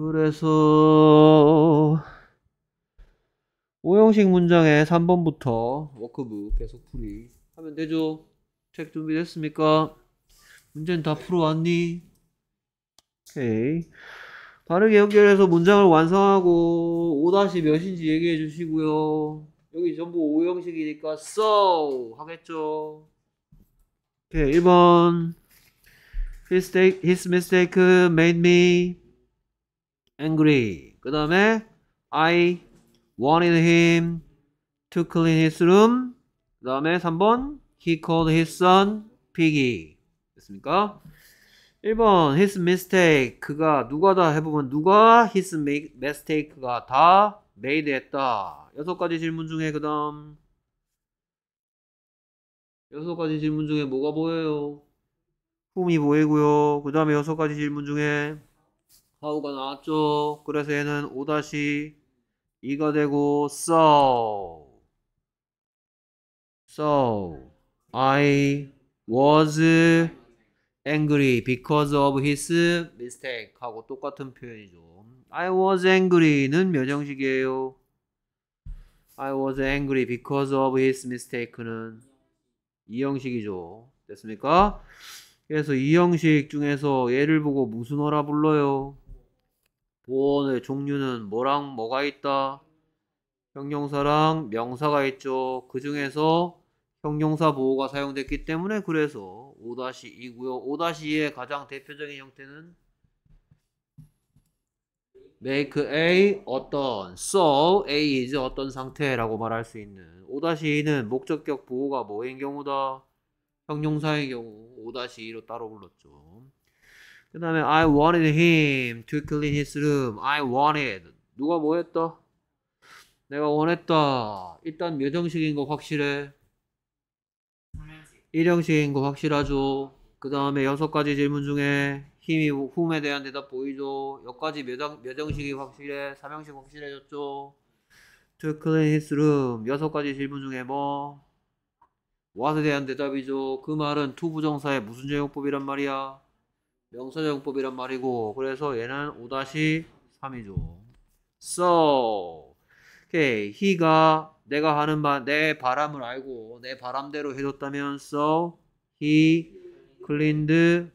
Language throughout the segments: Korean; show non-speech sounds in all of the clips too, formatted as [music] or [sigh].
그래서 5형식 문장의 3번부터 워크북 계속 풀이 하면 되죠. 책 준비됐습니까? 문제는 다 풀어왔니? 오케이. 바르게 연결해서 문장을 완성하고 5- 몇인지 얘기해 주시고요. 여기 전부 5형식이니까 so 하겠죠. 오케이, 1번. His, take, his mistake made me angry. 그 다음에 I wanted him to clean his room. 그 다음에 3번 he called his son piggy. 됐습니까? 1번 his mistake 그가 누가 다 해보면 누가 his mistake가 다 made 했다. 여섯 가지 질문 중에 그 다음 여섯 가지 질문 중에 뭐가 보여요? 홈이 보이고요. 그 다음에 여섯 가지 질문 중에 4호가 나왔죠. 그래서 얘는 5-2가 되고 so so I was angry because of his mistake 하고 똑같은 표현이죠. I was angry는 몇 형식이에요? I was angry because of his mistake는 이 형식이죠. 됐습니까? 그래서 이 형식 중에서 얘를 보고 무슨 어라 불러요? 보어의 종류는 뭐랑 뭐가 있다? 형용사랑 명사가 있죠. 그 중에서 형용사 보호가 사용됐기 때문에 그래서 5-2고요. 5-2의 가장 대표적인 형태는 make A 어떤 so A is 어떤 상태라고 말할 수 있는 5-2는 목적격 보호가 뭐인 경우다? 형용사의 경우 5-2로 따로 불렀죠. 그 다음에 I wanted him to clean his room. I wanted. 누가 뭐 했다? 내가 원했다. 일단 몇 형식인 거 확실해? 1형식인 거 확실하죠. 그 다음에 여섯 가지 질문 중에 힘이 훔에 대한 대답 보이죠. 여기까지 몇, 몇 형식이 확실해? 3형식 확실해졌죠. To clean his room. 여섯 가지 질문 중에 뭐? w a 에 대한 대답이죠. 그 말은 to 부정사의 무슨 제용법이란 말이야? 명사정법이란 말이고 그래서 얘는 5-3이죠. So, okay, he가 내가 하는 바, 내 바람을 알고 내 바람대로 해줬다면 so he cleaned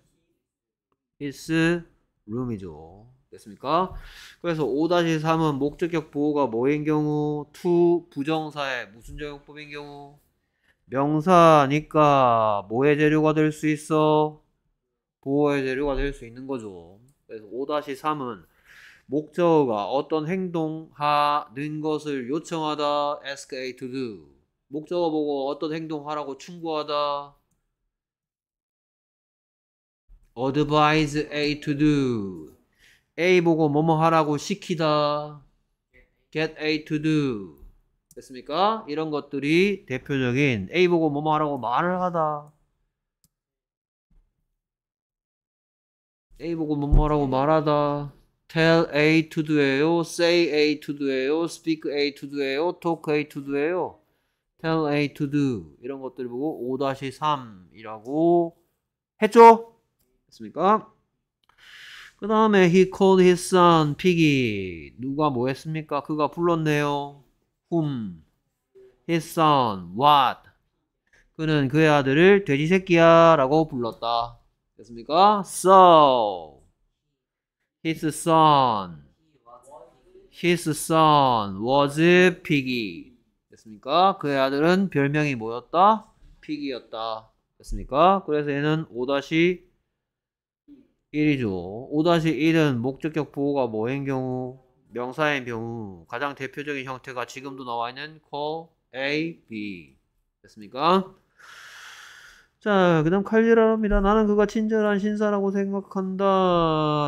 his room이죠. 됐습니까? 그래서 5-3은 목적격 보호가 뭐인 경우 to 부정사의 무슨 적용법인 경우 명사니까 뭐의 재료가 될 수 있어? 보호의 재료가 될 수 있는 거죠. 그래서 5-3은 목적어가 어떤 행동하는 것을 요청하다 ask a to do 목적어 보고 어떤 행동하라고 충고하다 advise a to do a 보고 뭐뭐 하라고 시키다 get a to do 됐습니까? 이런 것들이 대표적인 a 보고 뭐뭐 하라고 말을 하다 A 보고 뭐뭐라고 말하다. tell A to d o 에요 say A to d o 에요 speak A to d o 에요 talk A to d o 에요 tell A to do 이런 것들 보고 5-3이라고 했죠? 했습니까그 다음에 he called his son piggy 누가 뭐 했습니까? 그가 불렀네요. whom his son what 그는 그의 아들을 돼지 새끼야 라고 불렀다. 됐습니까? So his son his son was piggy 됐습니까? 그의 아들은 별명이 뭐였다? piggy였다 됐습니까? 그래서 얘는 5-1이죠 5-1은 목적격 보호가 뭐인 경우? 명사인 경우 가장 대표적인 형태가 지금도 나와 있는 call A, B 됐습니까? 자, 그 다음 칼리라랍니다. 나는 그가 친절한 신사라고 생각한다.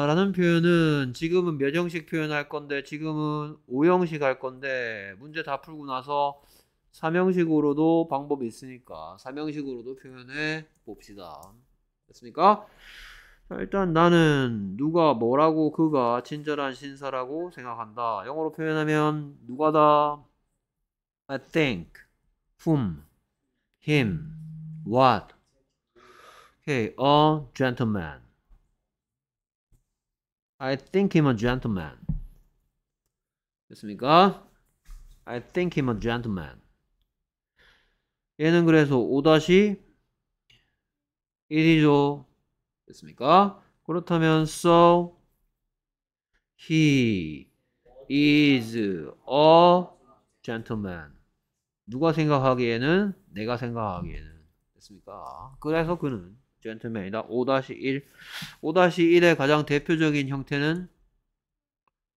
라는 표현은 지금은 몇 형식 표현할 건데, 지금은 5형식 할 건데, 문제 다 풀고 나서 3형식으로도 방법이 있으니까 3형식으로도 표현해 봅시다. 됐습니까? 자, 일단 나는 누가 뭐라고 그가 친절한 신사라고 생각한다. 영어로 표현하면 누가다 I think, whom, him, what, Okay, a gentleman. I think him a gentleman. 됐습니까? I think him a gentleman. 얘는 그래서 5-1이죠. 됐습니까? 그렇다면 so he is a gentleman. 누가 생각하기에는 내가 생각하기에는 됐습니까? 그래서 그는 젠틀맨이다. 5-1 5-1의 가장 대표적인 형태는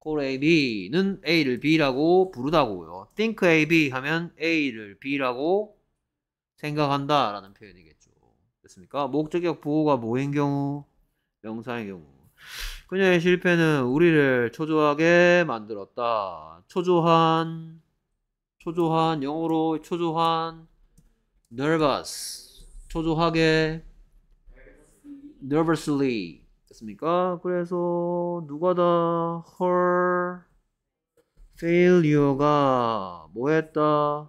call AB는 A를 B라고 부르다고요. think AB 하면 A를 B라고 생각한다 라는 표현이겠죠. 됐습니까? 목적격 부호가 뭐인 경우? 명사의 경우. 그녀의 실패는 우리를 초조하게 만들었다. 초조한, 초조한, 영어로 초조한, nervous, 초조하게 nervously 됐습니까? 그래서 누가 다 her failure가 뭐했다?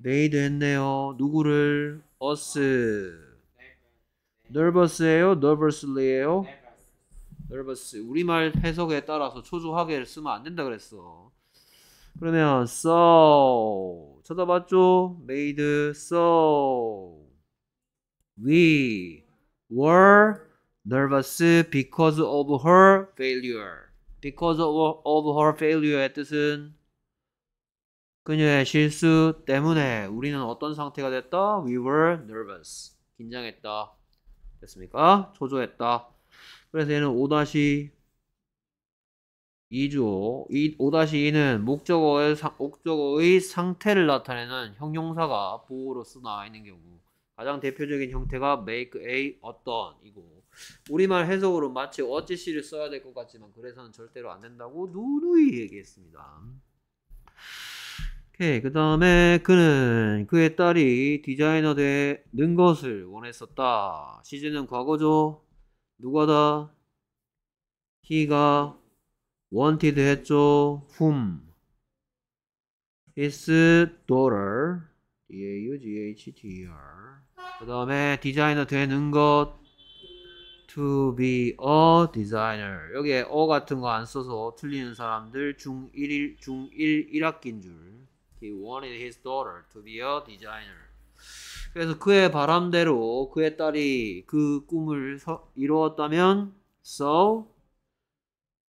made 했네요. 누구를? us nervous예요? nervously예요? nervous 우리말 해석에 따라서 초조하게 쓰면 안 된다 그랬어. 그러면 so 찾아봤죠? made so we were nervous because of her failure. because of, of her failure의 뜻은 그녀의 실수 때문에 우리는 어떤 상태가 됐다? We were nervous. 긴장했다. 됐습니까? 초조했다. 그래서 얘는 5-2조. 5-2는 목적어의, 목적어의 상태를 나타내는 형용사가 보호로쓰나 있는 경우. 가장 대표적인 형태가 make a 어떤이고 우리말 해석으로 마치 어찌시를 써야 될 것 같지만 그래서는 절대로 안 된다고 누누이 얘기했습니다. 오케이 그 다음에 그는 그의 딸이 디자이너 되는 것을 원했었다. 시즌은 과거죠. 누가다? he가 wanted 했죠. whom? his daughter d-a-u-g-h-t-e-r 그 다음에 디자이너 되는 것 to be a designer 여기에 어 같은 거 안 써서 틀리는 사람들 중1 중1 1학기인 줄 He wanted his daughter to be a designer 그래서 그의 바람대로 그의 딸이 그 꿈을 서, 이루었다면 so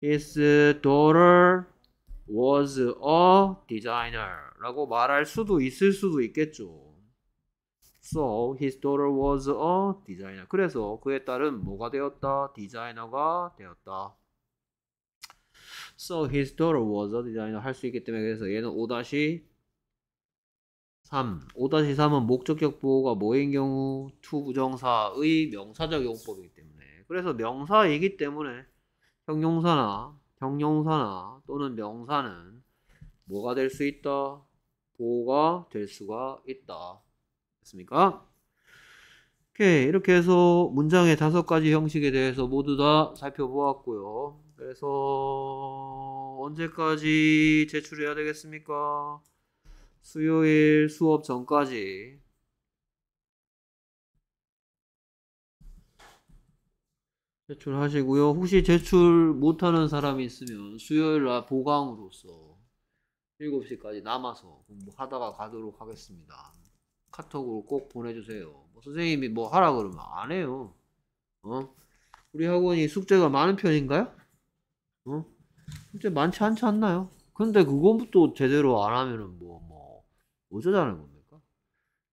his daughter was a designer 라고 말할 수도 있을 수도 있겠죠 So his daughter was a designer. 그래서 그의 딸은 뭐가 되었다? 디자이너가 되었다. So his daughter was a designer 할 수 있기 때문에 그래서 얘는 5-3 5-3은 목적격 보호가 뭐인 경우 to 부정사의 명사적 용법이기 때문에 그래서 명사이기 때문에 형용사나 형용사나 또는 명사는 뭐가 될 수 있다? 보호가 될 수가 있다. 됐습니까? 오케이. 이렇게 해서 문장의 다섯 가지 형식에 대해서 모두 다 살펴보았고요. 그래서 언제까지 제출해야 되겠습니까? 수요일 수업 전까지 제출하시고요. 혹시 제출 못하는 사람이 있으면 수요일 날 보강으로서 7시까지 남아서 공부하다가 가도록 하겠습니다. 카톡으로 꼭 보내주세요. 뭐 선생님이 뭐 하라 그러면 안 해요. 어? 우리 학원이 숙제가 많은 편인가요? 어? 숙제 많지 않지 않나요? 근데 그것부터 제대로 안 하면은 뭐, 뭐, 어쩌자는 겁니까?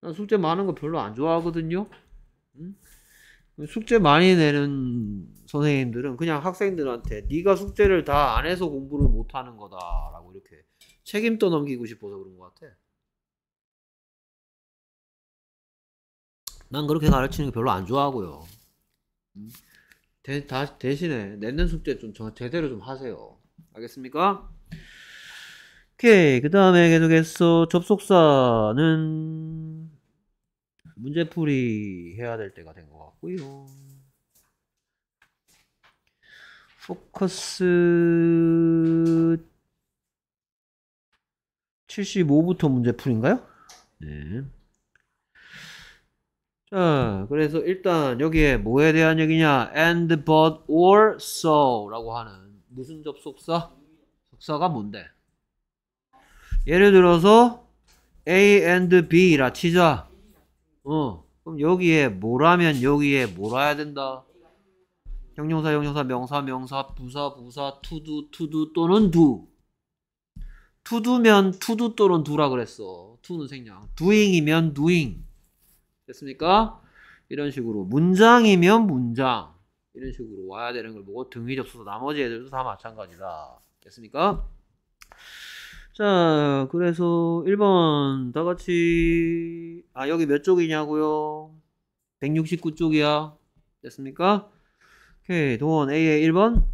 난 숙제 많은 거 별로 안 좋아하거든요? 응? 숙제 많이 내는 선생님들은 그냥 학생들한테 네가 숙제를 다 안 해서 공부를 못 하는 거다라고 이렇게 책임 떠넘기고 싶어서 그런 것 같아. 난 그렇게 가르치는 게 별로 안 좋아하고요. 음. 대, 다, 대신에 내년 숙제 좀 제대로 좀 하세요. 알겠습니까? 오케이. 그 다음에 계속해서 접속사는 문제풀이 해야 될 때가 된 것 같고요. 포커스 75부터 문제풀인가요? 네. 자, 그래서 일단 여기에 뭐에 대한 얘기냐? and, but, or, so 라고 하는 무슨 접속사? 접속사가 뭔데? 예를 들어서 A and B라 치자 어, 그럼 여기에 뭐라면 여기에 뭐라야 된다? 형용사, 형용사, 명사, 명사, 부사, 부사, 투두, 투두 또는 두 투두면 투두 또는 두라 그랬어 투는 생략 doing이면 doing 됐습니까? 이런 식으로 문장이면 문장 이런 식으로 와야 되는 걸 보고 등위 접수도 나머지 애들도 다 마찬가지다. 됐습니까? 자, 그래서 1번 다 같이 아 여기 몇 쪽이냐고요? 169쪽이야. 됐습니까? 오케이. 동원 A의 1번.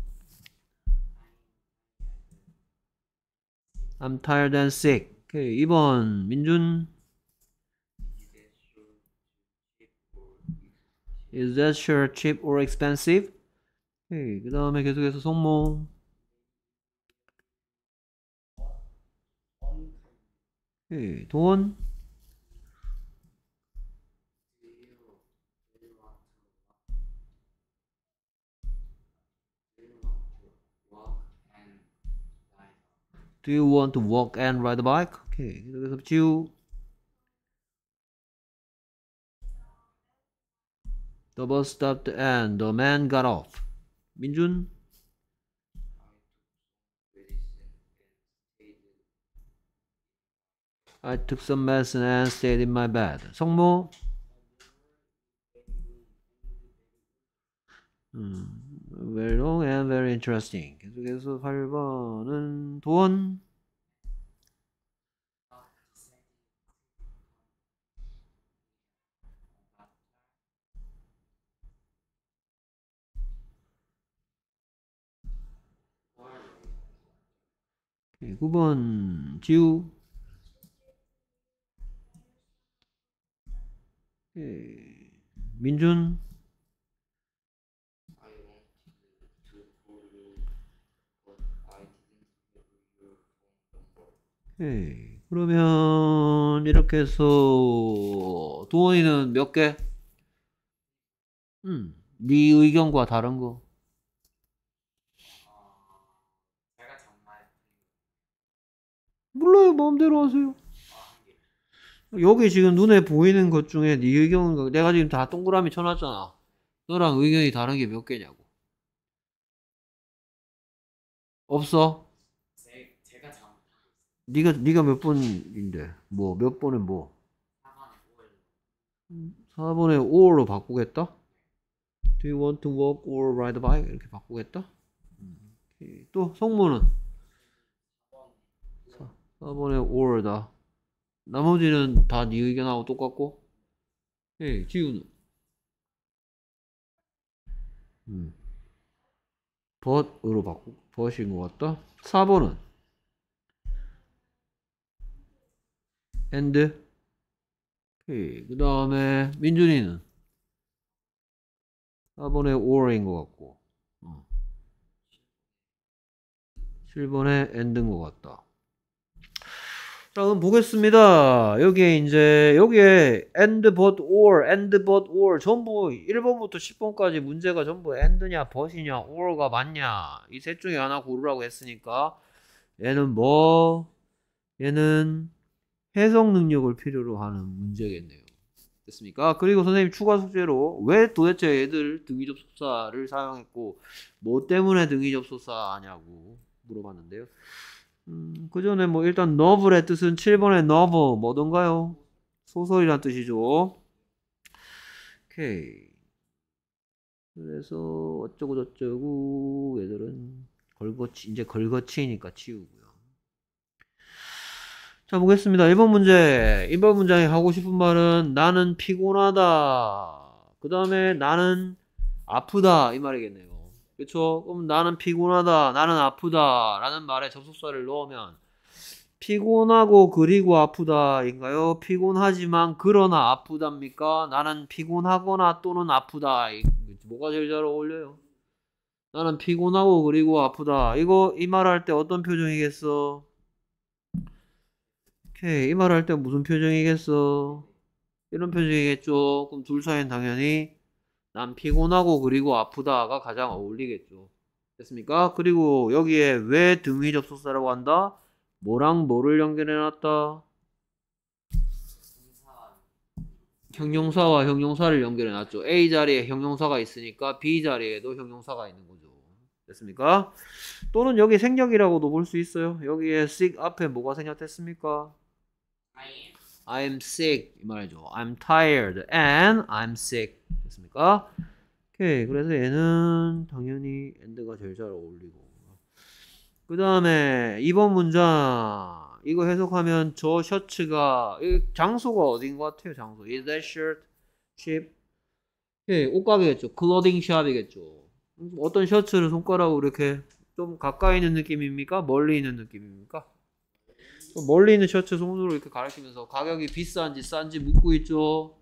I'm tired and sick. 오케이. 2번 민준 Is that shirt cheap or expensive? 오케이. Hmm. 그 다음에 계속해서 성모. 오케이. Hmm. 돈. Do you want to walk and ride a bike? 오케이. Hmm. 계속해서 지우. The bus stopped and the man got off. 민준? I took some medicine and stayed in my bed. 성모? 음, very long and very interesting. 계속해서 8번은 도원? 9번 예, 지우 예, 민준 오이 예, 그러면 이렇게 해서 두원이는몇 개? 음, 네 의견과 다른 거. 몰라요. 마음대로 하세요. 여기 지금 눈에 보이는 것 중에 네 의견과 그- 내가 지금 다 동그라미 쳐놨잖아. 너랑 의견이 다른 게 몇 개냐고. 없어? 네가 네가 몇 번인데 뭐 몇 번은 뭐? 4번에 or로 뭐? 음, 바꾸겠다. Do you want to walk or ride a bike? 이렇게 바꾸겠다. 음, 또 성문은 4번에 or다. 나머지는 다 네 의견하고 똑같고. 예, 지우는. 음. but으로 바꾸, but인 것 같다. 4번은. and. 그 다음에 민준이는. 4번에 or인 것 같고. 7번에 어. end인 것 같다. 자, 그럼 보겠습니다. 여기에 이제, 여기에 and, but, or, and, but, or 전부 1번부터 10번까지 문제가 전부 and냐, but이냐, or가 맞냐. 이 셋 중에 하나 고르라고 했으니까 얘는 뭐, 얘는 해석 능력을 필요로 하는 문제겠네요. 됐습니까? 그리고 선생님 추가 숙제로 왜 도대체 얘들 등위 접속사를 사용했고 뭐 때문에 등위 접속사 하냐고 물어봤는데요. 음, 그 전에 뭐 일단 너블의 뜻은 7번의 너블 뭐던가요? 소설이란 뜻이죠. 오케이. 그래서 어쩌고 저쩌고 얘들은 걸거치 이제 걸거치니까 치우고요. 자 보겠습니다. 1번 문제. 1번 문장에 하고 싶은 말은 나는 피곤하다. 그 다음에 나는 아프다 이 말이겠네요. 그쵸 그럼 나는 피곤하다, 나는 아프다라는 말에 접속사를 넣으면 피곤하고 그리고 아프다인가요? 피곤하지만 그러나 아프답니까? 나는 피곤하거나 또는 아프다. 뭐가 제일 잘 어울려요? 나는 피곤하고 그리고 아프다. 이거 이 말 할 때 어떤 표정이겠어? 오케이 이 말 할 때 무슨 표정이겠어? 이런 표정이겠죠. 그럼 둘사이엔 당연히 난 피곤하고 그리고 아프다가 가장 어울리겠죠. 됐습니까? 그리고 여기에 왜 등위 접속사라고 한다? 뭐랑 뭐를 연결해놨다? 형용사와 형용사를 연결해놨죠. A 자리에 형용사가 있으니까 B 자리에도 형용사가 있는 거죠. 됐습니까? 또는 여기 생략이라고도 볼 수 있어요. 여기에 s 앞에 뭐가 생략됐습니까? I am. I'm sick 이 말이죠. I'm tired and I'm sick 됐습니까? 오케이 그래서 얘는 당연히 and가 제일 잘 어울리고 그 다음에 2번 문장 이거 해석하면 저 셔츠가 이 장소가 어딘 것 같아요 장소 Is that shirt cheap? 예, 옷가게겠죠 clothing s h o p 이겠죠 어떤 셔츠를 손가락으로 이렇게 좀 가까이 있는 느낌입니까? 멀리 있는 느낌입니까? 뭐 멀리 있는 셔츠 손으로 이렇게 가리키면서 가격이 비싼지 싼지 묻고 있죠.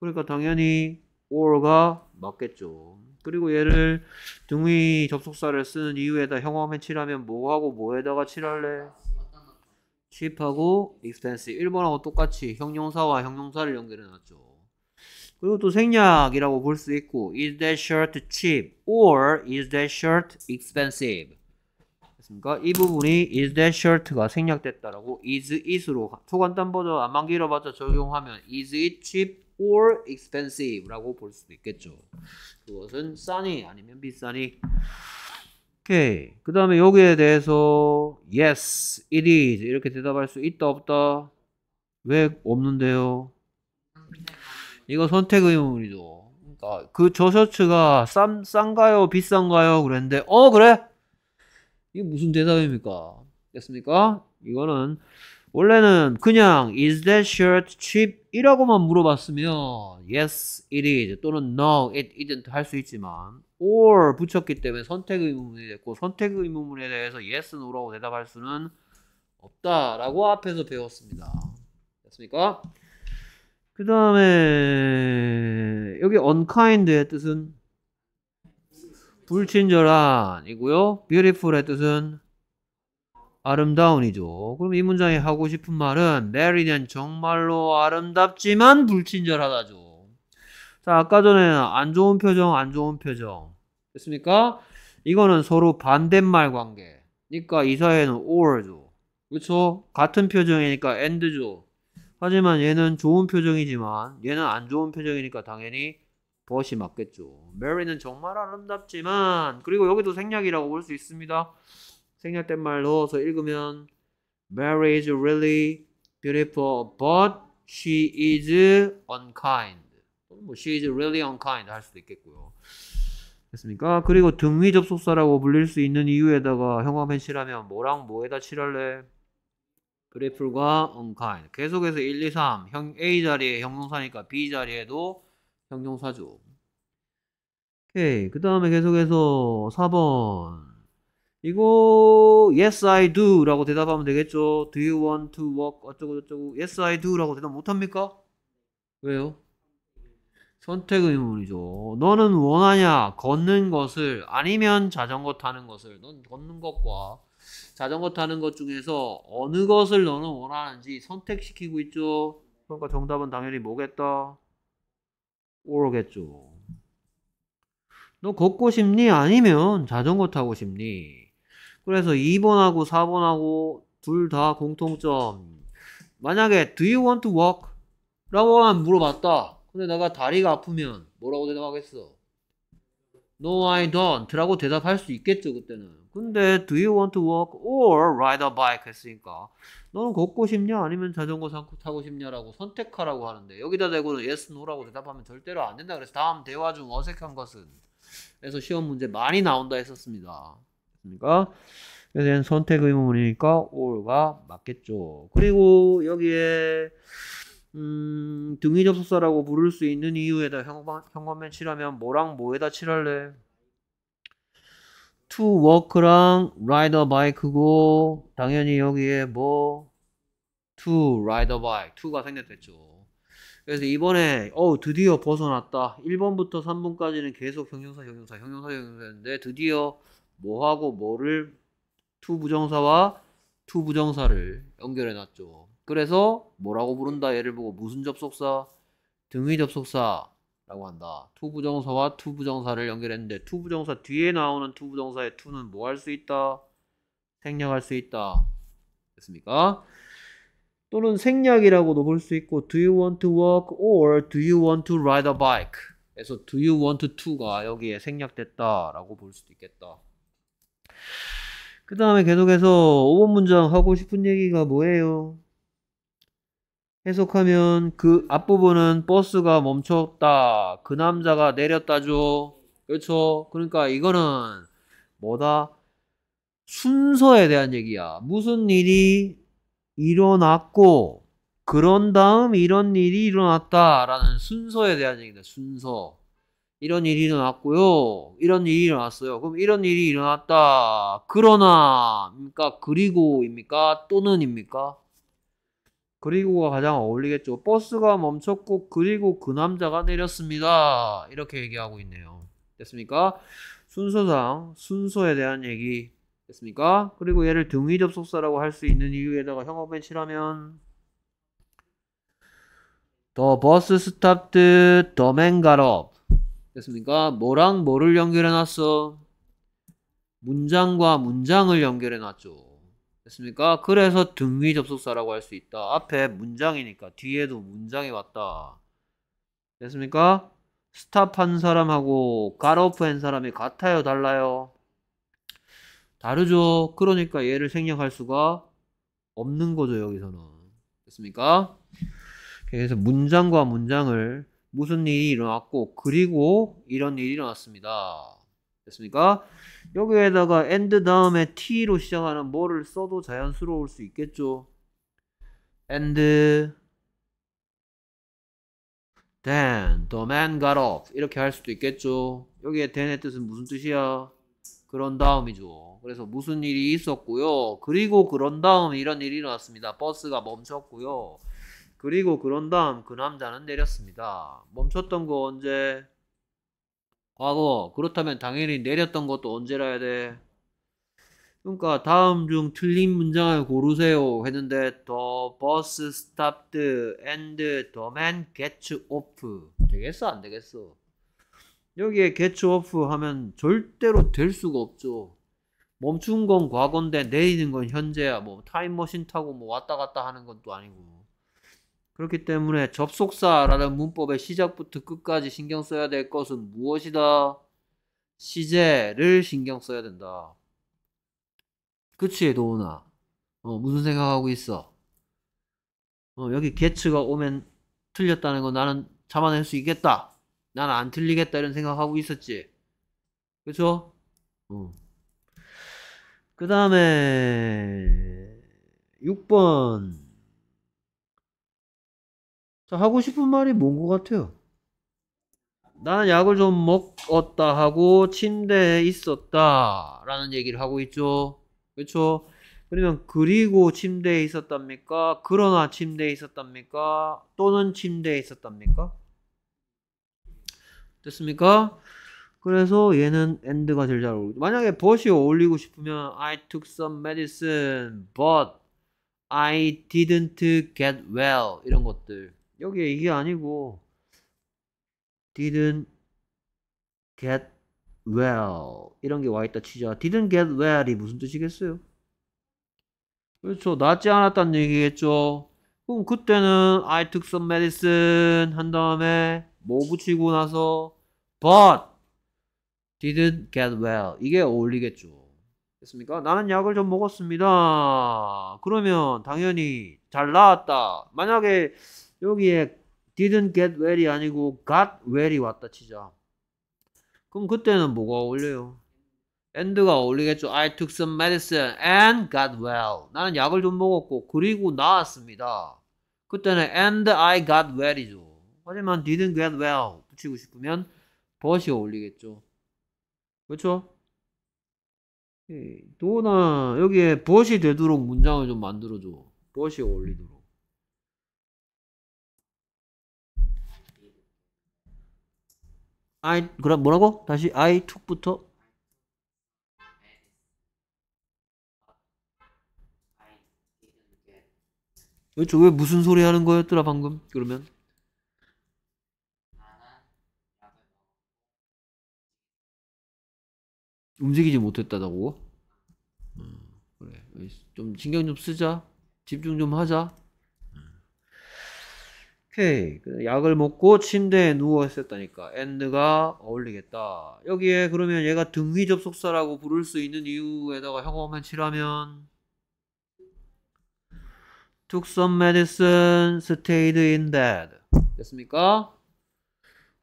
그러니까 당연히 or가 맞겠죠. 그리고 얘를 등위 접속사를 쓰는 이유에다 형광펜 칠하면 뭐하고 뭐에다가 칠할래? cheap하고 expensive 1번하고 똑같이 형용사와 형용사를 연결해 놨죠. 그리고 또 생략이라고 볼 수 있고 is that shirt cheap or is that shirt expensive 됐습니까? 이 부분이 is that shirt가 생략됐다라고 is it으로 초간단 버전 안만 길어봤자 적용하면 is it cheap or expensive라고 볼 수도 있겠죠. 그것은 싸니 아니면 비싸니. 오케이. 그 다음에 여기에 대해서 yes, it is 이렇게 대답할 수 있다 없다. 왜 없는데요? 이거 선택 의문이죠. 그러니까 그저 셔츠가 싼 싼가요 비싼가요 그랬는데 어 그래 이게 무슨 대답입니까? 됐습니까? 이거는 원래는 그냥 is that shirt cheap? 이라고만 물어봤으면 yes it is 또는 no it isn't 할 수 있지만 or 붙였기 때문에 선택 의문이 됐고 선택 의문에 대해서 yes, no라고 대답할 수는 없다라고 앞에서 배웠습니다. 됐습니까? 그 다음에 여기 unkind의 뜻은 불친절한이고요. beautiful의 뜻은 아름다운이죠. 그럼 이 문장에 하고 싶은 말은 메리는 정말로 아름답지만 불친절하다죠. 자, 아까 전에 는안 좋은 표정, 안 좋은 표정. 됐습니까? 이거는 서로 반대말 관계니까 이 사회는 or죠. 그렇죠? 같은 표정이니까 and죠. 하지만 얘는 좋은 표정이지만 얘는 안 좋은 표정이니까 당연히 벗이 맞겠죠. 메리는 정말 아름답지만 그리고 여기도 생략이라고 볼 수 있습니다. 생략된 말 넣어서 읽으면 Mary is really beautiful but she is unkind. 뭐 she is really unkind 할 수도 있겠고요. 됐습니까? 그리고 등위 접속사라고 불릴 수 있는 이유에다가 형광펜 칠하면 뭐랑 뭐에다 칠할래? beautiful과 unkind. 계속해서 1, 2, 3형 A 자리에 형용사니까 B 자리에도 형용사죠. 오케이. 그 다음에 계속해서 4번. 이거 yes I do 라고 대답하면 되겠죠. do you want to work 어쩌고저쩌고 yes I do 라고 대답 못합니까? 왜요? 선택 의문이죠. 너는 원하냐 걷는 것을 아니면 자전거 타는 것을 넌 걷는 것과 자전거 타는 것 중에서 어느 것을 너는 원하는지 선택시키고 있죠. 그러니까 정답은 당연히 뭐겠다? 오겠죠. 너 걷고 싶니? 아니면 자전거 타고 싶니? 그래서 2번하고 4번하고 둘 다 공통점. 만약에 do you want to walk? 라고만 물어봤다. 근데 내가 다리가 아프면 뭐라고 대답하겠어? No, I don't. 라고 대답할 수 있겠죠, 그때는. 근데 do you want to walk or ride a bike 했으니까 너는 걷고 싶냐 아니면 자전거 타고 싶냐라고 선택하라고 하는데 여기다 대고는 yes, no라고 대답하면 절대로 안 된다 그래서 다음 대화 중 어색한 것은 그래서 시험 문제 많이 나온다 했었습니다 그러니까 그래서 선택 의문이니까 or가 맞겠죠 그리고 여기에 음, 등위 접속사라고 부를 수 있는 이유에다 형광, 형광펜 칠하면 뭐랑 뭐에다 칠할래? to walk랑 ride a bike고 당연히 여기에 뭐 to ride a bike to가 생략됐죠 그래서 이번에 어 드디어 벗어났다 1번부터 3번까지는 계속 형용사 형용사 형용사 형용사였는데 드디어 뭐하고 뭐를 to 부정사와 to 부정사를 연결해 놨죠 그래서 뭐라고 부른다 예를 보고 무슨 접속사 등위 접속사 라고 한다. 투부정사와 투부정사를 연결했는데 투부정사 뒤에 나오는 투부정사의 투는 뭐 할 수 있다? 생략할 수 있다. 됐습니까? 또는 생략이라고도 볼 수 있고 do you want to walk or do you want to ride a bike? 그래서 do you want to가 여기에 생략됐다라고 볼 수도 있겠다. 그 다음에 계속해서 5번 문장 하고 싶은 얘기가 뭐예요? 해석하면 그 앞부분은 버스가 멈췄다. 그 남자가 내렸다죠. 그렇죠. 그러니까 이거는 뭐다? 순서에 대한 얘기야. 무슨 일이 일어났고 그런 다음 이런 일이 일어났다라는 순서에 대한 얘기다. 순서. 이런 일이 일어났고요. 이런 일이 일어났어요. 그럼 이런 일이 일어났다. 그러나, 입니까? 그리고입니까? 또는입니까? 그리고가 가장 어울리겠죠. 버스가 멈췄고 그리고 그 남자가 내렸습니다. 이렇게 얘기하고 있네요. 됐습니까? 순서상 순서에 대한 얘기 됐습니까? 그리고 얘를 등위 접속사라고 할 수 있는 이유에다가 형용을 칠하면 더 버스 스탑드 더 맨가럽 됐습니까? 뭐랑 뭐를 연결해 놨어? 문장과 문장을 연결해 놨죠. 됐습니까? 그래서 등위 접속사라고 할 수 있다. 앞에 문장이니까 뒤에도 문장이 왔다. 됐습니까? 스탑한 사람하고 가오프한 사람이 같아요, 달라요? 다르죠. 그러니까 얘를 생략할 수가 없는 거죠, 여기서는. 됐습니까? 그래서 문장과 문장을 무슨 일이 일어났고, 그리고 이런 일이 일어났습니다. 됐습니까? 여기에다가 and 다음에 t로 시작하는 뭐를 써도 자연스러울 수 있겠죠. and then the man got off 이렇게 할 수도 있겠죠. 여기에 then의 뜻은 무슨 뜻이야? 그런 다음이죠. 그래서 무슨 일이 있었고요. 그리고 그런 다음 이런 일이 일어났습니다. 버스가 멈췄고요. 그리고 그런 다음 그 남자는 내렸습니다. 멈췄던 거 언제? 과거 그렇다면 당연히 내렸던 것도 언제라야 돼 그러니까 다음 중 틀린 문장을 고르세요 했는데 더 버스 스탑드 s 드 더맨 p 츠 오프 되겠어 안 되겠어 여기에 g 츠 오프 하면 절대로 될 수가 없죠 멈춘 건 과거인데 내리는 건 현재야 뭐 타임머신 타고 뭐 왔다 갔다 하는 것도 아니고 그렇기 때문에 접속사라는 문법의 시작부터 끝까지 신경 써야 될 것은 무엇이다? 시제를 신경 써야 된다. 그치, 도훈아. 어, 무슨 생각하고 있어? 어, 여기 개츠가 오면 틀렸다는 건 나는 잡아낼 수 있겠다. 나는 안 틀리겠다 이런 생각하고 있었지. 그쵸? 어. 그 다음에 6번 하고 싶은 말이 뭔 것 같아요? 나는 약을 좀 먹었다 하고 침대에 있었다 라는 얘기를 하고 있죠. 그렇죠? 그러면 그리고 침대에 있었답니까? 그러나 침대에 있었답니까? 또는 침대에 있었답니까? 됐습니까? 그래서 얘는 and가 제일 잘어울리죠 만약에 but이 어울리고 싶으면 I took some medicine but I didn't get well 이런 것들 여기 이게 아니고 didn't get well 이런 게 와있다 치자 didn't get well이 무슨 뜻이겠어요? 그렇죠 낫지 않았다는 얘기겠죠 그럼 그때는 I took some medicine 한 다음에 뭐 붙이고 나서 but didn't get well 이게 어울리겠죠 됐습니까? 나는 약을 좀 먹었습니다 그러면 당연히 잘 나았다 만약에 여기에 didn't get well이 아니고 got well이 왔다 치자. 그럼 그때는 뭐가 어울려요? and가 어울리겠죠. I took some medicine and got well. 나는 약을 좀 먹었고 그리고 나았습니다. 그때는 and I got well이죠. 하지만 didn't get well 붙이고 싶으면 but이 어울리겠죠. 그렇죠? 도나 예, 여기에 but이 되도록 문장을 좀 만들어줘. but이 어울리도록. I 그럼 뭐라고? 다시 I took부터 그렇왜 무슨 소리 하는 거였더라 방금? 그러면 움직이지 못했다고. 음, 그래. 좀 신경 좀 쓰자. 집중 좀 하자. 오케이. 그 약을 먹고 침대에 누워 있었다니까. 앤드가 어울리겠다. 여기에 그러면 얘가 등위 접속사라고 부를 수 있는 이유에다가 형용만 칠하면 took some medicine, stayed in bed. 됐습니까?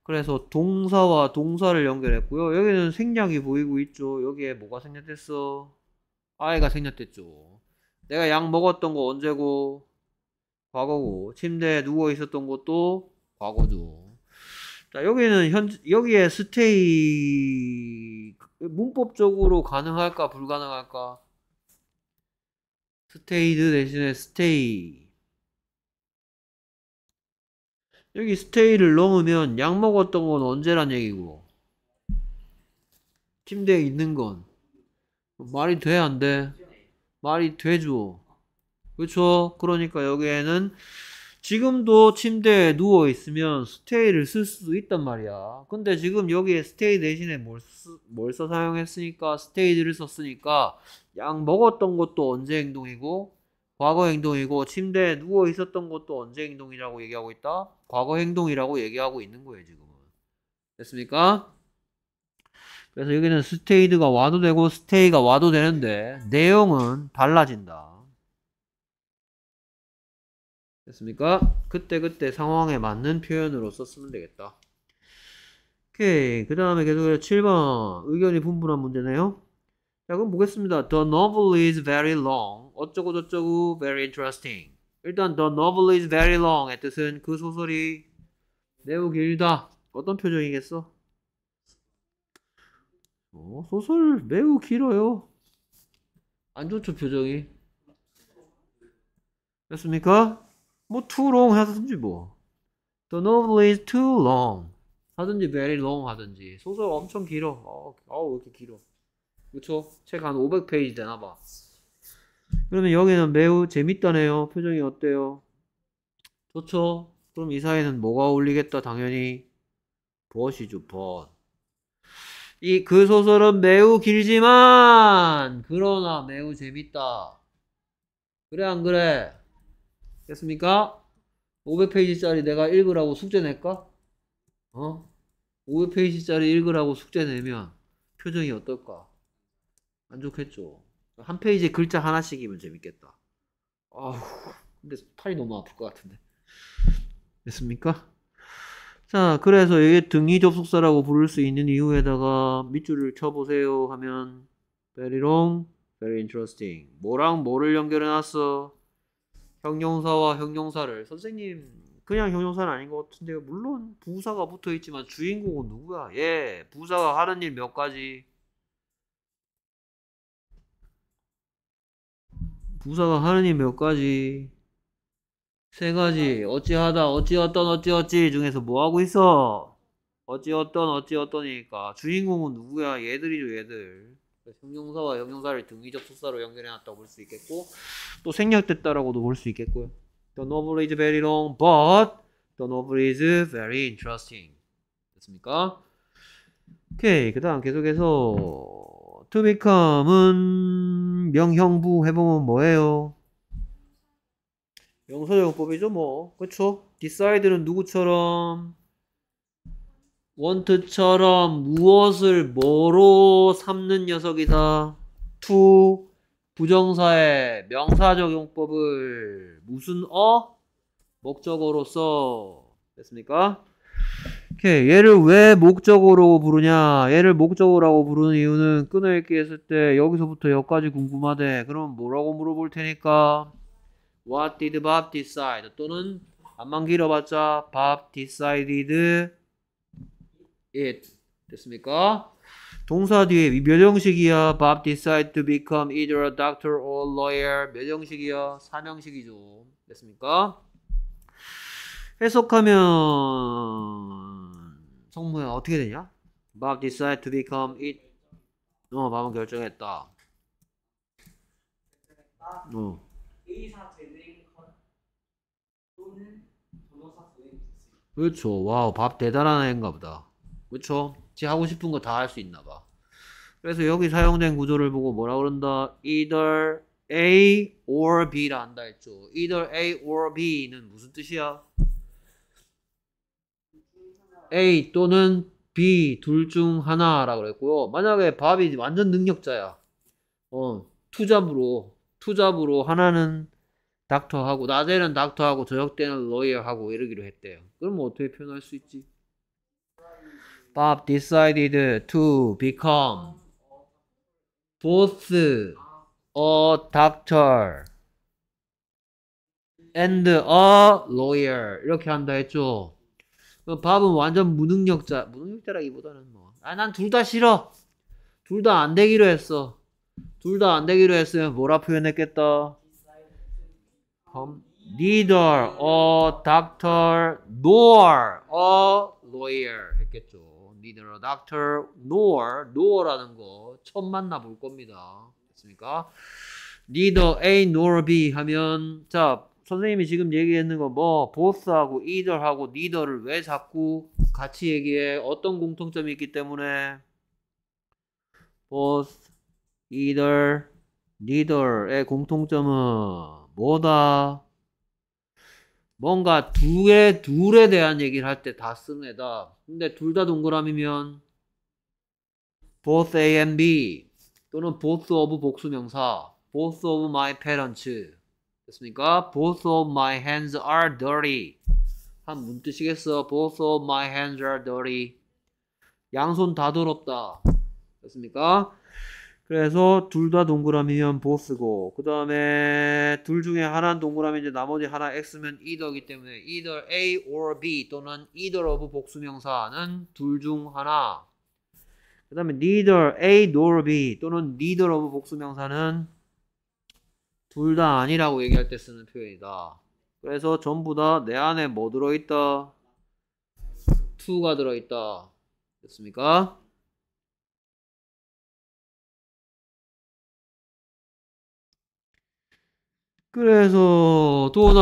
그래서 동사와 동사를 연결했고요. 여기는 생략이 보이고 있죠. 여기에 뭐가 생략됐어? 아이가 생략됐죠. 내가 약 먹었던 거 언제고? 과거고 침대에 누워 있었던 것도 과거죠. 자 여기는 현 여기에 스테이 문법적으로 가능할까 불가능할까? 스테이드 대신에 스테이 여기 스테이를 넘으면 약 먹었던 건 언제란 얘기고 침대에 있는 건 말이 돼 안 돼? 말이 되죠. 그렇죠? 그러니까 여기에는 지금도 침대에 누워 있으면 스테이를 쓸 수도 있단 말이야. 근데 지금 여기에 스테이 대신에 뭘, 뭘써 사용했으니까 스테이드를 썼으니까 약 먹었던 것도 언제 행동이고 과거 행동이고 침대에 누워 있었던 것도 언제 행동이라고 얘기하고 있다? 과거 행동이라고 얘기하고 있는 거예요, 지금은. 됐습니까? 그래서 여기는 스테이드가 와도 되고 스테이가 와도 되는데 내용은 달라진다. 됐습니까? 그때그때 상황에 맞는 표현으로썼으면 되겠다. 오케이. 그 다음에 계속해서 7번. 의견이 분분한 문제네요. 자, 그럼 보겠습니다. The novel is very long. 어쩌고저쩌고 very interesting. 일단 the novel is very long의 뜻은 그 소설이 매우 길다. 어떤 표정이겠어? 어, 소설 매우 길어요. 안 좋죠, 표정이. 됐습니까? 뭐 too long 하든지 뭐 The novel is too long 하든지 very long 하든지 소설 엄청 길어 어우 왜 이렇게 길어 그쵸? 책 한 500페이지 되나봐 그러면 여기는 매우 재밌다네요 표정이 어때요? 좋죠? 그럼 이 사이는 에 뭐가 어울리겠다 당연히 벗이죠 벗이그 소설은 매우 길지만 그러나 매우 재밌다 그래 안 그래? 됐습니까? 500페이지짜리 내가 읽으라고 숙제 낼까? 어? 500페이지짜리 읽으라고 숙제 내면 표정이 어떨까? 안 좋겠죠. 한 페이지에 글자 하나씩이면 재밌겠다. 아우, 근데 팔이 너무 아플 것 같은데. 됐습니까? 자, 그래서 이게 등이 접속사라고 부를 수 있는 이유에다가 밑줄을 쳐보세요 하면 very long, very interesting. 뭐랑 뭐를 연결해놨어? 형용사와 형용사를 선생님 그냥 형용사는 아닌 것 같은데 물론 부사가 붙어 있지만 주인공은 누구야? 예, 부사가 하는 일 몇 가지. 부사가 하는 일 몇 가지. 세 가지. 어찌하다, 어찌어떤, 어찌어찌 중에서 뭐 하고 있어? 어찌어떤, 어찌어떠니까 주인공은 누구야? 얘들이죠, 얘들. 형용사와 형용사를 등위 적속사로 연결해놨다고 볼 수 있겠고 또 생략됐다라고도 볼 수 있겠고요. The novel is very long, but the novel is very interesting. 됐습니까? 오케이, 그 다음 계속해서 to become은 명형부 해보면 뭐예요? 명사정법이죠 뭐 그쵸? decide는 누구처럼 원트처럼 무엇을 뭐로 삼는 녀석이다. t 부정사의 명사 적용법을 무슨 어? 목적어로써 됐습니까? 오케이. 얘를 왜 목적어로 부르냐? 얘를 목적어라고 부르는 이유는 끊어읽기 했을 때 여기서부터 여기까지 궁금하대. 그럼 뭐라고 물어볼 테니까 What did Bob decide? 또는 안만 길어봤자 Bob decided it 예, 됐습니까? 동사 뒤에 멸형식이야. Bob decided to become either a doctor or a lawyer. 멸형식이야. 삼형식이죠. 됐습니까? 해석하면 성무야 어떻게 되냐? Bob decided to become it. 어, 밥은 결정했다. 어. 의사 되는 것 또는 변호사 되는 것. 그렇죠. 와우, 밥 대단한 애인가 보다. 그쵸? 지 하고 싶은 거 다 할 수 있나 봐. 그래서 여기 사용된 구조를 보고 뭐라 그런다? either A or B라 한다 했죠. either A or B는 무슨 뜻이야? A 또는 B 둘 중하나라 그랬고요. 만약에 밥이 완전 능력자야. 어, 투잡으로 투잡으로 하나는 닥터하고 낮에는 닥터하고 저녁 때는 로이어하고 이러기로 했대요. 그럼 어떻게 표현할 수 있지? Bob decided to become both a doctor and a lawyer 이렇게 한다 했죠. 밥은 완전 무능력자, 무능력자라기보다는 뭐, 아난 둘 다 싫어. 둘 다 안 되기로 했어. 둘 다 안 되기로 했으면 뭐라 표현했겠다. Um, neither a doctor nor a lawyer 했겠죠. neither a doctor nor nor라는 거 처음 만나볼 겁니다. 됐습니까? neither A nor B 하면 자 선생님이 지금 얘기했는 거뭐 both하고 either하고 neither를 왜 자꾸 같이 얘기해? 어떤 공통점이 있기 때문에 both, either, neither의 공통점은 뭐다? 뭔가 두개 둘에 대한 얘기를 할 때 다 쓰는 애다. 근데 둘 다 동그라미면 both A and B 또는 both of 복수명사 both of my parents 됐습니까? both of my hands are dirty 한 문 뜻이겠어 both of my hands are dirty 양손 다 더럽다 됐습니까? 그래서 둘 다 동그라미면 보스고 그 다음에 둘 중에 하나는 동그라미인데 나머지 하나 x면 either이기 때문에 either a or b 또는 either of 복수명사는 둘 중 하나 그 다음에 neither a nor b 또는 neither of 복수명사는 둘 다 아니라고 얘기할 때 쓰는 표현이다 그래서 전부 다 내 안에 뭐 들어있다? t 가 들어있다 됐습니까? 그래서 또 하나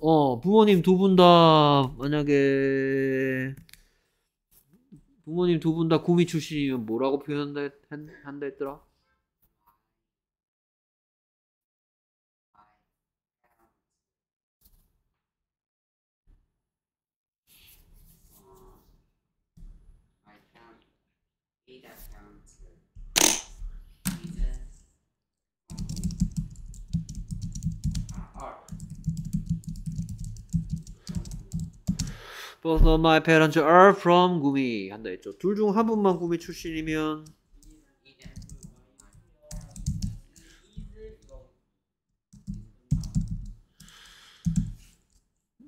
어 부모님 두 분 다 만약에 부모님 두 분 다 구미 출신이면 뭐라고 표현한다 했더라? Both of my parents are from 구미 한다 했죠. 둘 중 한 분만 구미 출신이면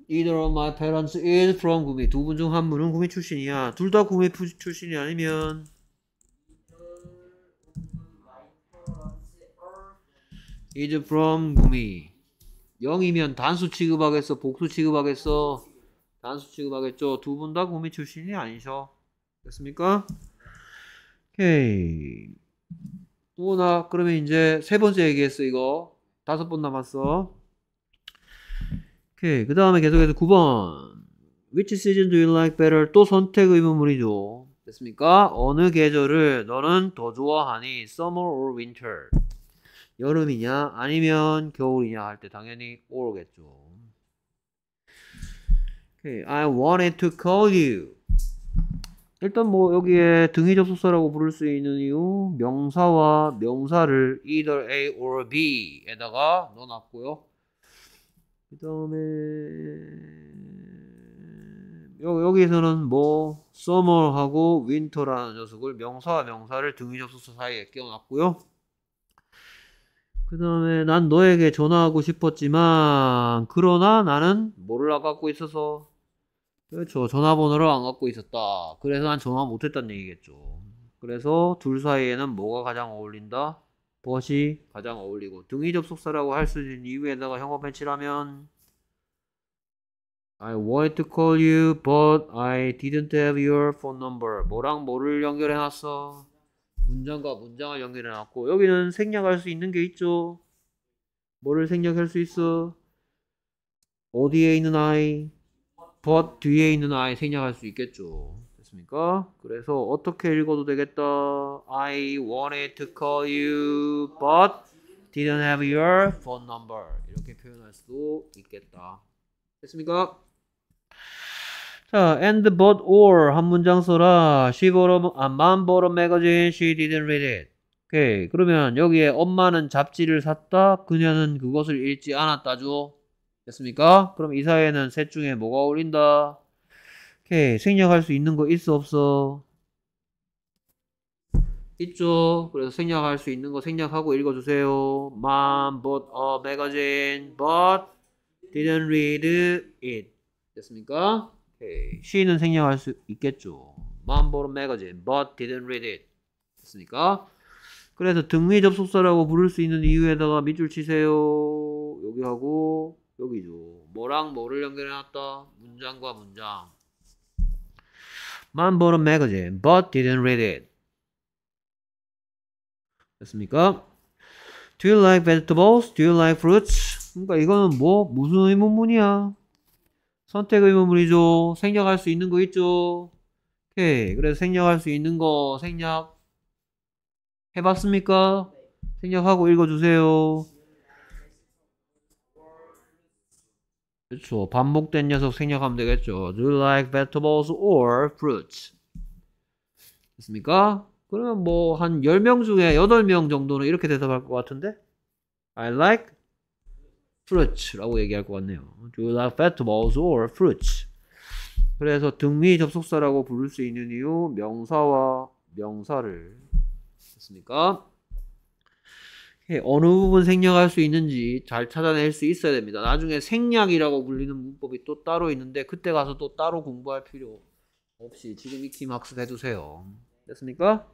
Either of my parents is from 구미. 두분 중 한 분은 구미 출신이야. 둘 다 구미 출신이 아니면 is from 구미. 0이면 단수 취급하겠어? 복수 취급하겠어? 단수 취급하겠죠. 두 분다 구미 출신이 아니셔. 됐습니까? 오케이. 또나 그러면 이제 세 번째 얘기했어 이거. 다섯 번 남았어. 오케이. 그 다음에 계속해서 9번. Which season do you like better? 또 선택 의문물이죠. 됐습니까? 어느 계절을 너는 더 좋아하니? Summer or winter? 여름이냐 아니면 겨울이냐 할 때 당연히 or겠죠. Okay. I wanted to call you. 일단 뭐 여기에 등이 접속사라고 부를 수 있는 이유 명사와 명사를 either A or B에다가 넣어놨고요. 그 다음에 여기에서는 뭐 summer하고 winter라는 녀석을 명사와 명사를 등이 접속사 사이에 끼워놨고요. 그 다음에 난 너에게 전화하고 싶었지만 그러나 나는 뭐를 나갖고 있어서 그렇죠. 전화번호를 안 갖고 있었다. 그래서 난 전화 못했단 얘기겠죠. 그래서 둘 사이에는 뭐가 가장 어울린다? 벗이 가장 어울리고 등이 접속사라고 할 수 있는 이유에다가 형어 패치라면 I wanted to call you, but I didn't have your phone number. 뭐랑 뭐를 연결해놨어? 문장과 문장을 연결해놨고 여기는 생략할 수 있는 게 있죠. 뭐를 생략할 수 있어? 어디에 있는 아이? but 뒤에 있는 I 생략할 수 있겠죠. 됐습니까? 그래서 어떻게 읽어도 되겠다. I wanted to call you, but didn't have your phone number. 이렇게 표현할 수도 있겠다. 됐습니까? 자, and but or 한 문장 써라. She bought a, a mom bought a magazine. She didn't read it. 오케이. 그러면 여기에 엄마는 잡지를 샀다. 그녀는 그것을 읽지 않았다죠. 됐습니까? 그럼 이 사이에는 셋 중에 뭐가 어울린다? 오케이. 생략할 수 있는 거 있어 없어? 있죠. 그래서 생략할 수 있는 거 생략하고 읽어주세요. Mom bought a magazine, but didn't read it. 됐습니까? 오케이. s 는 생략할 수 있겠죠. Mom bought a magazine, but didn't read it. 됐습니까? 그래서 등위 접속사라고 부를 수 있는 이유에다가 밑줄 치세요. 여기 하고 여기죠. 뭐랑 뭐를 연결해놨다? 문장과 문장. 만 보는 매거진, but didn't read it. 됐습니까? Do you like vegetables? Do you like fruits? 그러니까 이거는 뭐 무슨 의문문이야? 선택 의문문이죠. 생략할 수 있는 거 있죠. 오케이. 그래서 생략할 수 있는 거 생략 해봤습니까? 생략하고 읽어주세요. 그렇죠. 반복된 녀석 생략하면 되겠죠. Do you like vegetables or fruits? 됐습니까? 그러면 뭐 한 10명 중에 8명 정도는 이렇게 대답할 것 같은데 I like fruits 라고 얘기할 것 같네요. Do you like vegetables or fruits? 그래서 등위 접속사라고 부를 수 있는 이유 명사와 명사를 됐습니까? 예, 어느 부분 생략할 수 있는지 잘 찾아낼 수 있어야 됩니다. 나중에 생략이라고 불리는 문법이 또 따로 있는데 그때 가서 또 따로 공부할 필요 없이 지금 익힘 학습해두세요. 됐습니까?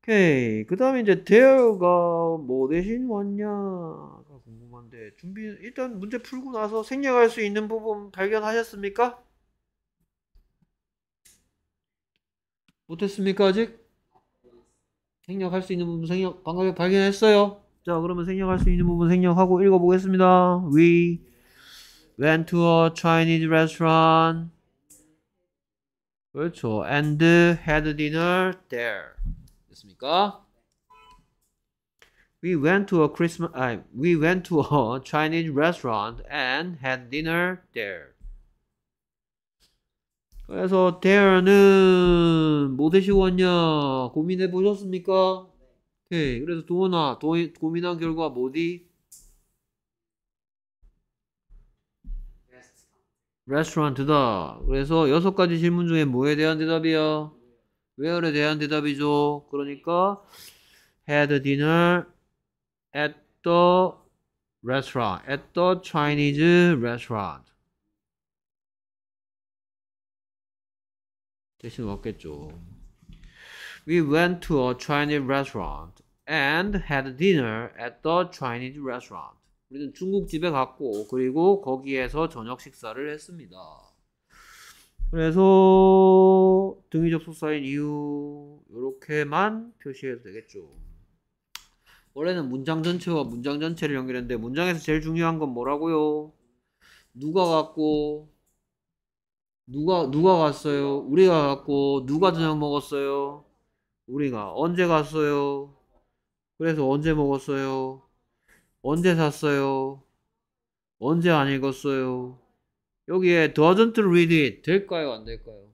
오케이. 그 다음에 이제 대여가뭐 대신 왔냐가 궁금한데 준비 일단 문제 풀고 나서 생략할 수 있는 부분 발견하셨습니까? 못했습니까 아직? 생략할 수 있는 부분 생략 방금 발견했어요. 자, 그러면 생략할 수 있는 부분 생략하고 읽어보겠습니다. We went to a Chinese restaurant. 그렇죠. And had dinner there. 됐습니까? We went to a Christmas. I, we went to a Chinese restaurant and had dinner there. 그래서 there는 뭐 되시고 왔냐 고민해 보셨습니까? 오케이 네, 그래서 도원나 고민한 결과 뭐디? 레스토랑트다 그래서 여섯 가지 질문 중에 뭐에 대한 대답이야? where에 대한 대답이죠. 그러니까 had dinner at the restaurant, at the Chinese restaurant. 대신 왔겠죠. We went to a Chinese restaurant and had dinner at the Chinese restaurant. 우리는 중국집에 갔고 그리고 거기에서 저녁 식사를 했습니다. 그래서 등위 접속사인 이유 이렇게만 표시해도 되겠죠. 원래는 문장 전체와 문장 전체를 연결했는데 문장에서 제일 중요한 건 뭐라고요? 누가 갔고 누가 누가 갔어요? 우리가 갔고 누가 저녁 먹었어요? 우리가 언제 갔어요? 그래서 언제 먹었어요? 언제 샀어요? 언제 안 읽었어요? 여기에 doesn't read it 될까요? 안 될까요?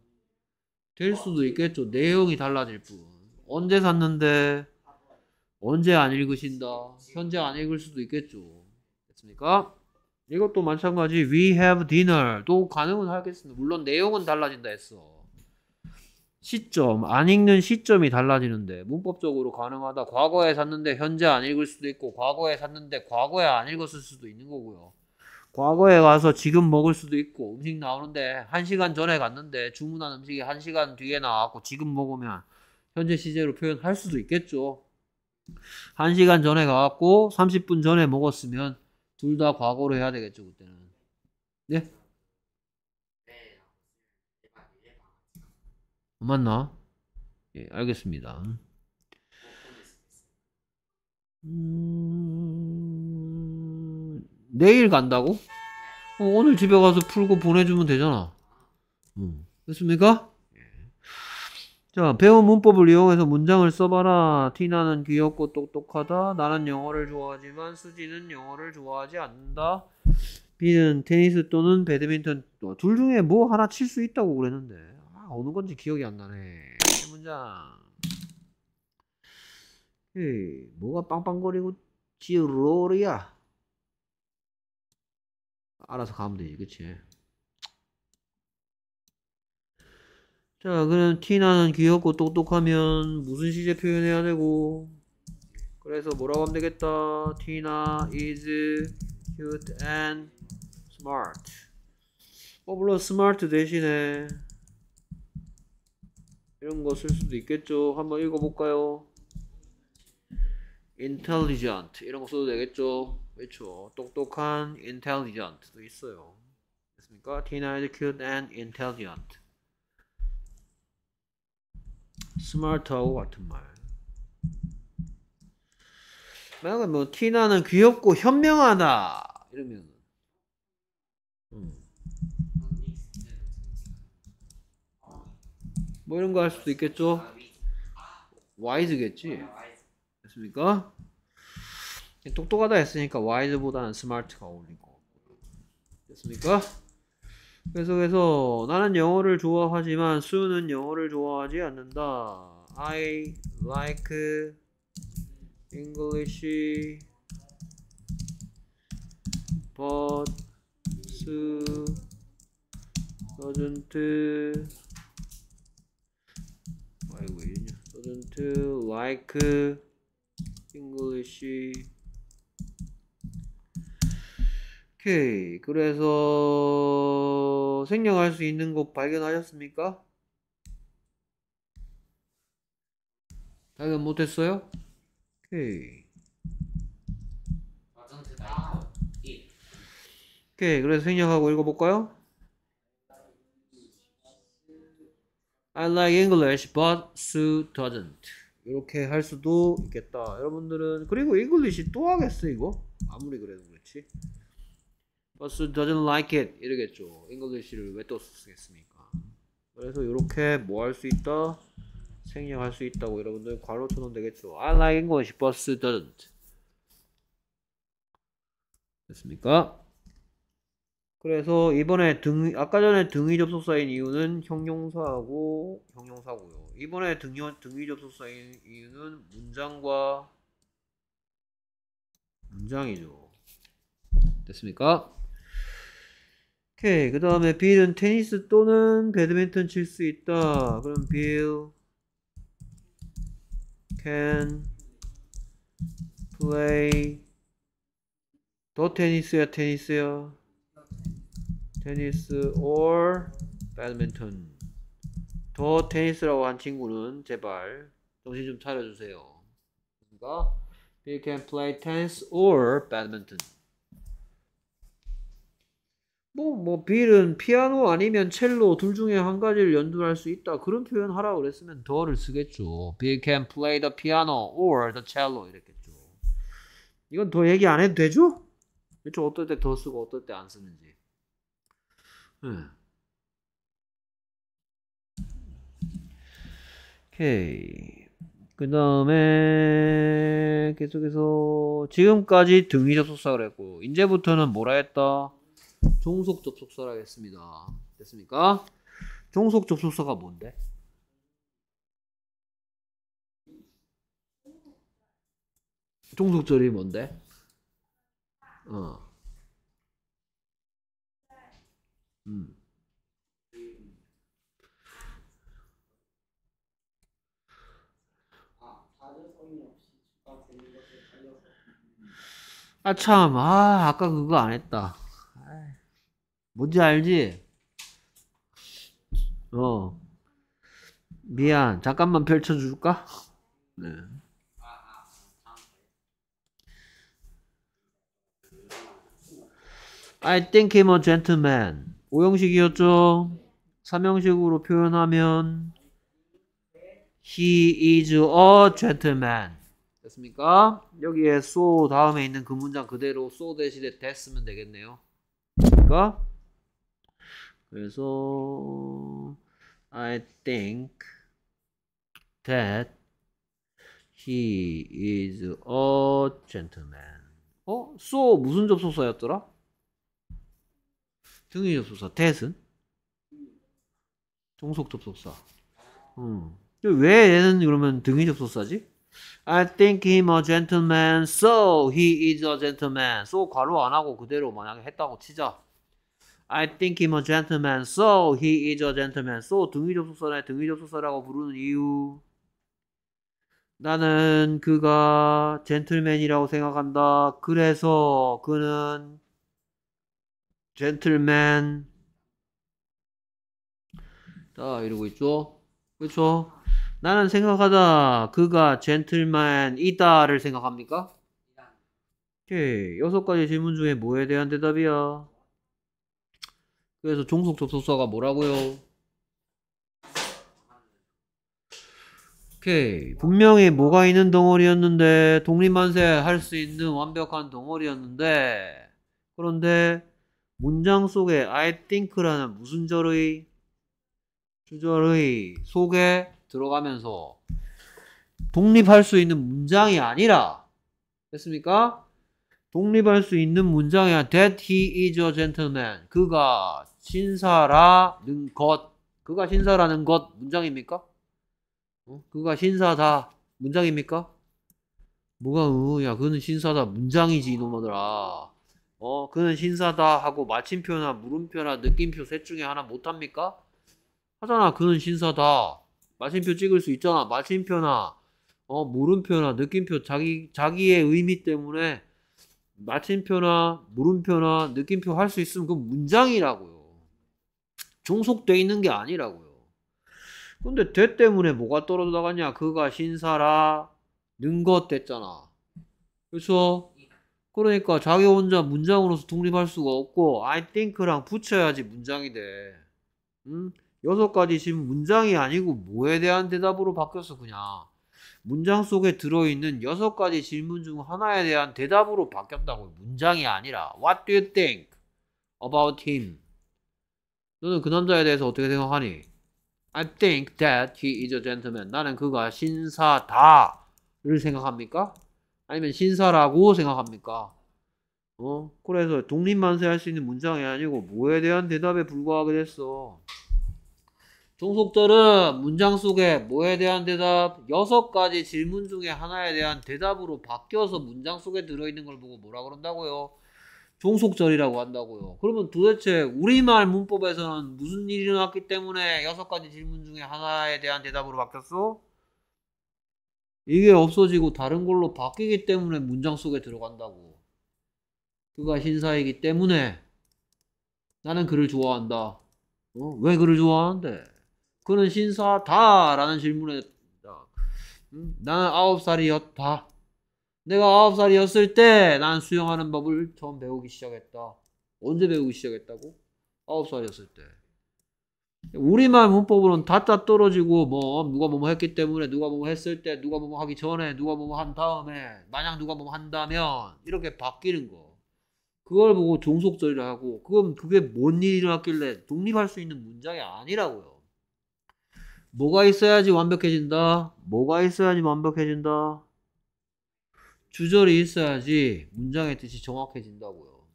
될 수도 있겠죠. 내용이 달라질 뿐. 언제 샀는데 언제 안 읽으신다. 현재 안 읽을 수도 있겠죠. 됐습니까? 이것도 마찬가지 we have dinner도 가능은 하겠습니다. 물론 내용은 달라진다 했어. 시점, 안 읽는 시점이 달라지는데 문법적으로 가능하다. 과거에 샀는데 현재 안 읽을 수도 있고 과거에 샀는데 과거에 안 읽었을 수도 있는 거고요. 과거에 가서 지금 먹을 수도 있고 음식 나오는데 1시간 전에 갔는데 주문한 음식이 1시간 뒤에 나왔고 지금 먹으면 현재 시제로 표현할 수도 있겠죠. 1시간 전에 가갖고 30분 전에 먹었으면 둘다 과거로 해야 되겠죠 그때는 네? 맞나? 예 알겠습니다 음... 내일 간다고? 어, 오늘 집에 가서 풀고 보내주면 되잖아 음. 됐습니까? 자, 배운 문법을 이용해서 문장을 써봐라. 티나는 귀엽고 똑똑하다. 나는 영어를 좋아하지만 수지는 영어를 좋아하지 않는다. 비는 테니스 또는 배드민턴 어, 둘 중에 뭐 하나 칠 수 있다고 그랬는데 아, 어느 건지 기억이 안 나네. 문장. 에이, 뭐가 빵빵거리고 지로리야. 알아서 가면 되지, 그치? 자, 그럼 티나는 귀엽고 똑똑하면 무슨 시제 표현해야 되고 그래서 뭐라고 하면 되겠다. 티나 is cute and smart. 뭐 물론 스마트 대신에 이런 거 쓸 수도 있겠죠. 한번 읽어볼까요? intelligent 이런 거 써도 되겠죠. 그렇죠. 똑똑한 intelligent도 있어요. 됐습니까? 티나 n a is cute and intelligent. 스마트하고 같은 말. 만약에 뭐 티나는 귀엽고 현명하다 이러면 음. 뭐 이런 거 할 수도 있겠죠. 와이즈겠지. 됐습니까? 똑똑하다 했으니까 와이즈보다는 스마트가 어울리고. 됐습니까? 그래서 그래서 나는 영어를 좋아하지만 수는 영어를 좋아하지 않는다. I like English but 수 doesn't 아이고 이냐 doesn't like English 오케이. 그래서 생략할 수 있는 거 발견하셨습니까? 발견 못했어요? 오케이. 예. 오케이. 그래서 생략하고 읽어볼까요? I like English, but Sue doesn't. 이렇게 할 수도 있겠다. 여러분들은 그리고 English또 하겠어 이거? 아무리 그래도 그렇지. 버스 doesn't like it 이러겠죠. English를 왜 또 쓰겠습니까? 그래서 이렇게 뭐 할 수 있다? 생략할 수 있다고 여러분들 괄호 쳐놓으면 되겠죠. I like English, 버스 doesn't. 됐습니까? 그래서 이번에 등 아까 전에 등위 접속사인 이유는 형용사하고 형용사고요. 이번에 등위, 등위 접속사인 이유는 문장과 문장이죠. 됐습니까? 오케이. 그 다음에 빌은 테니스 또는 배드민턴 칠 수 있다. 그럼 빌 can play 더 테니스야 테니스야 테니스 or 배드민턴 더 테니스라고 한 친구는 제발 정신 좀 차려주세요 그러니까 they can play tennis or badminton 뭐, 뭐, 빌은 피아노 아니면 첼로 둘 중에 한 가지를 연주할 수 있다. 그런 표현 하라고 그랬으면 더를 쓰겠죠. Bill can play the piano or the cello. 이랬겠죠. 이건 더 얘기 안 해도 되죠? 그렇죠 어떨 때 더 쓰고 어떨 때 안 쓰는지. 응. 예. 오케이. 그 다음에 계속해서 지금까지 등위 접속사 그랬고 이제부터는 뭐라 했다? 종속 접속사라했습니다 됐습니까? 종속 접속사가 뭔데? 종속절이 뭔데? 어. 음. 아참 아 아까 그거 안 했다 뭔지 알지? 어. 미안. 잠깐만 펼쳐줄까? 네. I think him a gentleman. 오형식이었죠? 3형식으로 표현하면 He is a gentleman. 됐습니까? 여기에 so 다음에 있는 그 문장 그대로 so 대신에 됐으면 되겠네요. 그러니까 그래서 I think that he is a gentleman. 어? so 무슨 접속사였더라? 등위 접속사 that은? 종속 접속사. 음. 왜 얘는 그러면 등위 접속사지? I think him a gentleman, so he is a gentleman. so 괄호 안 하고 그대로 만약에 했다고 치자. I think h i s a gentleman, so he is a gentleman. So 등위 접속사를 등위 접속사라고 부르는 이유. 나는 그가 젠틀맨이라고 생각한다. 그래서 그는 젠틀맨. 자, 이러고 있죠. 그렇죠? 나는 생각하다. 그가 젠틀맨이다를 생각합니까? 네. 오케이. 여섯 가지 질문 중에 뭐에 대한 대답이야? 그래서 종속 접속사가 뭐라고요? 오케이 분명히 뭐가 있는 덩어리였는데 독립만세 할 수 있는 완벽한 덩어리였는데 그런데 문장 속에 I think라는 무슨 절의 주절의 속에 들어가면서 독립할 수 있는 문장이 아니라 됐습니까? 독립할 수 있는 문장이야. That he is a gentleman. 그가 신사라는 것 그가 신사라는 것 문장입니까? 어? 그가 신사다 문장입니까? 뭐가 으야 어? 그는 신사다 문장이지 이놈들아어 그는 신사다 하고 마침표나 물음표나 느낌표 셋 중에 하나 못합니까? 하잖아 그는 신사다 마침표 찍을 수 있잖아 마침표나 어 물음표나 느낌표 자기 자기의 의미 때문에 마침표나 물음표나 느낌표 할 수 있으면 그 문장이라고요 종속돼 있는 게 아니라고요. 근데 대 때문에 뭐가 떨어져 나갔냐? 그가 신사라 는것 됐잖아. 그래서 그러니까 자기 혼자 문장으로서 독립할 수가 없고 I think랑 붙여야지 문장이 돼. 응? 여섯 가지 지금 문장이 아니고 뭐에 대한 대답으로 바뀌었어 그냥. 문장 속에 들어있는 여섯 가지 질문 중 하나에 대한 대답으로 바뀌었다고 문장이 아니라 What do you think about him? 너는 그 남자에 대해서 어떻게 생각하니? I think that he is a gentleman. 나는 그가 신사다를 생각합니까? 아니면 신사라고 생각합니까? 어? 그래서 독립만세 할 수 있는 문장이 아니고 뭐에 대한 대답에 불과하게 됐어. 종속들은 문장 속에 뭐에 대한 대답, 여섯 가지 질문 중에 하나에 대한 대답으로 바뀌어서 문장 속에 들어있는 걸 보고 뭐라 그런다고요? 종속절이라고 한다고요. 그러면 도대체 우리말 문법에서는 무슨 일이 일어났기 때문에 여섯 가지 질문 중에 하나에 대한 대답으로 바뀌었어? 이게 없어지고 다른 걸로 바뀌기 때문에 문장 속에 들어간다고. 그가 신사이기 때문에 나는 그를 좋아한다. 어? 왜 그를 좋아하는데? 그는 신사다라는 질문에 음, 나는 아홉 살이었다. 내가 아홉 살이었을 때 난 수영하는 법을 처음 배우기 시작했다. 언제 배우기 시작했다고? 아홉 살이었을 때. 우리말 문법으로는 다다 떨어지고 뭐 누가 뭐 뭐 했기 때문에 누가 뭐 뭐 했을 때 누가 뭐 뭐 하기 전에 누가 뭐 뭐 한 다음에 만약 누가 뭐뭐 한다면 이렇게 바뀌는 거. 그걸 보고 종속절이라 고 하고 그건 그게 뭔 일이 일어났길래 독립할 수 있는 문장이 아니라고요. 뭐가 있어야지 완벽해진다. 뭐가 있어야지 완벽해진다. 주절이 있어야지 문장의 뜻이 정확해진다고요.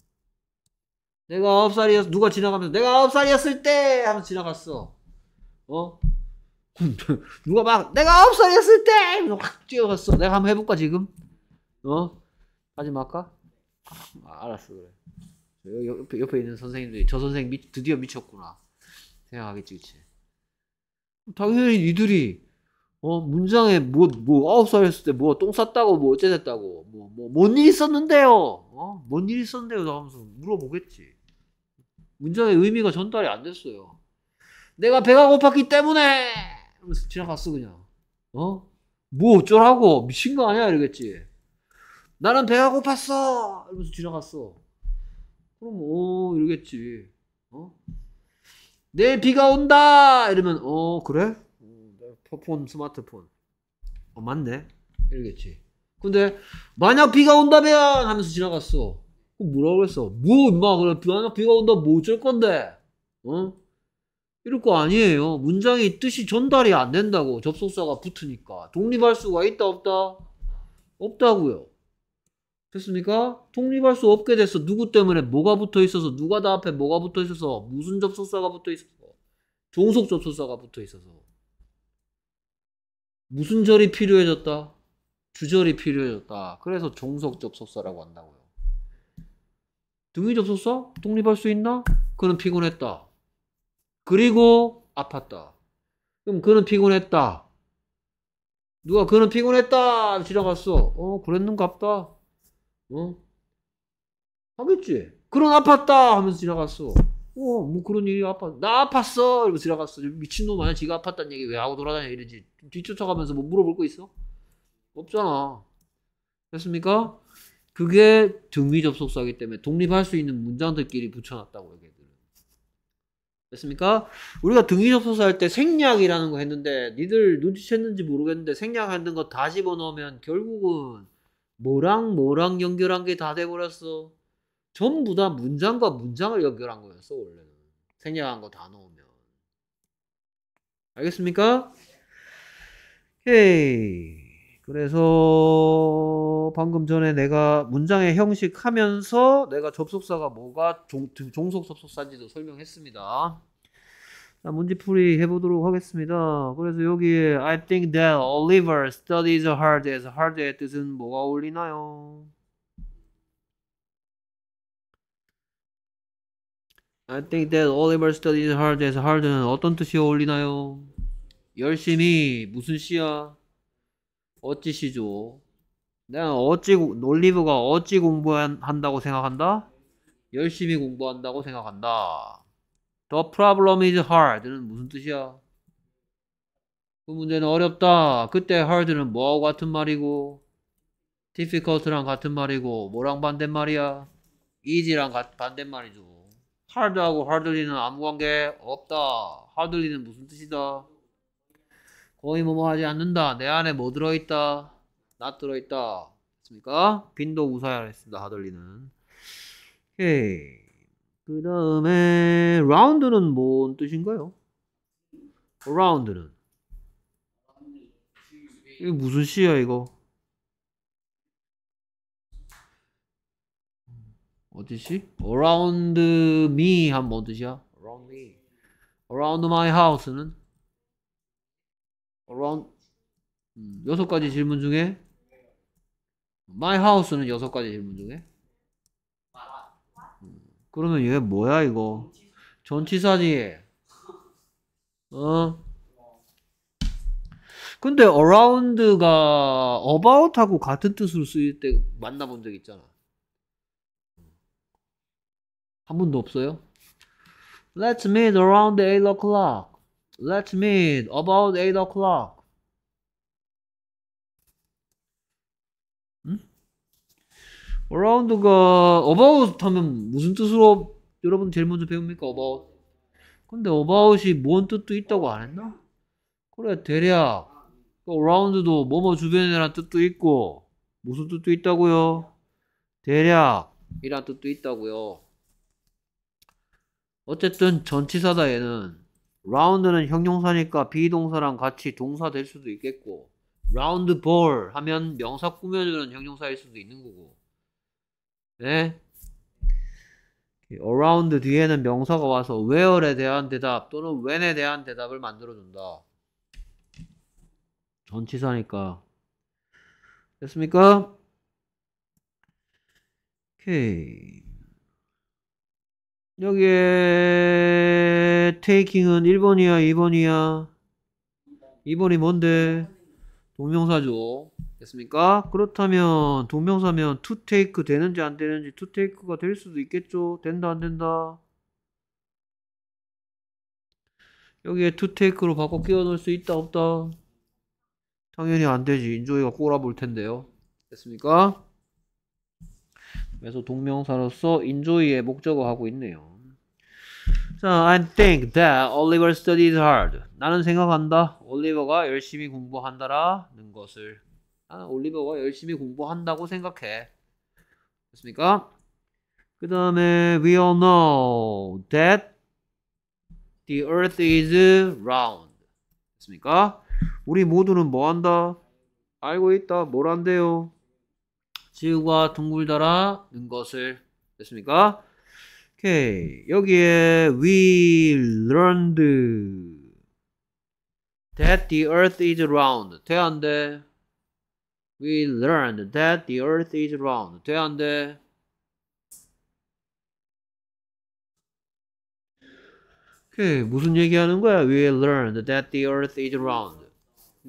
내가 9살이었, 누가 지나가면서 내가 9살이었을 때! 하면 지나갔어. 어? [laughs] 누가 막 내가 9살이었을 때! 확 뛰어갔어. 내가 한번 해볼까, 지금? 어? 하지 말까? 아, 알았어, 그래. 옆에, 옆에 있는 선생님들이 저 선생님 미, 드디어 미쳤구나. 생각하겠지, 그치? 당연히 이들이 어, 문장에 뭐, 뭐, 아홉 살 했을 때 뭐, 똥 쌌다고, 뭐, 어째됐다고, 뭐, 뭐, 뭔 일 있었는데요? 어, 뭔 일 있었는데요? 하면서 물어보겠지. 문장의 의미가 전달이 안 됐어요. 내가 배가 고팠기 때문에! 하면서 지나갔어, 그냥. 어? 뭐 어쩌라고? 미친 거 아니야? 이러겠지. 나는 배가 고팠어! 이러면서 지나갔어. 그럼, 어, 이러겠지. 어? 내일 비가 온다! 이러면, 어, 그래? 퍼폰 스마트폰 어 맞네 이러겠지 근데 만약 비가 온다면 하면서 지나갔어 그럼 뭐라고 그랬어뭐 임마 그래 만약 비가 온다 뭐 어쩔 건데 어? 이럴 거 아니에요 문장이 뜻이 전달이 안 된다고 접속사가 붙으니까 독립할 수가 있다 없다 없다고요 됐습니까? 독립할 수 없게 됐어 누구 때문에 뭐가 붙어 있어서 누가 다 앞에 뭐가 붙어 있어서 무슨 접속사가 붙어 있어서 종속 접속사가 붙어 있어서 무슨 절이 필요해졌다? 주절이 필요해졌다. 그래서 종속 접속사라고 한다고요. 등위 접속사? 독립할 수 있나? 그는 피곤했다. 그리고 아팠다. 그럼 그는 피곤했다. 누가 그는 피곤했다 지나갔어. 어 그랬는갑다. 어 하겠지. 그런 아팠다 하면서 지나갔어. 어, 뭐 그런 일이 아파. 나 아팠어! 이러고 지나갔어. 미친놈 아니야? 지가 아팠단 얘기 왜 하고 돌아다녀? 이러지. 뒤쫓아가면서 뭐 물어볼 거 있어? 없잖아. 됐습니까? 그게 등위 접속사기 때문에 독립할 수 있는 문장들끼리 붙여놨다고, 얘기들은. 됐습니까? 우리가 등위 접속사 할 때 생략이라는 거 했는데, 니들 눈치챘는지 모르겠는데, 생략하는 거 다 집어넣으면 결국은 뭐랑 뭐랑 연결한 게 다 돼버렸어. 전부 다 문장과 문장을 연결한 거였어 원래는 생략한 거 다 넣으면 알겠습니까? 오케이 그래서 방금 전에 내가 문장의 형식 하면서 내가 접속사가 뭐가 종, 종속 접속사인지도 설명했습니다 자, 문제풀이 해보도록 하겠습니다. 그래서 여기에 I think that Oliver studies hard as hard 의 뜻은 뭐가 어울리나요? I think that Oliver studies hard as hard는 어떤 뜻이 어울리나요? 열심히 무슨 씨야 어찌 씨죠난 어찌 놀리브가 어찌 공부한다고 생각한다? 열심히 공부한다고 생각한다. The problem is hard는 무슨 뜻이야? 그 문제는 어렵다. 그때 hard는 뭐하고 같은 말이고 difficult랑 같은 말이고 뭐랑 반대말이야? easy랑 반대말이죠. hard하고 hardly는 아무 관계 없다. hardly는 무슨 뜻이다? 거의 뭐뭐 하지 않는다. 내 안에 뭐 들어있다? 나 들어있다. 됐습니까? 빈도 우사야 했습니다. hardly는. 오케이. 그 다음에 round는 뭔 뜻인가요? round는 이게 무슨 시야 이거? 어디시? Around me 한번 어디시야? Around me. Around my house는? Around 음, 여섯 가지 질문 중에 my house는 여섯 가지 질문 중에 음, 그러면 얘 뭐야 이거? 전치사지. 어? 근데 around가 about하고 같은 뜻으로 쓰일 때 만나본 적 있잖아. 한 번도 없어요? Let's meet around 8 o'clock. Let's meet about 8 o'clock. 음? around가 그 about 하면 무슨 뜻으로 여러분 제일 먼저 배웁니까? about. 근데 about이 뭔 뜻도 있다고 안 했나? 그래 대략 그 around도 뭐뭐 주변이라 뜻도 있고 무슨 뜻도 있다고요? 대략 이란 뜻도 있다고요. 어쨌든 전치사다 얘는 라운드는 형용사니까 비동사랑 같이 동사 될 수도 있겠고 라운드 볼 하면 명사 꾸며주는 형용사일 수도 있는 거고 네? around 뒤에는 명사가 와서 where에 대한 대답 또는 when에 대한 대답을 만들어준다 전치사니까 됐습니까? 오케이 여기에 taking은 1번이야 2번이야 2번이 뭔데 동명사죠 됐습니까? 그렇다면 동명사면 to take 되는지 안 되는지 to take가 될 수도 있겠죠 된다 안 된다 여기에 to take로 바꿔 끼워 넣을 수 있다 없다 당연히 안 되지 인조이가 꼬라볼 텐데요 됐습니까? 그래서 동명사로서 enjoy의 목적어하고 있네요. 자, I think that Oliver s t u d i e s hard. 나는 생각한다. 올리버가 열심히 공부한다라는 것을. 나는 올리버가 열심히 공부한다고 생각해. 됐습니까? 그 다음에 we all know that the earth is round. 됐습니까? 우리 모두는 뭐 한다? 알고 있다. 뭘 한대요? 지우가 둥글더라 는 것을 됐습니까? 오케이 여기에 we learned that the earth is round 돼안돼 We learned that the earth is round 돼안돼 오케이 무슨 얘기하는 거야? We learned that the earth is round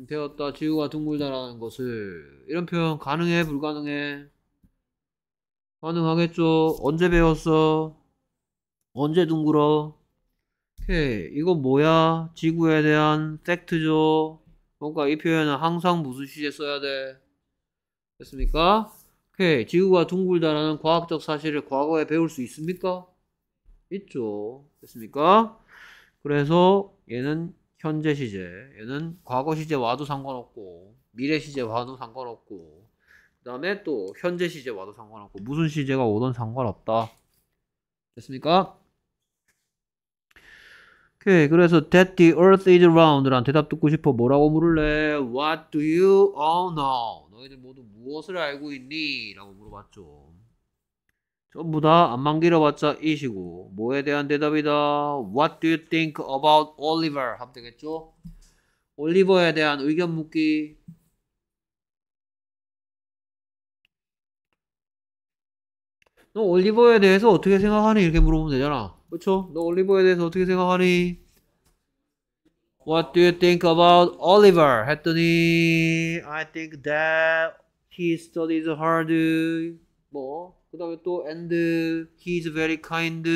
배웠다 지구가 둥글다라는 것을 이런 표현 가능해 불가능해? 가능하겠죠. 언제 배웠어? 언제 둥글어? 오케이 이건 뭐야? 지구에 대한 팩트죠. 뭔가 이 표현은 항상 무슨 시제 써야 돼? 됐습니까? 오케이 지구가 둥글다라는 과학적 사실을 과거에 배울 수 있습니까? 있죠. 됐습니까? 그래서 얘는 현재 시제 얘는 과거 시제 와도 상관없고 미래 시제 와도 상관없고 그 다음에 또 현재 시제 와도 상관없고 무슨 시제가 오든 상관없다 됐습니까? 오케이 그래서 that the earth is round란 대답 듣고 싶어 뭐라고 물을래? What do you all know? 너희들 모두 무엇을 알고 있니? 라고 물어봤죠 전부 다 안만 길어봤자 이시고 뭐에 대한 대답이다 What do you think about Oliver? 하면 되겠죠? 올리버에 대한 의견 묻기 너 올리버에 대해서 어떻게 생각하니? 이렇게 물어보면 되잖아 그쵸? 너 올리버에 대해서 어떻게 생각하니? What do you think about Oliver? 했더니 I think that he studies hard 뭐그 다음에 또 and he is very kind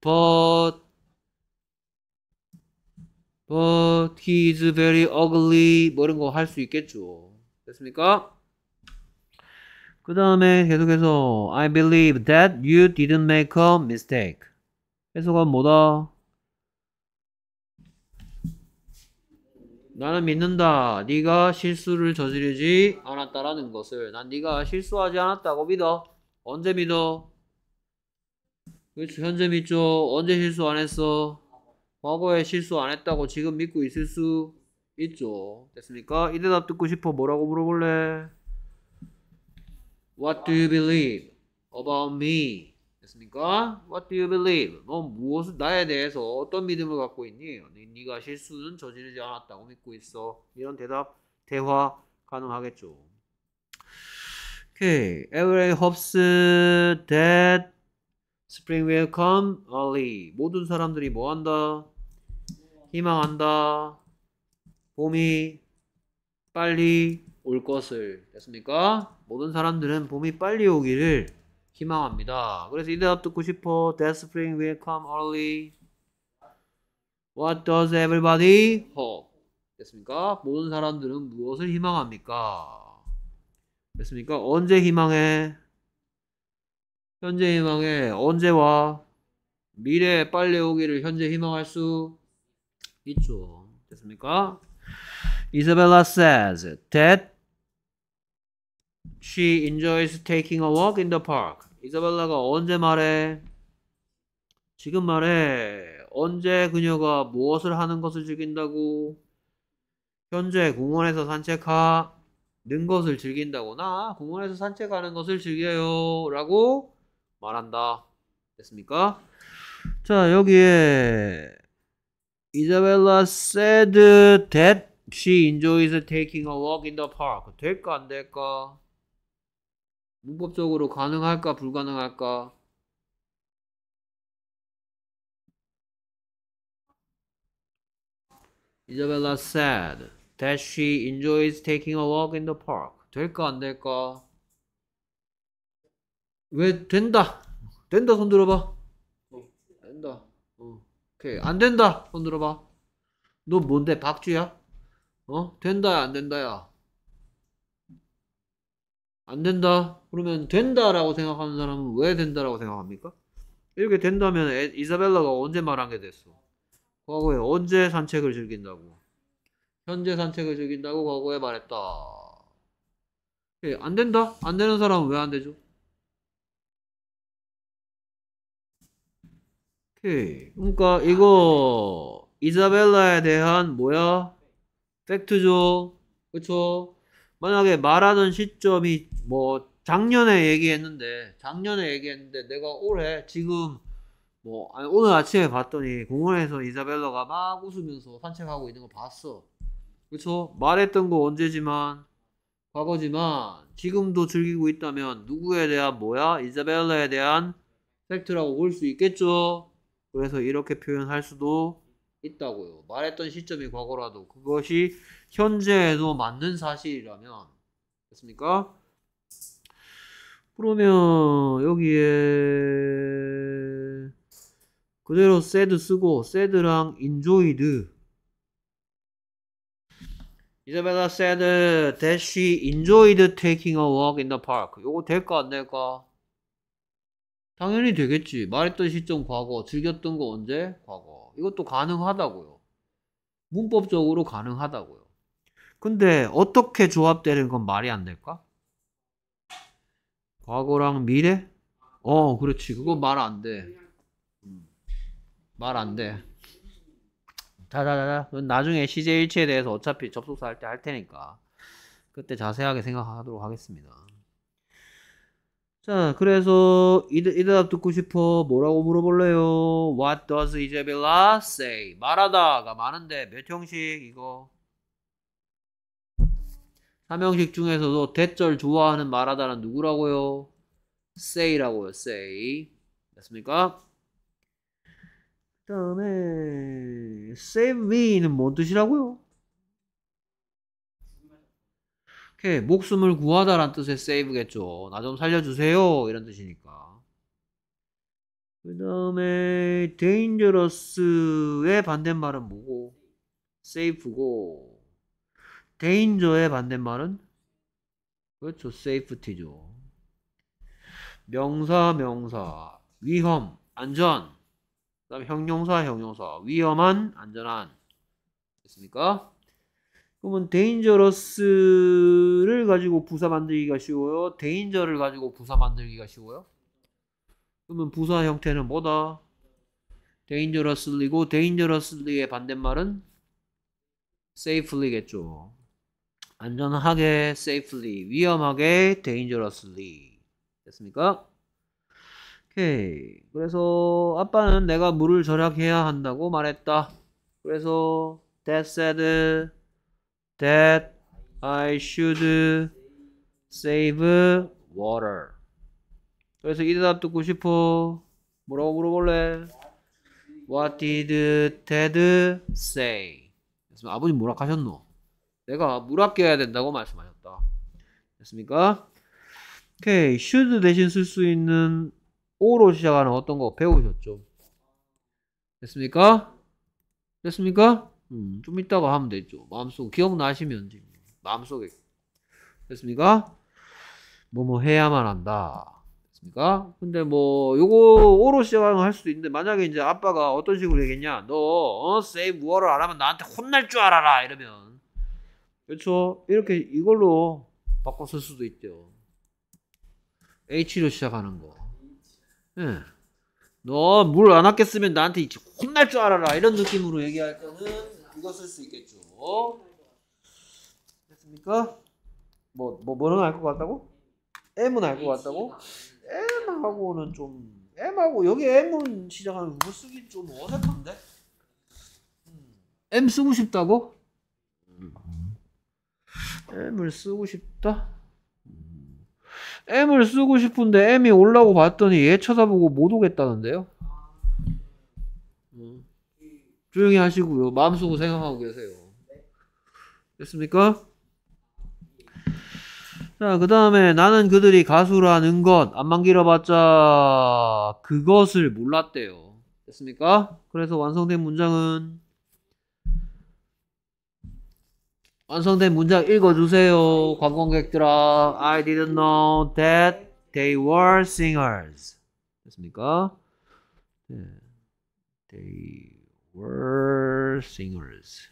but but he is very ugly 뭐 이런 거 할 수 있겠죠 됐습니까? 그 다음에 계속해서 I believe that you didn't make a mistake 해석은 뭐다? 나는 믿는다. 네가 실수를 저지르지 않았다라는 것을. 난 네가 실수하지 않았다고 믿어. 언제 믿어? 그렇죠. 현재 믿죠. 언제 실수 안 했어? 과거에 실수 안 했다고 지금 믿고 있을 수 있죠. 됐습니까? 이 대답 듣고 싶어. 뭐라고 물어볼래? What do you believe about me? 됐습니까? What do you believe? 넌 무엇을 나에 대해서 어떤 믿음을 갖고 있니? 네가 실수는 저지르지 않았다고 믿고 있어. 이런 대답 대화 가능하겠죠. Okay, e v e r y y hopes that spring will come early. 모든 사람들이 뭐 한다? 희망한다. 봄이 빨리 올 것을 됐습니까? 모든 사람들은 봄이 빨리 오기를 희망합니다. 그래서 이 대답 듣고 싶어. That spring will come early. What does everybody hope? 됐습니까? 모든 사람들은 무엇을 희망합니까? 됐습니까? 언제 희망해? 현재 희망해. 언제 와? 미래에 빨리 오기를 현재 희망할 수 있죠. 됐습니까? Isabella says that she enjoys taking a walk in the park. 이사벨라가 언제 말해? 지금 말해. 언제 그녀가 무엇을 하는 것을 즐긴다고? 현재 공원에서 산책하는 것을 즐긴다거나 공원에서 산책하는 것을 즐겨요. 라고 말한다. 됐습니까? 자, 여기에 이자벨라 said that she enjoys taking a walk in the park. 될까 안 될까? 문법적으로 가능할까 불가능할까 이 s 벨라 e l l a said that she enjoys taking a walk in the park. 될까 안 될까? 왜 된다? 된다 손 들어봐. 된다. 오케이 안 된다 손 들어봐. 너 뭔데 박쥐야? 어? 된다야 안 된다야? 안 된다. 그러면 된다라고 생각하는 사람은 왜 된다라고 생각합니까? 이렇게 된다면 이사벨라가 언제 말한 게 됐어? 과거에 언제 산책을 즐긴다고? 현재 산책을 즐긴다고 과거에 말했다. 예, 안 된다? 안 되는 사람은 왜 안 되죠? 오케이. 그러니까 이거 이사벨라에 대한 뭐야? 팩트죠. 그쵸? 만약에 말하는 시점이 뭐 작년에 얘기했는데 작년에 얘기했는데 내가 올해 지금 뭐 아니, 오늘 아침에 봤더니 공원에서 이사벨러가막 웃으면서 산책하고 있는 거 봤어. 그렇죠? 말했던 거 언제지만 과거지만 지금도 즐기고 있다면 누구에 대한 뭐야? 이사벨러에 대한 팩트라고 볼 수 있겠죠. 그래서 이렇게 표현할 수도 있다고요. 말했던 시점이 과거라도 그것이 현재에도 맞는 사실이라면 됐습니까? 그러면 여기에 그대로 s a d 쓰고 s a d 랑 enjoyed 이제베다 said that she enjoyed taking a walk in the park 요거 될까 안 될까? 당연히 되겠지 말했던 시점 과거 즐겼던 거 언제? 과거 이것도 가능하다고요 문법적으로 가능하다고요 근데 어떻게 조합되는 건 말이 안 될까? 과거랑 미래? 어, 그렇지. 그거 말 안 돼. 음. 말안 돼. 자자자자. 나중에 CJ 일치에 대해서 어차피 접속사 할 때 할 테니까 그때 자세하게 생각하도록 하겠습니다. 자, 그래서 이, 이 대답 듣고 싶어 뭐라고 물어볼래요? What does Isabella say? 말하다가 많은데 몇 형식 이거? 삼형식 중에서도 대절 좋아하는 말하다는 누구라고요? say라고요, say. 됐습니까? 그 다음에 save me는 뭔 뜻이라고요? 오케이, 목숨을 구하다란 뜻의 save겠죠. 나 좀 살려주세요. 이런 뜻이니까. 그 다음에 dangerous의 반대말은 뭐고? safe고. d a n 의 반대말은 그렇죠. s a f e 죠 명사 명사 위험 안전 그다음 형용사 형용사 위험한 안전한 됐습니까? 그러면 dangerous를 가지고 부사 만들기가 쉬워요. danger를 가지고 부사 만들기가 쉬워요. 그러면 부사 형태는 뭐다? dangerously고 dangerously의 반대말은 safely겠죠. 안전하게 safely 위험하게 dangerously 됐습니까? 오케이 그래서 아빠는 내가 물을 절약해야 한다고 말했다 그래서 that said that I should save water 그래서 이 대답 듣고 싶어 뭐라고 물어볼래? What did Ted say? 아버님 뭐라 하셨노? 내가 물아껴야 된다고 말씀하셨다. 됐습니까? 오케이. should 대신 쓸 수 있는 오로 시작하는 어떤 거 배우셨죠? 됐습니까? 됐습니까? 음, 좀 이따가 하면 되죠. 마음속 기억나시면 지금 마음속에 됐습니까? 뭐뭐 뭐 해야만 한다. 됐습니까? 근데 뭐 요거 오로 시작하는 거 할 수도 있는데 만약에 이제 아빠가 어떤 식으로 얘기했냐? 너 어, 세이 무어를 안 하면 나한테 혼날 줄 알아라 이러면 그렇죠? 이렇게 이걸로 바꿔 쓸 수도 있대요. H로 시작하는 거. 예. 너물 안 아꼈으면 나한테 이제 혼날 줄 알아라. 이런 느낌으로 얘기할 때는 이거 쓸 수 있겠죠. 됐습니까? 뭐, 뭐, 뭐는 알 것 같다고? M은 알 것 같다고? M하고는 좀, M하고, 여기 M은 시작하는 거 쓰기 좀 어색한데? 음. M 쓰고 싶다고? 음. M을 쓰고 싶다? M을 쓰고 싶은데 M이 올라고 봤더니 얘 쳐다보고 못 오겠다는데요? 음. 조용히 하시고요. 마음속으로 생각하고 계세요. 됐습니까? 자, 그 다음에 나는 그들이 가수라는 것 안만 길어봤자 그것을 몰랐대요. 됐습니까? 그래서 완성된 문장은 완성된 문장 읽어주세요. 관광객들아, I didn't know that they were singers. 됐습니까? 네. They were singers.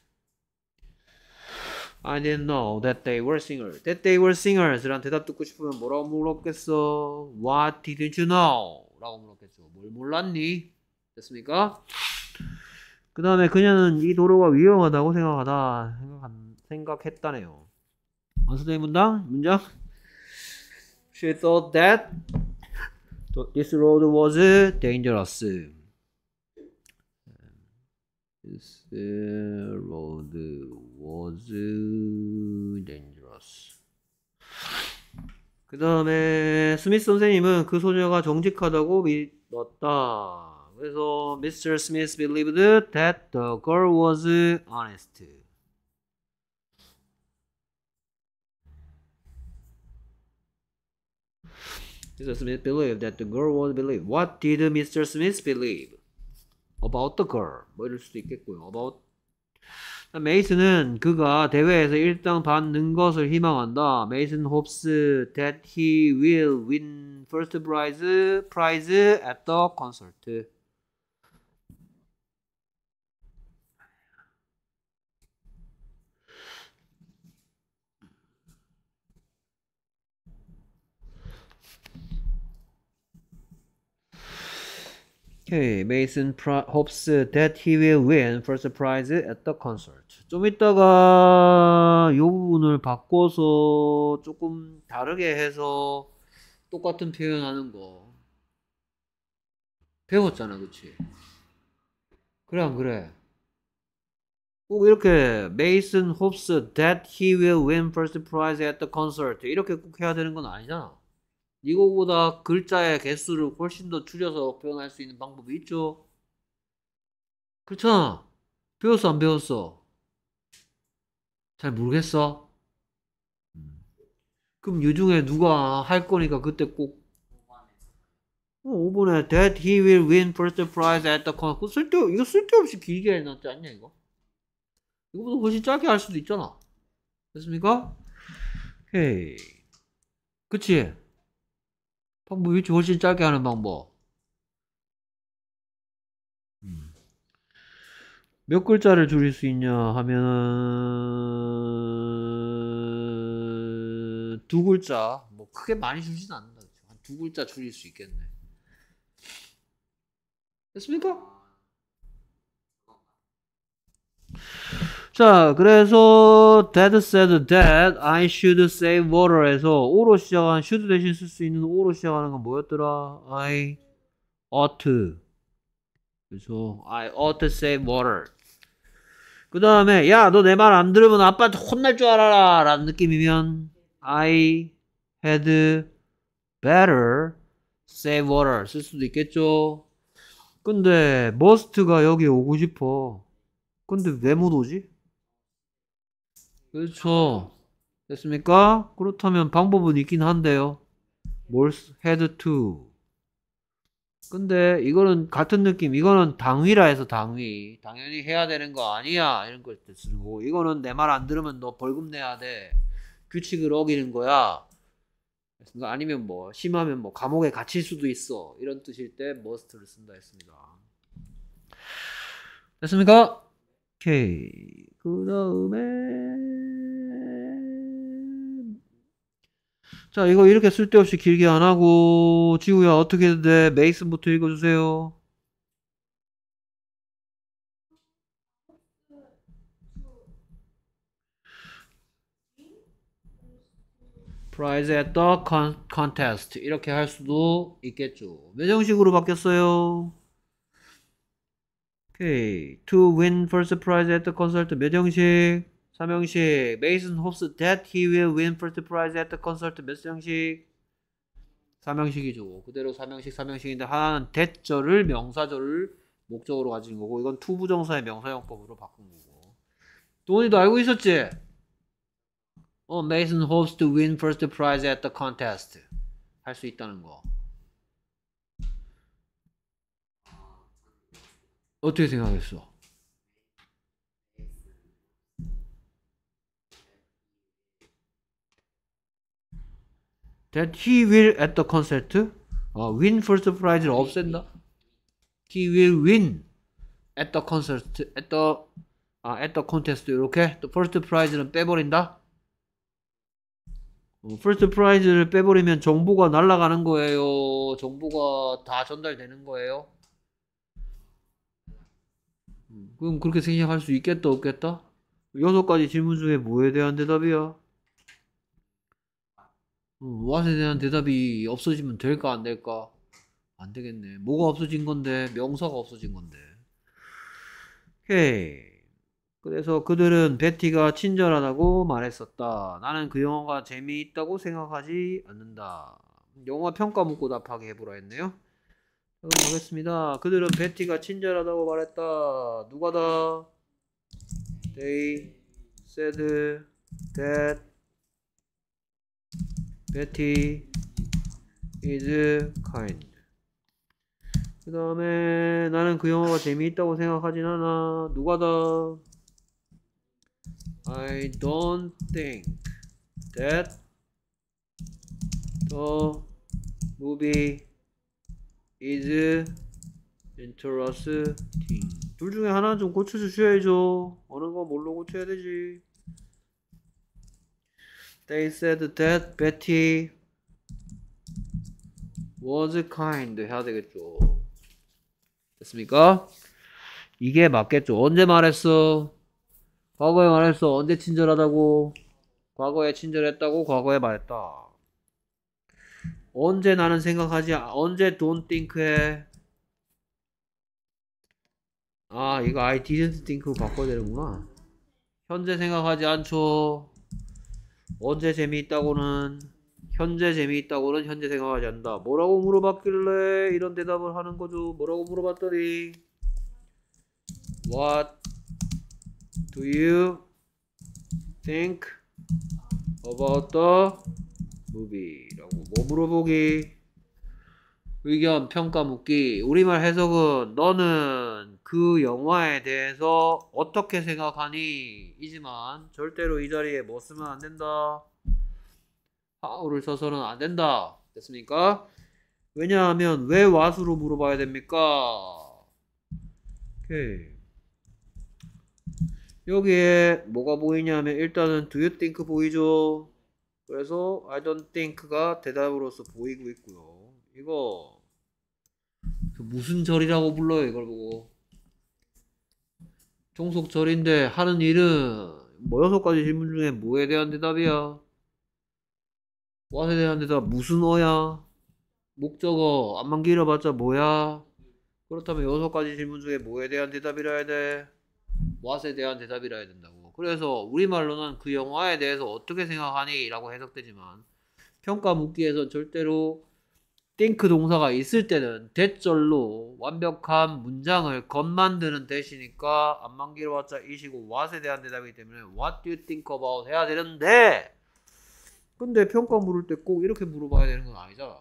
I didn't know that they were singers. That they were singers. 라는 대답 듣고 싶으면 뭐라고 물었겠어? What didn't you know? 라고 물었겠죠. 뭘 몰랐니? 됐습니까? 그 다음에 그녀는 이 도로가 위험하다고 생각하다. 생각한 생각했다네요. 완수된 문장 문장. She thought that this road was dangerous. This road was dangerous. 그 다음에 스미스 선생님은 그 소녀가 정직하다고 믿었다. 그래서 Mr. Smith believed that the girl was honest. Mr. Smith believed that the girl would believe. What did Mr. Smith believe? About the girl. 뭐 이럴 수도 있겠고요. About 메이슨은 그가 대회에서 1등 받는 것을 희망한다. 메이슨 hopes that he will win first prize prize at the concert. Okay, Mason hopes that he will win first prize at the concert. 좀 이따가 이 부분을 바꿔서 조금 다르게 해서 똑같은 표현하는 거 배웠잖아, 그치? 그래, 안 그래? 꼭 이렇게 Mason hopes that he will win first prize at the concert 이렇게 꼭 해야 되는 건 아니잖아. 이거보다 글자의 개수를 훨씬 더 줄여서 표현할 수 있는 방법이 있죠. 그렇잖아. 배웠어, 안 배웠어? 잘 모르겠어? 그럼 요 중에 누가 할 거니까 그때 꼭 5번에 어, that he will win first prize at the con. 쓸데 이거 쓸데없이 길게 해놨지 않냐 이거? 이거보다 훨씬 짧게 할 수도 있잖아. 됐습니까? 헤이 그치? 방법 위치 훨씬 짧게 하는 방법. 음. 몇 글자를 줄일 수 있냐 하면 두 글자 뭐 크게 많이 줄진 않는다 한 두 글자 줄일 수 있겠네 됐습니까? 자, 그래서 dad said that I should save water에서 오로 시작한 should 대신 쓸 수 있는 오로 시작하는 건 뭐였더라? I ought. 그래서 I ought to save water. 그 다음에 야 너 내 말 안 들으면 아빠한테 혼날 줄 알아라 라는 느낌이면 I had better save water 쓸 수도 있겠죠 근데 must가 여기 오고 싶어 근데 왜 못 오지? 그렇죠. 어. 됐습니까? 그렇다면 방법은 있긴 한데요. 뭘 head to. 근데 이거는 같은 느낌. 이거는 당위라 해서 당위. 당연히 해야 되는 거 아니야. 이런 걸 쓰는 고 이거는 내 말 안 들으면 너 벌금 내야 돼. 규칙을 어기는 거야. 그래서 아니면 뭐 심하면 뭐 감옥에 갇힐 수도 있어. 이런 뜻일 때 must를 쓴다 했습니다. 됐습니까? 오케이. 그다음에 자 이거 이렇게 쓸데없이 길게 안 하고 지우야 어떻게 돼? 메이슨부터 읽어주세요. prize at the contest 이렇게 할 수도 있겠죠. 매 정식으로 바뀌었어요? 오케이. To win first prize at the concert 몇 형식? 3형식. Mason hopes that he will win first prize at the concert 몇 형식? 3형식이죠. 그대로 3형식, 3형식인데 하나는 대절을 명사절을 목적으로 가진 거고 이건 투부정사의 명사형법으로 바꾼 거고. 도훈이도 알고 있었지? 어, Mason hopes to win first prize at the contest. 할 수 있다는 거. 어떻게 생각했어? That he will at the concert 어, win first prize를 없앤다. He will win at the concert, at the 아, at the contest 이렇게 또 first prize는 빼버린다. 어, first prize를 빼버리면 정보가 날아가는 거예요. 정보가 다 전달되는 거예요. 그럼 그렇게 생각할수 있겠다 없겠다? 여섯 가지 질문 중에 뭐에 대한 대답이야? 어, 무엇에 대한 대답이 없어지면 될까 안 될까? 안 되겠네. 뭐가 없어진 건데? 명사가 없어진 건데. 오케이. 그래서 그들은 베티가 친절하다고 말했었다. 나는 그 영화가 재미있다고 생각하지 않는다. 영화 평가 묻고 답하게 해보라 했네요. 보겠습니다. 그들은 베티가 친절하다고 말했다. 누가다? They said that Betty is kind. 그 다음에 나는 그 영화가 재미있다고 생각하진 않아. 누가다? I don't think that the movie is interesting 둘 중에 하나 좀 고쳐주셔야죠 어느 거 뭘로 고쳐야 되지 They said that Betty was kind 해야 되겠죠 됐습니까? 이게 맞겠죠 언제 말했어? 과거에 말했어 언제 친절하다고 과거에 친절했다고 과거에 말했다 언제 나는 생각하지 언제 don't think해 아 이거 I didn't think 바꿔야 되는구나 현재 생각하지 않죠 언제 재미있다고는 현재 재미있다고는 현재 생각하지 않는다 뭐라고 물어봤길래 이런 대답을 하는 거죠 뭐라고 물어봤더니 What do you think about the 무비라고 뭐 물어보기 의견 평가 묻기 우리말 해석은 너는 그 영화에 대해서 어떻게 생각하니? 이지만 절대로 이 자리에 뭐 쓰면 안 된다. 하우를 써서는 안 된다. 됐습니까? 왜냐하면 왜 왓으로 물어봐야 됩니까? 오케이. 여기에 뭐가 보이냐면 일단은 do you think 보이죠? 그래서 I don't think가 대답으로서 보이고 있고요. 이거 그 무슨 절이라고 불러요 이걸 보고 종속절인데 하는 일은 뭐 여섯 가지 질문 중에 뭐에 대한 대답이야? what에 대한 대답 무슨 어야? 목적어 안만 길어봤자 뭐야? 그렇다면 여섯 가지 질문 중에 뭐에 대한 대답이라 해야 돼? what에 대한 대답이라 해야 된다고 그래서 우리말로는 그 영화에 대해서 어떻게 생각하니? 라고 해석되지만 평가 묻기에서 절대로 think 동사가 있을 때는 대절로 완벽한 문장을 겉만드는 대시니까 안만기로 왔자 이시고 what에 대한 대답이기 때문에 what do you think about 해야 되는데 근데 평가 물을 때 꼭 이렇게 물어봐야 되는 건 아니잖아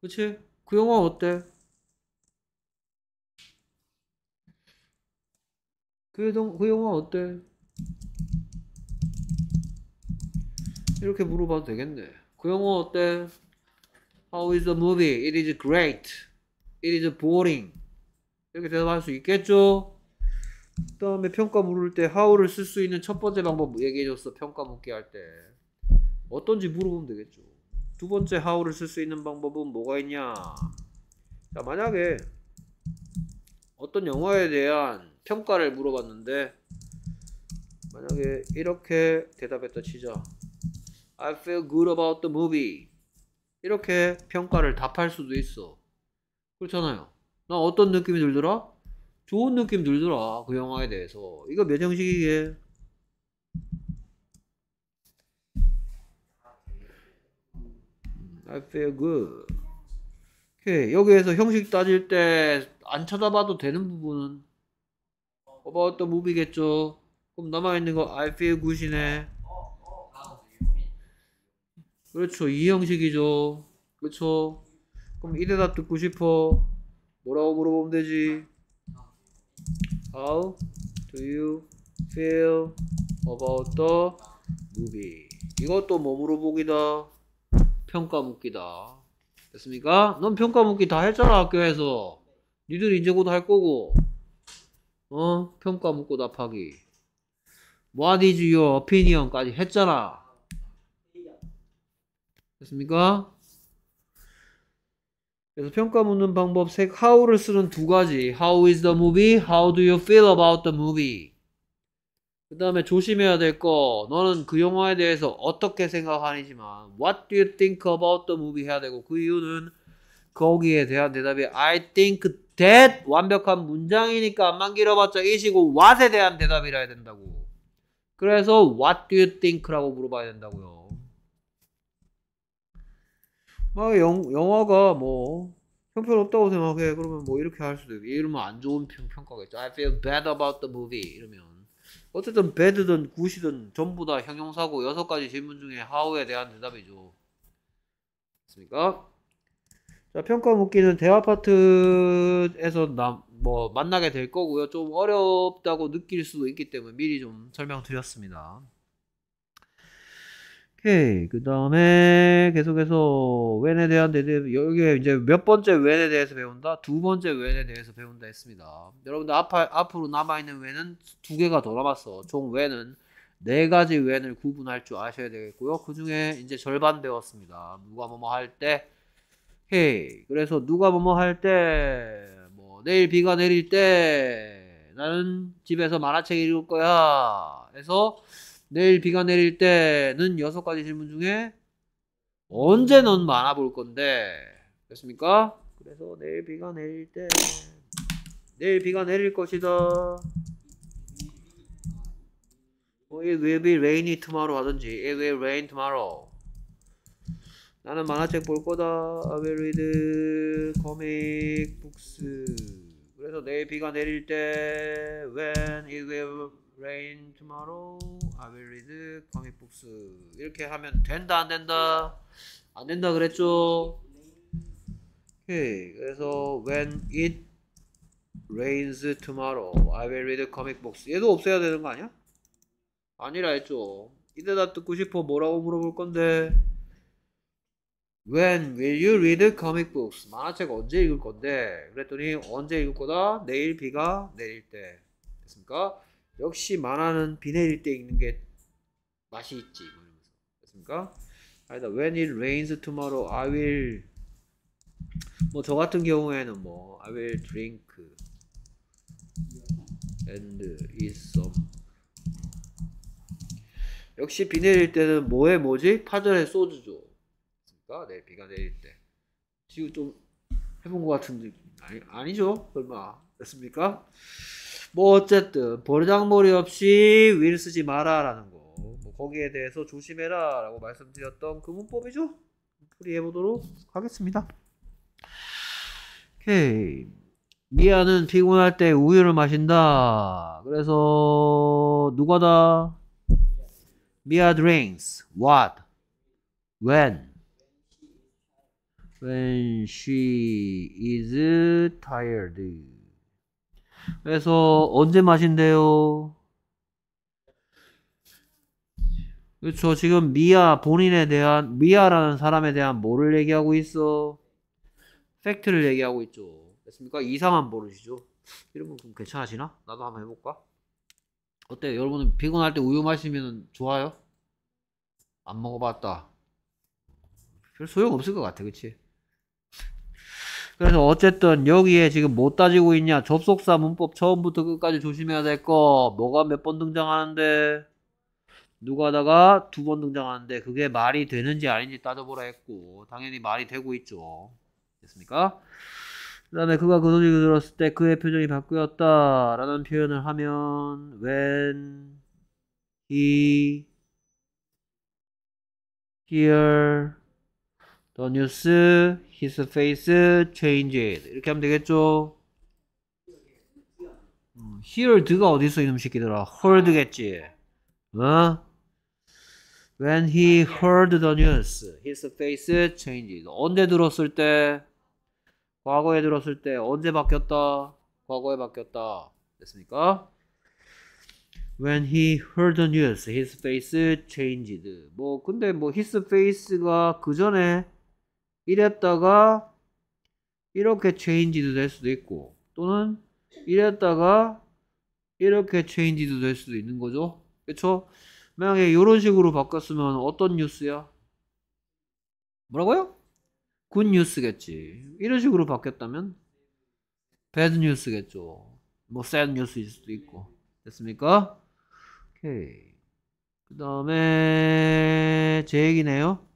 그치? 그 영화 어때? 그, 동, 그 영화 어때? 이렇게 물어봐도 되겠네. 그 영화 어때? How is the movie? It is great. It is boring. 이렇게 대답할 수 있겠죠? 그 다음에 평가 물을 때 how를 쓸 수 있는 첫 번째 방법 얘기해줬어. 평가 묻기 할 때. 어떤지 물어보면 되겠죠. 두 번째 how를 쓸 수 있는 방법은 뭐가 있냐? 자, 만약에 어떤 영화에 대한 평가를 물어봤는데 만약에 이렇게 대답했다 치자 I feel good about the movie 이렇게 평가를 답할 수도 있어 그렇잖아요 나 어떤 느낌이 들더라? 좋은 느낌 들더라 그 영화에 대해서 이거 몇 형식이게? I feel good 오케이 여기에서 형식 따질 때 안 쳐다봐도 되는 부분은 about the movie겠죠. 그럼 남아있는 거 I feel good이네. 그렇죠. 이 형식이죠. 그렇죠. 그럼 이 대답 듣고 싶어. 뭐라고 물어보면 되지? How do you feel about the movie? 이것도 뭐 물어보기다? 평가 묻기다. 됐습니까? 넌 평가 묻기 다 했잖아, 학교에서. 니들 이제 곧할 거고. 어? 평가묻고 답하기. What is your opinion까지 했잖아. 됐습니까? 그래서 평가 묻는 방법 세 how를 쓰는 두 가지. How is the movie? How do you feel about the movie? 그 다음에 조심해야 될 거. 너는 그 영화에 대해서 어떻게 생각하니지만 What do you think about the movie 해야 되고 그 이유는 거기에 대한 대답이 I think that 완벽한 문장이니까 안만 길어봤자 이시고 what에 대한 대답이라 해야 된다고. 그래서 what do you think라고 물어봐야 된다고요. 막 영, 영화가 뭐 형편없다고 생각해. 그러면 뭐 이렇게 할 수도 있고 이러면 안 좋은 평, 평가겠죠. I feel bad about the movie 이러면. 어쨌든 배드든 굿이든 전부 다 형용사고 여섯 가지 질문 중에 how에 대한 대답이죠. 됐습니까? 자, 평가 묻기는 대화파트에서 나, 뭐 만나게 될 거고요. 좀 어렵다고 느낄 수도 있기 때문에 미리 좀 설명드렸습니다. 오케이. 그 다음에 계속해서 웬에 대한 대답, 여기에 이제 몇 번째 웬에 대해서 배운다? 두 번째 웬에 대해서 배운다 했습니다. 여러분들 앞, 앞으로 남아있는 웬은 두 개가 더 남았어. 총 웬은 네 가지 웬을 구분할 줄 아셔야 되겠고요. 그 중에 이제 절반 배웠습니다. 누가 뭐 뭐 할 때, 헤이 K. 그래서 누가 뭐뭐 할 때, 뭐 내일 비가 내릴 때, 나는 집에서 만화책 읽을 거야. 해서 내일 비가 내릴 때는 여섯 가지 질문 중에 언제 넌 만화 볼 건데? 됐습니까? 그래서 내일 비가 내릴 때, 내일 비가 내릴 것이다. 뭐, 어, it will be rainy tomorrow 하든지, it will rain tomorrow. 나는 만화책 볼 거다. 아베리드 코믹 북스. 그래서 내일 비가 내릴 때 When it will rain tomorrow, 아베리드 l 믹 북스. 이렇게 하면 된다 안 된다? 안 된다 그랬죠? 오케이. 그래서 When it rains tomorrow, I will read comic books. 얘도 없애야 되는 거 아니야? 아니라 했죠. 이대다 듣고 싶어 뭐라고 물어볼 건데 When will you read comic books? 만화책 언제 읽을 건데? 그랬더니 언제 읽을 거다? 내일 비가 내릴 때. 됐습니까? 역시 만화는 비 내릴 때 읽는 게 맛이 있지. 뭐 됐습니까? 아니다. When it rains tomorrow, I will 뭐 저 같은 경우에는 뭐 I will drink and eat some 역시 비 내릴 때는 뭐에 뭐지? 파전에 소주죠. 않습니까? 네, 비가 내릴 때. 지금 좀 해본 것 같은 느낌. 아니, 아니죠. 얼마 됐습니까? 뭐 어쨌든 버리장머리 없이 위를 쓰지 마라라는 거. 뭐 거기에 대해서 조심해라라고 말씀드렸던 그 문법이죠. 풀이해 보도록 하겠습니다. 오케이. 미아는 피곤할 때 우유를 마신다. 그래서 누가다? 미아 drinks what? when? when she is tired. 그래서 언제 마신대요? 그렇죠. 지금 미아 본인에 대한 미아라는 사람에 대한 뭐를 얘기하고 있어? 팩트를 얘기하고 있죠. 됐습니까? 이상한 버릇이죠. 여러분 그럼 괜찮아지나? 나도 한번 해볼까? 어때요? 여러분은 피곤할 때 우유 마시면 좋아요? 안 먹어봤다. 별 소용없을 것 같아, 그치? 그래서 어쨌든 여기에 지금 못 뭐 따지고 있냐 접속사 문법 처음부터 끝까지 조심해야 될 거 뭐가 몇 번 등장하는데 누가다가 두 번 등장하는데 그게 말이 되는지 아닌지 따져보라 했고 당연히 말이 되고 있죠 됐습니까? 그 다음에 그가 그 소식을 들었을 때 그의 표정이 바꾸었다 라는 표현을 하면 when he hear the news his face changed 이렇게 하면 되겠죠? 음, heard가 어디 있어 이놈 새끼들아 heard겠지 어? When he heard the news his face changed 언제 들었을 때? 과거에 들었을 때 언제 바뀌었다? 과거에 바뀌었다 됐습니까? When he heard the news, his face changed. 뭐 근데 뭐 his face가 그 전에 이랬다가 이렇게 체인지도 될 수도 있고 또는 이랬다가 이렇게 체인지도 될 수도 있는 거죠. 그렇 만약에 이런 식으로 바꿨으면 어떤 뉴스야? 뭐라고요? 굿 뉴스겠지. 이런 식으로 바뀌었다면 배드 뉴스겠죠. 뭐 s a 뉴스일 수도 있고. 됐습니까? 오케이. 그 다음에 제 얘기네요.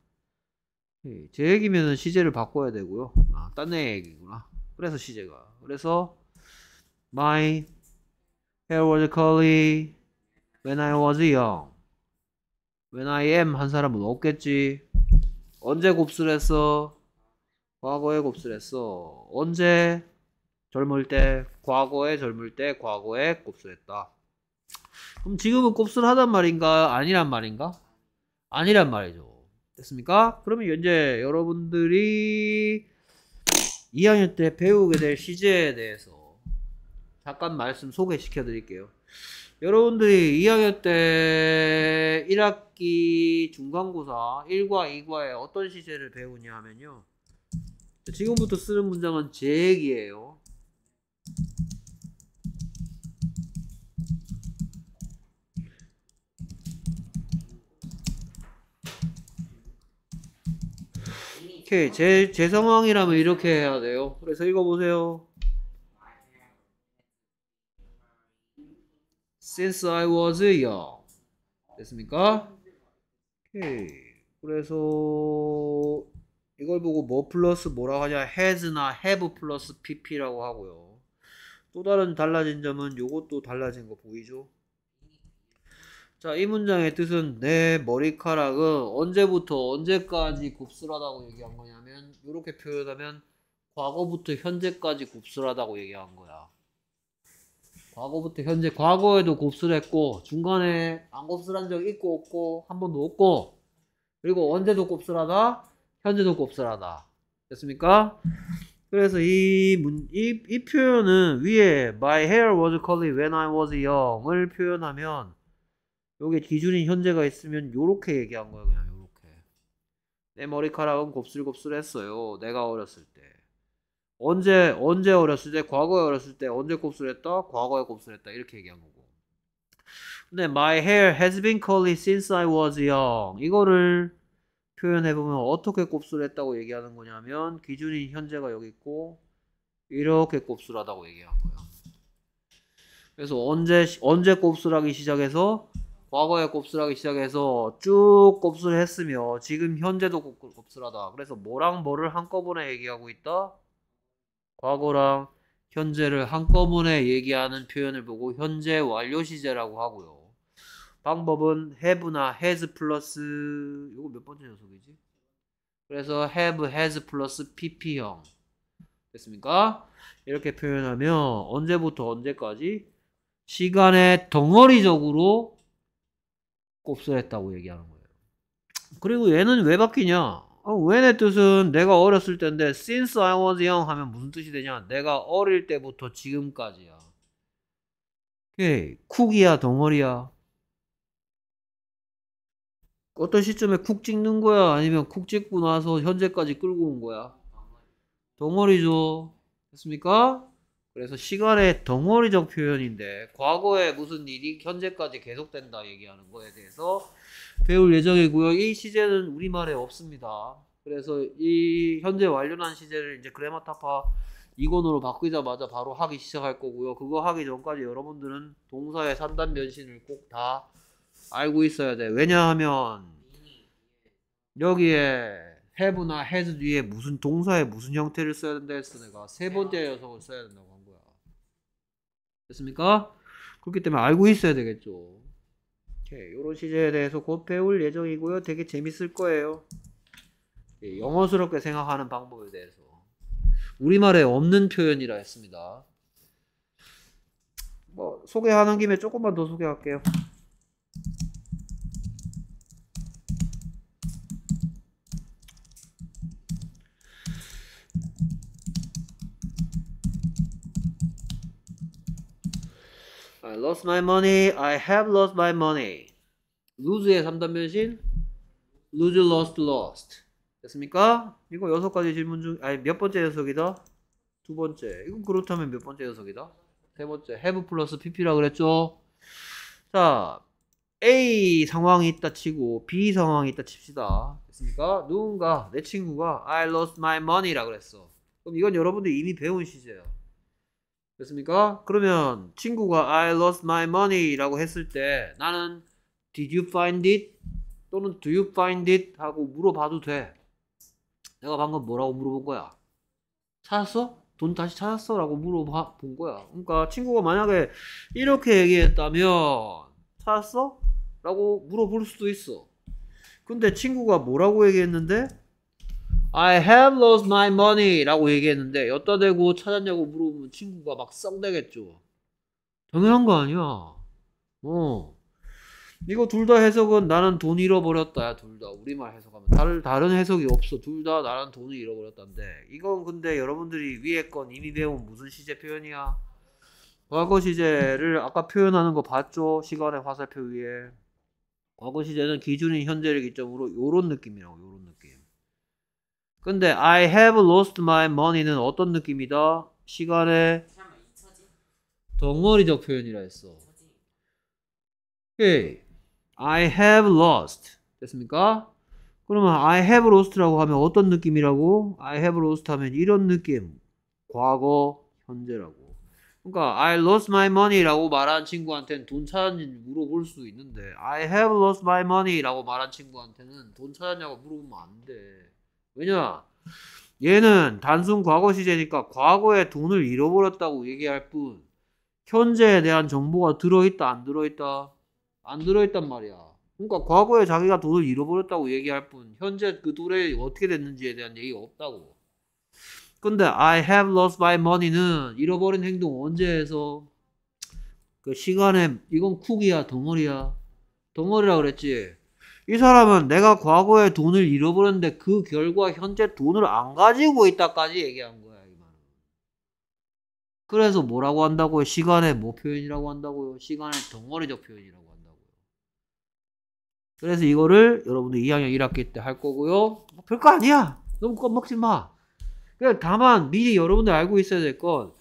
예, 제얘기면 시제를 바꿔야 되고요. 아, 딴애 얘기구나. 그래서 시제가. 그래서 my hair was curly when I was young. when I am 한 사람은 없겠지. 언제 곱슬했어? 과거에 곱슬했어. 언제 젊을 때, 과거에 젊을 때, 과거에 곱슬했다. 그럼 지금은 곱슬하단 말인가? 아니란 말인가? 아니란 말이죠. 됐습니까? 그러면 이제 여러분들이 2학년 때 배우게 될 시제에 대해서 잠깐 말씀 소개시켜 드릴게요. 여러분들이 2학년 때 1학기 중간고사 1과 2과에 어떤 시제를 배우냐 하면요. 지금부터 쓰는 문장은 제액이에요. 오케이. 제, 제 상황이라면 이렇게 해야 돼요. 그래서 읽어보세요. Since I was young. 됐습니까? 오케이. 그래서 이걸 보고 뭐 플러스 뭐라 하냐 has나 have 플러스 pp라고 하고요. 또 다른 달라진 점은 요것도 달라진 거 보이죠? 자, 이 문장의 뜻은 내 머리카락은 언제부터 언제까지 곱슬하다고 얘기한 거냐면 이렇게 표현하면 과거부터 현재까지 곱슬하다고 얘기한 거야. 과거부터 현재 과거에도 곱슬했고 중간에 안 곱슬한 적 있고 없고 한 번도 없고 그리고 언제도 곱슬하다 현재도 곱슬하다 됐습니까? 그래서 이, 문, 이, 이 표현은 위에 My hair was curly when I was young을 표현하면 요게 기준인 현재가 있으면 요렇게 얘기한 거야 그냥 요렇게 내 머리카락은 곱슬곱슬했어요 내가 어렸을 때 언제 언제 어렸을 때 과거에 어렸을 때 언제 곱슬했다 과거에 곱슬했다 이렇게 얘기한 거고 근데 my hair has been curly since I was young 이거를 표현해보면 어떻게 곱슬했다고 얘기하는 거냐면 기준인 현재가 여기 있고 이렇게 곱슬하다고 얘기한 거예요 그래서 언제 언제 곱슬하기 시작해서 과거에 곱슬하기 시작해서 쭉 곱슬했으며 지금 현재도 곱슬하다. 그래서 뭐랑 뭐를 한꺼번에 얘기하고 있다? 과거랑 현재를 한꺼번에 얘기하는 표현을 보고 현재 완료 시제라고 하고요. 방법은 have나 has 플러스 이거 몇 번째 녀석이지? 그래서 have, has 플러스 pp형 됐습니까? 이렇게 표현하면 언제부터 언제까지 시간의 덩어리적으로 곱슬했다고 얘기하는 거예요. 그리고 얘는 왜 바뀌냐? when의 어, 뜻은 내가 어렸을 때인데 since I was young 하면 무슨 뜻이 되냐? 내가 어릴 때부터 지금까지야. 오케이. 예, 쿡이야 덩어리야? 어떤 시점에 쿡 찍는 거야? 아니면 쿡 찍고 나서 현재까지 끌고 온 거야? 덩어리죠. 됐습니까? 그래서 시간의 덩어리적 표현인데 과거에 무슨 일이 현재까지 계속된다 얘기하는 거에 대해서 배울 예정이고요. 이 시제는 우리말에 없습니다. 그래서 이 현재 완료난 시제를 이제 그레마타파 이건으로바꾸자마자 바로 하기 시작할 거고요. 그거 하기 전까지 여러분들은 동사의 산단 변신을 꼭 다 알고 있어야 돼. 왜냐하면 여기에 have나 has 뒤에 무슨 동사의 무슨 형태를 써야 된다 했어 내가 세 번째 녀석을 써야 된다고. 됐습니까? 그렇기 때문에 알고 있어야 되겠죠. 이런 네, 시제에 대해서 곧 배울 예정이고요. 되게 재밌을 거예요. 예, 영어스럽게 생각하는 방법에 대해서. 우리말에 없는 표현이라 했습니다. 뭐, 소개하는 김에 조금만 더 소개할게요. I lost my money. I have lost my money. lose의 3단 변신 lose, lost, lost 됐습니까? 이거 여섯 가지 질문 중 아니 몇 번째 녀석이다? 두 번째 이건 그렇다면 몇 번째 녀석이다? 세 번째 have 플러스 pp라 그랬죠? 자 A 상황이 있다 치고 B 상황이 있다 칩시다 됐습니까? 누군가 내 친구가 I lost my money라 그랬어 그럼 이건 여러분들 이미 배운 시제예요 됐습니까? 그러면 친구가 I lost my money 라고 했을 때 나는 Did you find it? 또는 Do you find it? 하고 물어봐도 돼. 내가 방금 뭐라고 물어본 거야? 찾았어? 돈 다시 찾았어? 라고 물어본 거야. 그러니까 친구가 만약에 이렇게 얘기했다면 찾았어? 라고 물어볼 수도 있어. 근데 친구가 뭐라고 얘기했는데 I have lost my money 라고 얘기했는데 여따 대고 찾았냐고 물어보면 친구가 막 썩대겠죠 당연한 거 아니야 어 이거 둘 다 해석은 나는 돈 잃어버렸다야 둘 다 우리말 해석하면 다른, 다른 해석이 없어 둘 다 나는 돈을 잃어버렸다인데 이건 근데 여러분들이 위에 건 이미 배운 무슨 시제 표현이야 과거 시제를 아까 표현하는 거 봤죠 시간의 화살표 위에 과거 시제는 기준인 현재를 기점으로 요런 느낌이라고 요런 느낌 근데 I have lost my money는 어떤 느낌이다? 시간에 덩어리적 표현이라 했어. 오케이. I have lost. 됐습니까? 그러면 I have lost라고 하면 어떤 느낌이라고? I have lost 하면 이런 느낌. 과거, 현재라고. 그러니까 I lost my money라고 말한 친구한테는 돈 찾았는지 물어볼 수 있는데 I have lost my money라고 말한 친구한테는 돈 찾았냐고 물어보면 안 돼. 왜냐? 얘는 단순 과거 시제니까 과거에 돈을 잃어버렸다고 얘기할 뿐 현재에 대한 정보가 들어있다 안 들어있다 안 들어있단 말이야. 그러니까 과거에 자기가 돈을 잃어버렸다고 얘기할 뿐 현재 그 돈이 어떻게 됐는지에 대한 얘기가 없다고. 근데 I have lost my money는 잃어버린 행동 언제 해서 그 시간에 이건 쿡이야 덩어리야 덩어리라 그랬지. 이 사람은 내가 과거에 돈을 잃어버렸는데 그 결과 현재 돈을 안 가지고 있다까지 얘기한 거야. 그래서 뭐라고 한다고요? 시간의 뭐 표현이라고 한다고요? 시간의 덩어리적 표현이라고 한다고요. 그래서 이거를 여러분들 2학년 1학기 때 할 거고요. 뭐 별거 아니야. 너무 겁먹지 마. 그냥 다만 미리 여러분들 알고 있어야 될 건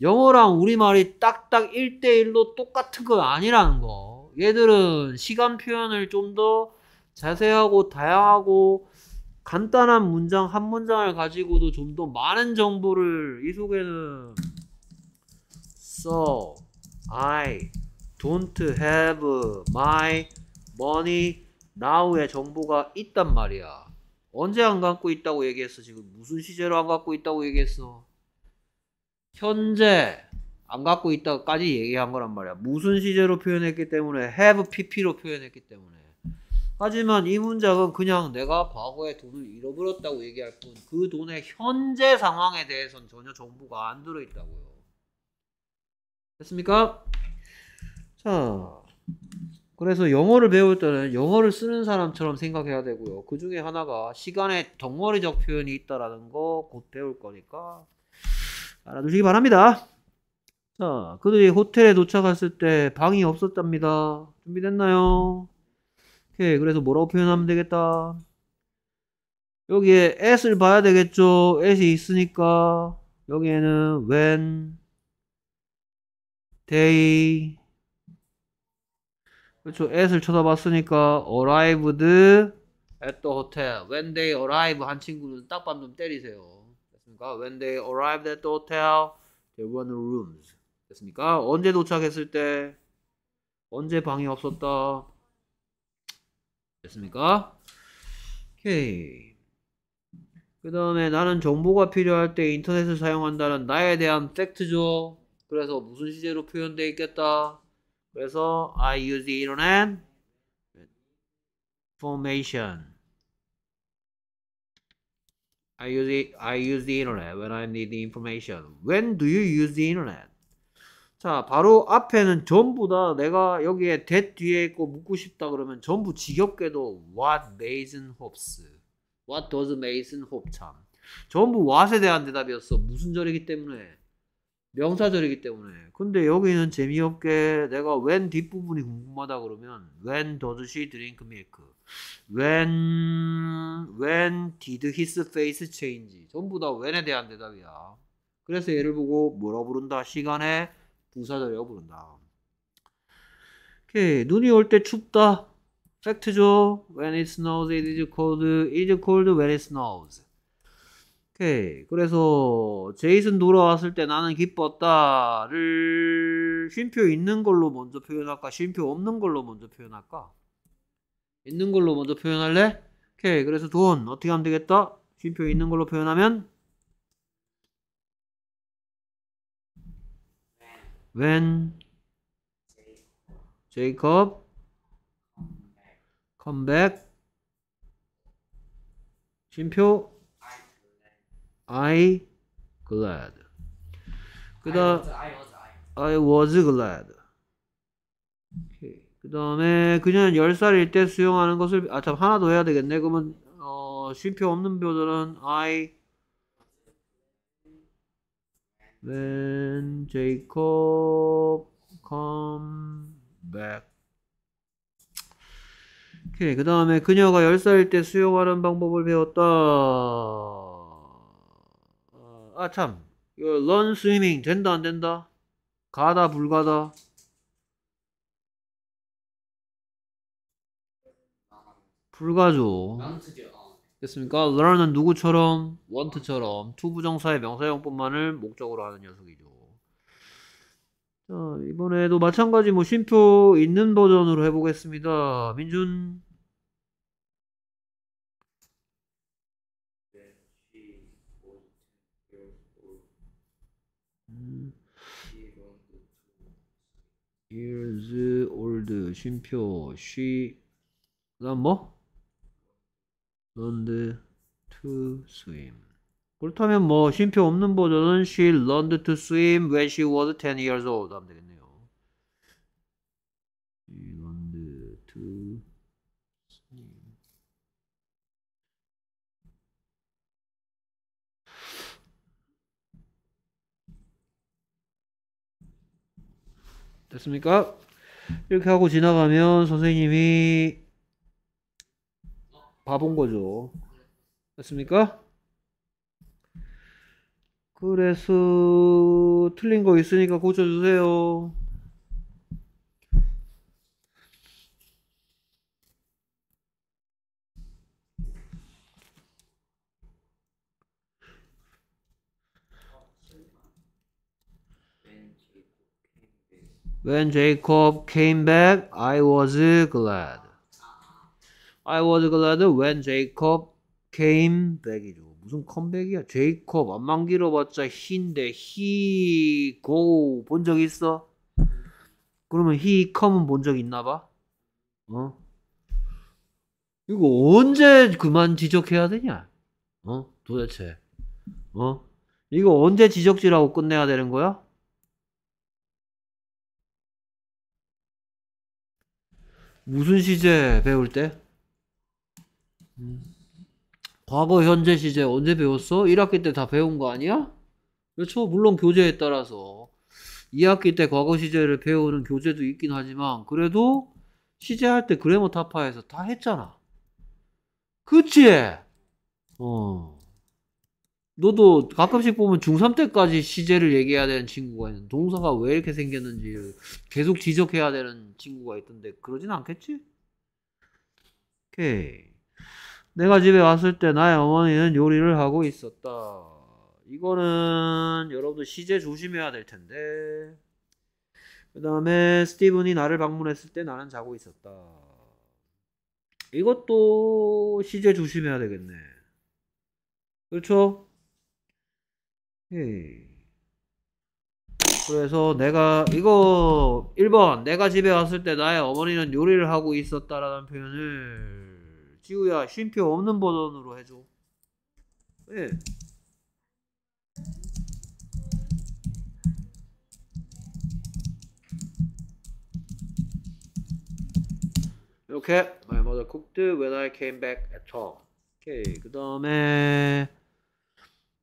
영어랑 우리말이 딱딱 1대1로 똑같은 건 아니라는 거. 얘들은 시간 표현을 좀더 자세하고 다양하고 간단한 문장 한 문장을 가지고도 좀 더 많은 정보를 이 속에는 So I don't have my money now의 정보가 있단 말이야. 언제 안 갖고 있다고 얘기했어? 지금 무슨 시제로 안 갖고 있다고 얘기했어? 현재 안 갖고 있다까지 얘기한 거란 말이야. 무슨 시제로 표현했기 때문에 have pp로 표현했기 때문에. 하지만 이 문장은 그냥 내가 과거에 돈을 잃어버렸다고 얘기할 뿐 그 돈의 현재 상황에 대해선 전혀 정보가 안 들어있다고요. 됐습니까? 자, 그래서 영어를 배울 때는 영어를 쓰는 사람처럼 생각해야 되고요. 그 중에 하나가 시간에 덩어리적 표현이 있다라는 거 곧 배울 거니까 알아두시기 바랍니다. 자, 그들이 호텔에 도착했을 때 방이 없었답니다. 준비됐나요? 오케이. 그래서 뭐라고 표현하면 되겠다. 여기에 s를 봐야 되겠죠. s이 있으니까 여기에는 when they 그렇죠. s를 쳐다봤으니까 arrived at the hotel. when they arrive 한 친구는 딱밤 좀 때리세요. 됐습니까? when they arrived at the hotel there were no rooms. 됐습니까? 언제 도착했을 때 언제 방이 없었다. 됐습니까? 오케이. 그 다음에 나는 정보가 필요할 때 인터넷을 사용한다는 나에 대한 팩트죠. 그래서 무슨 시제로 표현되어 있겠다. 그래서 I use the internet information. I use, the, I use the internet when I need the information. When do you use the internet? 자, 바로 앞에는 전부 다 내가 여기에 that 뒤에 있고 묻고 싶다 그러면 전부 지겹게도 what Mason hopes. what does Mason hope 참. 전부 what에 대한 대답이었어. 무슨 절이기 때문에. 명사절이기 때문에. 근데 여기는 재미없게 내가 when 뒷부분이 궁금하다 그러면 when does she drink milk? when when did his face change? 전부 다 when에 대한 대답이야. 그래서 예를 보고 뭐라 부른다? 시간에 부사자이라고 부른다. 오케이. 눈이 올 때 춥다. 팩트죠. When it snows, it is cold. It is cold when it snows. 오케이. 그래서 제이슨 돌아왔을 때 나는 기뻤다를 쉼표 있는 걸로 먼저 표현할까? 쉼표 없는 걸로 먼저 표현할까? 있는 걸로 먼저 표현할래? 오케이. 그래서 돈 어떻게 하면 되겠다? 쉼표 있는 걸로 표현하면 when Jacob come back 쉼표 I glad 그다음 I was glad 그 다음에 그녀는 10살일 때 수용하는 것을 아 참 하나 더 해야 되겠네 그러면 어, 쉼표 없는 표절은 I When Jacob come back. 오케이. 그 다음에 그녀가 열0살때 수영하는 방법을 배웠다. 아, 참. 이거 런 스위밍 된다, 안 된다? 가다, 불가다. 불가죠. 됐습니까? learn은 누구처럼? want처럼 투부정사의 명사형뿐만을 목적으로 하는 녀석이죠. 자 이번에도 마찬가지 뭐 쉼표 있는 버전으로 해보겠습니다. 민준 음. years old 쉼표 she 그다음 뭐? learned to swim. 그렇다면 뭐 쉼표 없는 버전은 she learned to swim when she was 10 years old 하면 되겠네요. she learned to swim. 됐습니까? 이렇게 하고 지나가면 선생님이 봐본 거죠. 됐습니까? 그래서 틀린 거 있으니까 고쳐주세요. When Jacob came back, I was glad. I was glad when Jacob came back이죠. 무슨 컴백이야? 제이콥 안만 길어봤자 he인데 he go 본적 있어? 그러면 he come은 본 적 있나 봐? 어? 이거 언제 그만 지적해야 되냐? 어? 도대체 어? 이거 언제 지적질하고 끝내야 되는 거야? 무슨 시제 배울 때? 과거, 현재, 시제 언제 배웠어? 1학기 때 다 배운 거 아니야? 그렇죠. 물론 교재에 따라서 2학기 때 과거 시제를 배우는 교재도 있긴 하지만 그래도 시제할 때 그래머 타파에서 다 했잖아. 그치? 어. 너도 가끔씩 보면 중3 때까지 시제를 얘기해야 되는 친구가 있는 동사가 왜 이렇게 생겼는지 계속 지적해야 되는 친구가 있던데 그러진 않겠지? 오케이. 내가 집에 왔을 때 나의 어머니는 요리를 하고 있었다. 이거는 여러분들 시제 조심해야 될 텐데. 그 다음에 스티븐이 나를 방문했을 때 나는 자고 있었다. 이것도 시제 조심해야 되겠네. 그렇죠? 예. 그래서 내가 이거 1번 내가 집에 왔을 때 나의 어머니는 요리를 하고 있었다라는 표현을 지우야 쉼표 없는 버전으로 해줘 예 이렇게 My mother cooked when I came back at home 오케이 그 다음에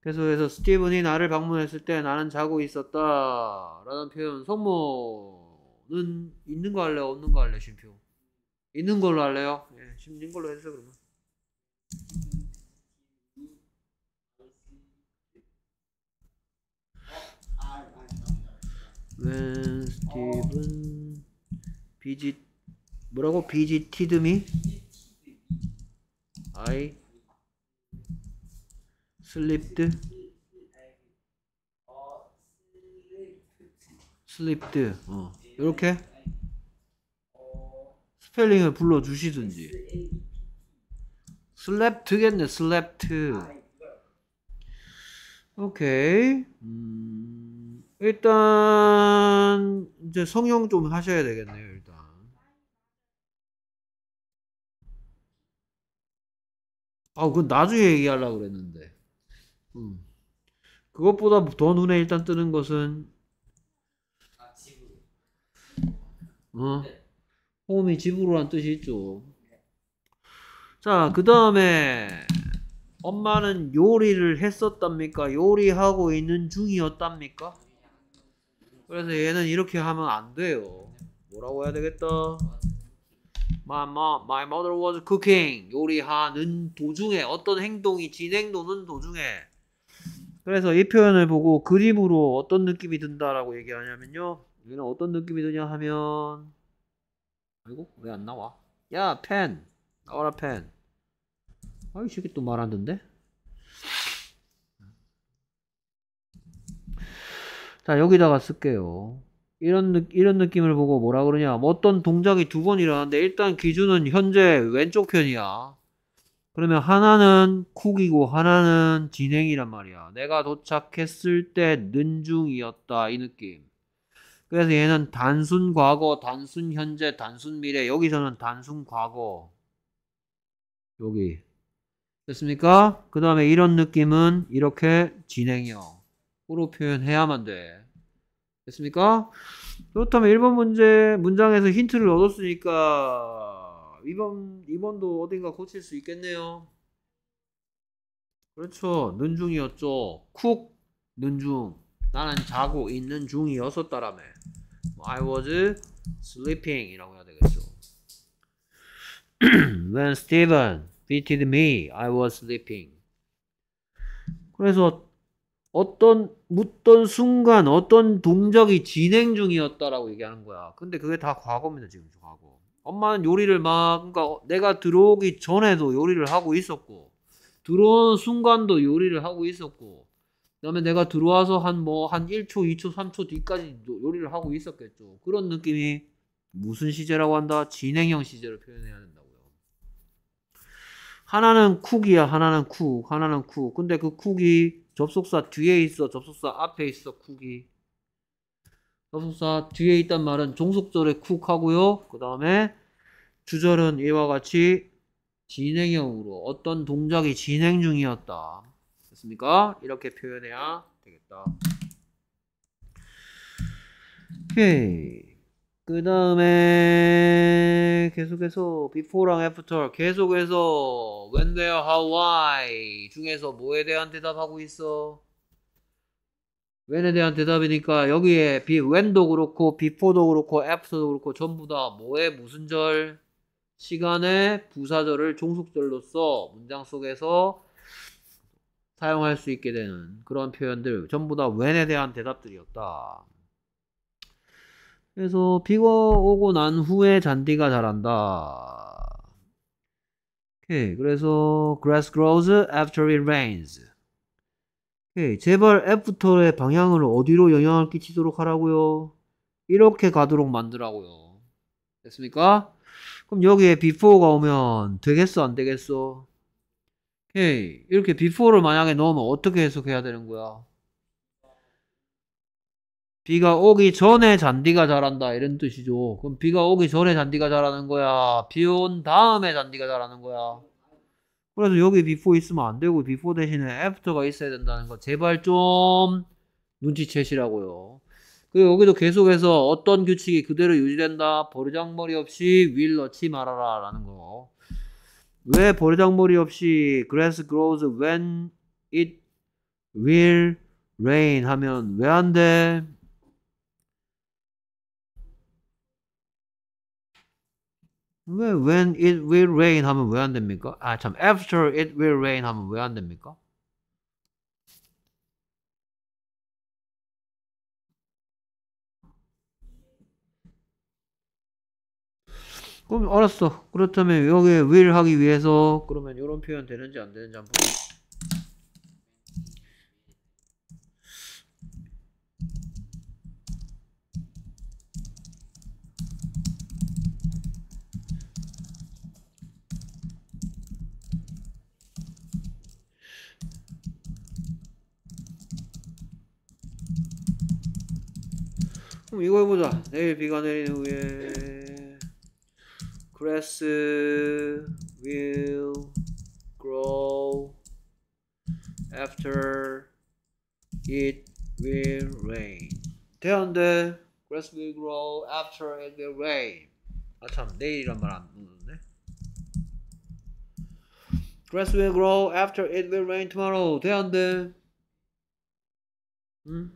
계속해서 스티븐이 나를 방문했을 때 나는 자고 있었다 라는 표현 성모는 있는 거 할래 없는 거 할래 쉼표 있는 걸로 할래요? 예, 심는 걸로 해주세요, 그러면. 웬 스티븐 비지 뭐라고 비지티드미 아이 슬립드 슬립드 어 요렇게 스펠링을 불러주시든지. 슬랩트겠네, 슬랩트. 오케이. 음, 일단, 이제 성형 좀 하셔야 되겠네요, 일단. 아, 그건 나중에 얘기하려고 그랬는데. 음. 그것보다 더 눈에 일단 뜨는 것은. 아, 지구. 어? 네. 홈이 집으로란 뜻이 있죠. 자, 그 다음에 엄마는 요리를 했었답니까? 요리하고 있는 중이었답니까? 그래서 얘는 이렇게 하면 안 돼요. 뭐라고 해야 되겠다? My, mom, my mother was cooking. 요리하는 도중에 어떤 행동이 진행도는 도중에 그래서 이 표현을 보고 그림으로 어떤 느낌이 든다라고 얘기하냐면요. 얘는 어떤 느낌이 드냐 하면 아이고 왜 안 나와? 야 펜! 나와라 펜! 아이 새끼 또말안 듣는데? 자 여기다가 쓸게요 이런, 이런 느낌을 보고 뭐라 그러냐 어떤 동작이 두번이라는데 일단 기준은 현재 왼쪽 편이야 그러면 하나는 쿡이고 하나는 진행이란 말이야 내가 도착했을 때 는중이었다 이 느낌 그래서 얘는 단순 과거, 단순 현재, 단순 미래. 여기서는 단순 과거. 여기. 됐습니까? 그 다음에 이런 느낌은 이렇게 진행형으로 표현해야만 돼. 됐습니까? 그렇다면 1번 문제, 문장에서 힌트를 얻었으니까 2번, 2번도 어딘가 고칠 수 있겠네요. 그렇죠. 눈중이었죠 쿡, 눈중 나는 자고 있는 중이었었다라며. 뭐, I was sleeping 이라고 해야 되겠죠. [clears throat] When Steven beated me, I was sleeping. 그래서 어떤 묻던 순간 어떤 동작이 진행 중이었다라고 얘기하는 거야. 근데 그게 다 과거입니다. 지금 과거. 엄마는 요리를 막 그러니까 내가 들어오기 전에도 요리를 하고 있었고 들어온 순간도 요리를 하고 있었고 그다음에 내가 들어와서 한 뭐한 1초, 뭐 2초, 3초 뒤까지 요리를 하고 있었겠죠. 그런 느낌이 무슨 시제라고 한다? 진행형 시제를 표현해야 된다고요. 하나는 쿡이야, 하나는 쿡, 하나는 쿡. 근데 그 쿡이 접속사 뒤에 있어, 접속사 앞에 있어, 쿡이. 접속사 뒤에 있단 말은 종속절에 쿡하고요. 그 다음에 주절은 이와 같이 진행형으로 어떤 동작이 진행 중이었다. 됐습니까? 이렇게 표현해야 되겠다. 오케이. 그 다음에 계속해서 before랑 after 계속해서 when, where, how, why 중에서 뭐에 대한 대답하고 있어? when에 대한 대답이니까 여기에 be when도 그렇고 before도 그렇고 after도 그렇고 전부 다 뭐에 무슨 절? 시간에 부사절을 종속절로써 문장 속에서 사용할 수 있게 되는 그런 표현들 전부 다 when에 대한 대답들이었다. 그래서 비가 오고 난 후에 잔디가 자란다. 오케이. 그래서 grass grows after it rains. 오케이. 제발 애프터의 방향을 어디로 영향을 끼치도록 하라고요. 이렇게 가도록 만들라고요. 됐습니까? 그럼 여기에 before가 오면 되겠어 안 되겠어? 헤이 예, 이렇게 before를 만약에 넣으면 어떻게 해석해야 되는 거야? 비가 오기 전에 잔디가 자란다 이런 뜻이죠. 그럼 비가 오기 전에 잔디가 자라는 거야. 비 온 다음에 잔디가 자라는 거야. 그래서 여기 before 있으면 안 되고 before 대신에 after가 있어야 된다는 거 제발 좀 눈치채시라고요. 그리고 여기도 계속해서 어떤 규칙이 그대로 유지된다. 버르장머리 없이 will 넣지 말아라 라는 거. 왜 보리장머리 없이 grass grows when it will rain 하면 왜 안 돼? 왜 when it will rain 하면 왜 안 됩니까? 아참 after it will rain 하면 왜 안 됩니까? 그럼 알았어. 그렇다면 여기에 will 하기 위해서 그러면 이런 표현 되는지 안 되는지 한번 이거 해보자. 내일 비가 내리는 후에. grass will grow after it will rain. Then grass will grow after it will rain. 아 참, 내일이란 말안 넣었네. Grass will grow after it will rain tomorrow. 돼, 안 응?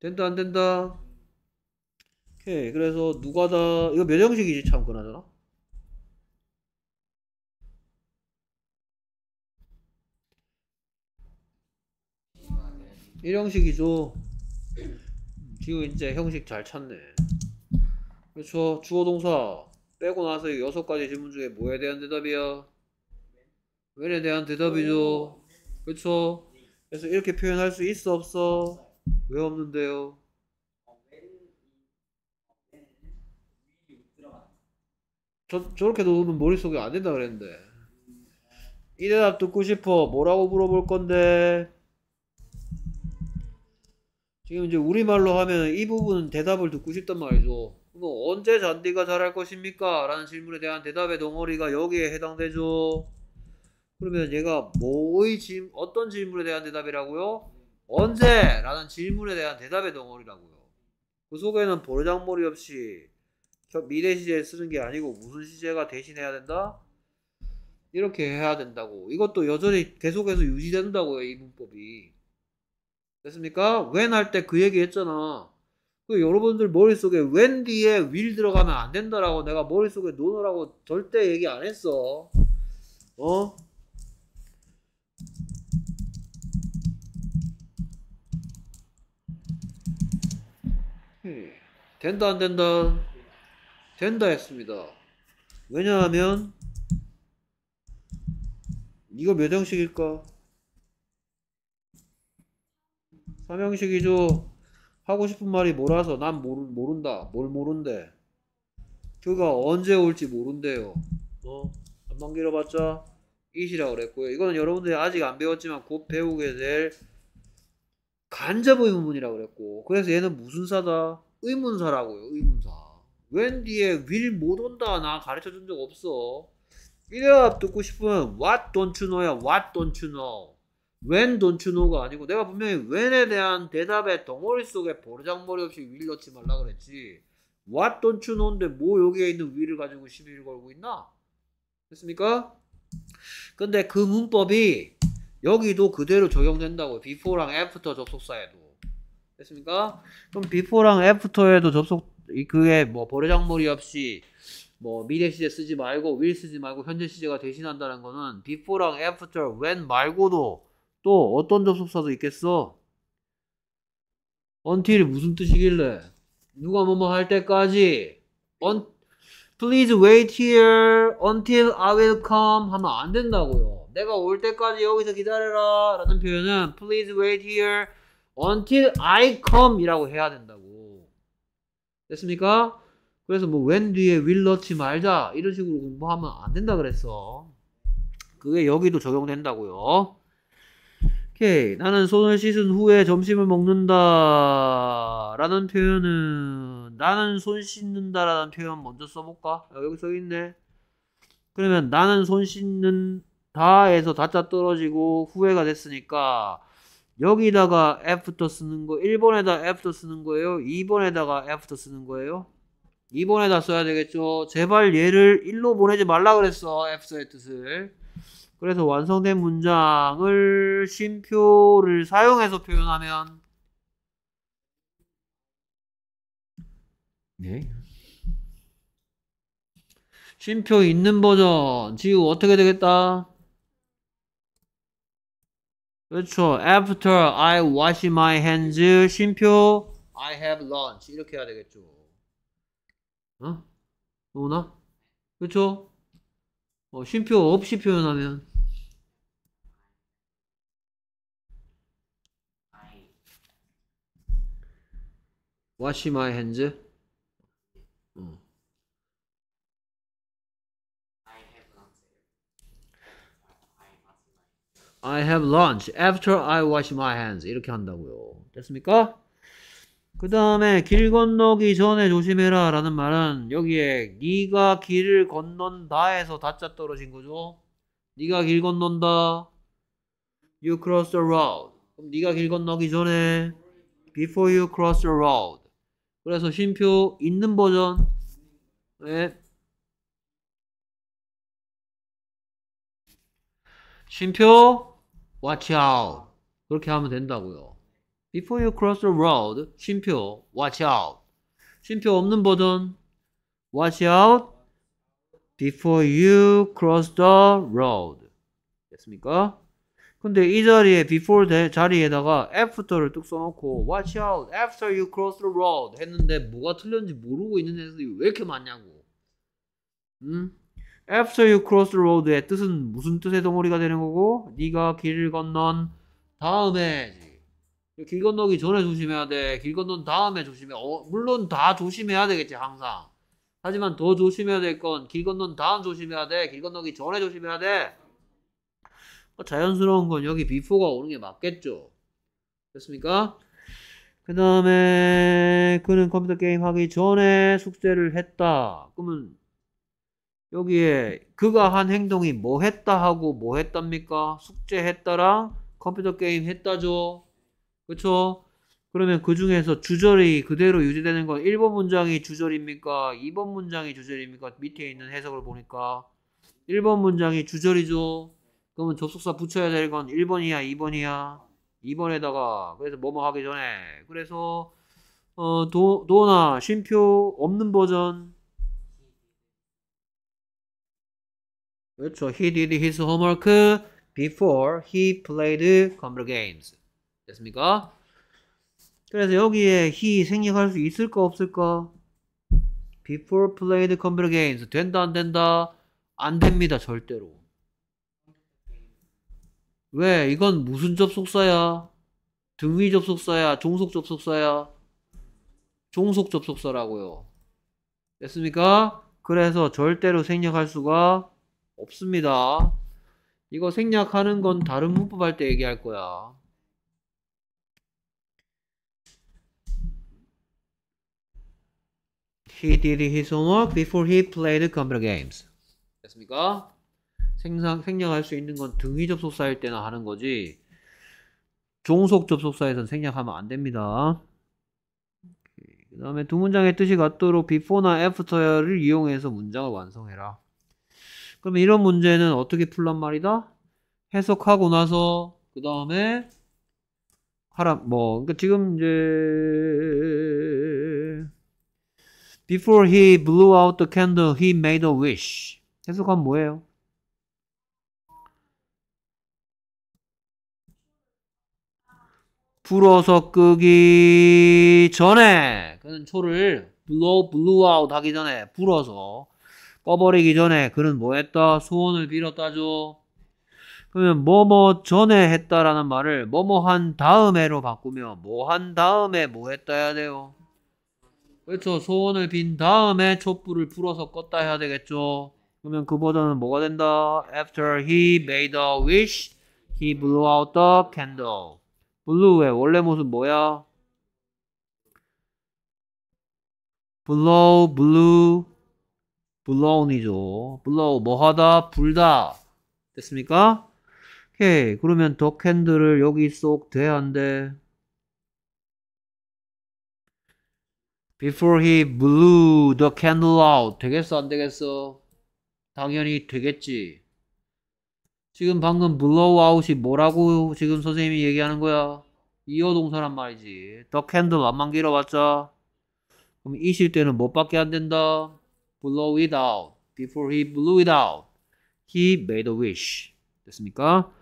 된다, 안 된다? 오케이. 예, 그래서 누가 다 이거 몇 형식이지 참 그나저나. 일형식이죠 지금 이제 형식 잘 찾네. 그렇죠. 주어 동사 빼고 나서 이 여섯 가지 질문 중에 뭐에 대한 대답이야? 웬에 대한 대답이죠. 그렇죠. 그래서 이렇게 표현할 수 있어 없어? 왜 없는데요? 저, 저렇게 도 넣으면 머릿속에 안 된다 그랬는데 이 대답 듣고 싶어 뭐라고 물어볼 건데 지금 이제 우리말로 하면 이 부분은 대답을 듣고 싶단 말이죠 뭐 언제 잔디가 잘할 것입니까? 라는 질문에 대한 대답의 덩어리가 여기에 해당되죠 그러면 얘가 뭐의 질 어떤 질문에 대한 대답이라고요? 언제? 라는 질문에 대한 대답의 덩어리라고요 그 속에는 보르장머리 없이 미래 시제에 쓰는 게 아니고 무슨 시제가 대신해야 된다? 이렇게 해야 된다고. 이것도 여전히 계속해서 유지된다고요, 이 문법이. 됐습니까? when 할 때 그 얘기 했잖아. 그 여러분들 머릿속에 when 뒤에 will 들어가면 안 된다라고 내가 머릿속에 노느라고 절대 얘기 안 했어. 어? 음, 된다 안 된다 된다 했습니다. 왜냐하면 이거 몇 형식일까? 3형식이죠. 하고 싶은 말이 몰아서 난 모르, 모른다. 뭘 모른대. 그가 언제 올지 모른대요. 어? 한 번 길어봤자 이시라 그랬고요. 이건 여러분들이 아직 안 배웠지만 곧 배우게 될 간접 의문문이라 그랬고 그래서 얘는 무슨 사다? 의문사라고요. 의문사. 웬디에 윌 못 온다 나 가르쳐 준 적 없어 이래야 듣고 싶은 what don't you know야 what don't you know when don't you know가 아니고 내가 분명히 when에 대한 대답에 덩어리 속에 버르장머리 없이 윌 넣지 말라 그랬지 what don't you know인데 뭐 여기에 있는 윌을 가지고 시비를 걸고 있나 됐습니까? 근데 그 문법이 여기도 그대로 적용된다고 before랑 after 접속사에도 됐습니까? 그럼 before랑 after에도 접속 그게 뭐 버르장머리 없이 뭐 미래 시제 쓰지 말고 will 쓰지 말고 현재 시제가 대신한다는 거는 before랑 after, when 말고도 또 어떤 접속사도 있겠어? u n t i l 무슨 뜻이길래? 누가 뭐뭐 할 때까지 un, please wait here until I will come 하면 안 된다고요. 내가 올 때까지 여기서 기다려라 라는 표현은 please wait here until I come 이라고 해야 된다 됐습니까? 그래서 뭐 when 뒤에 will 넣지 말자 이런 식으로 공부하면 안 된다 그랬어. 그게 여기도 적용된다고요. 오케이 나는 손을 씻은 후에 점심을 먹는다 라는 표현은 나는 손 씻는다 라는 표현 먼저 써볼까? 아, 여기 써있네. 그러면 나는 손 씻는 다에서 다짜 떨어지고 후회가 됐으니까 여기다가 after 쓰는 거 1번에다 after 쓰는 거예요? 2번에다가 after 쓰는 거예요? 2번에다 써야 되겠죠. 제발 얘를 1로 보내지 말라 그랬어. after의 뜻을. 그래서 완성된 문장을 쉼표를 사용해서 표현하면 네. 쉼표 있는 버전 지우 어떻게 되겠다? 그렇죠. After I wash my hands, 쉼표, I have lunch. 이렇게 해야 되겠죠. 어? 누구나? 그렇죠? 어, 쉼표 없이 표현하면 wash my hands. I have lunch after I wash my hands 이렇게 한다고요 됐습니까? 그 다음에 길 건너기 전에 조심해라 라는 말은 여기에 네가 길을 건넌다 해서 다짜 떨어진 거죠 네가 길 건넌다 You cross the road 그럼 네가 길 건너기 전에 Before you cross the road 그래서 쉼표 있는 버전 네. 쉼표 watch out. 그렇게 하면 된다고요. Before you cross the road, 쉼표, watch out. 쉼표 없는 버전, watch out. Before you cross the road. 됐습니까? 근데 이 자리에 before 자리에다가 after를 뚝 써놓고 watch out after you cross the road 했는데 뭐가 틀렸는지 모르고 있는 애들이 왜 이렇게 많냐고. 응? After you cross the road의 뜻은 무슨 뜻의 동어리가 되는 거고 네가 길을 건넌 다음에 길 건너기 전에 조심해야 돼. 길 건넌 다음에 조심해. 어, 물론 다 조심해야 되겠지 항상. 하지만 더 조심해야 될 건 길 건넌 다음 조심해야 돼. 길 건너기 전에 조심해야 돼. 뭐 자연스러운 건 여기 before가 오는 게 맞겠죠. 됐습니까? 그 다음에 그는 컴퓨터 게임 하기 전에 숙제를 했다. 그러면 여기에 그가 한 행동이 뭐 했다 하고 뭐 했답니까? 숙제 했다랑 컴퓨터 게임 했다죠. 그렇죠? 그러면 그 중에서 주절이 그대로 유지되는 건 1번 문장이 주절입니까? 2번 문장이 주절입니까? 밑에 있는 해석을 보니까 1번 문장이 주절이죠. 그러면 접속사 붙여야 될 건 1번이야, 2번이야. 2번에다가 그래서 뭐뭐 하기 전에 그래서 어, 도, 도나 쉼표 없는 버전 그렇죠. He did his homework before he played computer games. 됐습니까? 그래서 여기에 he 생략할 수 있을까 없을까? Before played computer games. 된다 안 된다? 안 됩니다. 절대로. 왜? 이건 무슨 접속사야? 등위 접속사야? 종속 접속사야? 종속 접속사라고요. 됐습니까? 그래서 절대로 생략할 수가 없습니다. 이거 생략하는 건 다른 문법 할 때 얘기할 거야. He did his homework b e f 됐습니까? 생략, 생략할 수 있는 건 등위 접속사일 때나 하는 거지 종속 접속사에선 생략하면 안 됩니다. 그 다음에 두 문장의 뜻이 같도록 b e 나 a f t 를 이용해서 문장을 완성해라. 그럼 이런 문제는 어떻게 풀란 말이다? 해석하고 나서 그 다음에 하라 뭐 그러니까 지금 이제 before he blew out the candle he made a wish 해석하면 뭐예요? 불어서 끄기 전에 그는 초를 blow, blew out 하기 전에 불어서 꺼버리기 전에 그는 뭐 했다? 소원을 빌었다죠. 그러면 뭐뭐 뭐 전에 했다라는 말을 뭐뭐 뭐 한 다음에로 바꾸며 뭐 한 다음에 뭐 했다 해야 돼요. 그렇죠. 소원을 빈 다음에 촛불을 불어서 껐다 해야 되겠죠. 그러면 그 버전은 뭐가 된다? After he made a wish, he blew out the candle. 블루의 원래 모습 뭐야? blow, b l u e b l o w n 이죠 blow 뭐하다 불다 됐습니까? 오케이 그러면 더 캔들을 여기 쏙대한대 Before he blew the candle out 되겠어 안 되겠어? 당연히 되겠지. 지금 방금 blow out이 뭐라고 지금 선생님이 얘기하는 거야? 이어동사란 말이지. The candle 안만 길어봤자 그럼 이실 때는 뭐밖에 안 된다? blow it out. Before he blew it out, he made a wish. 됐습니까?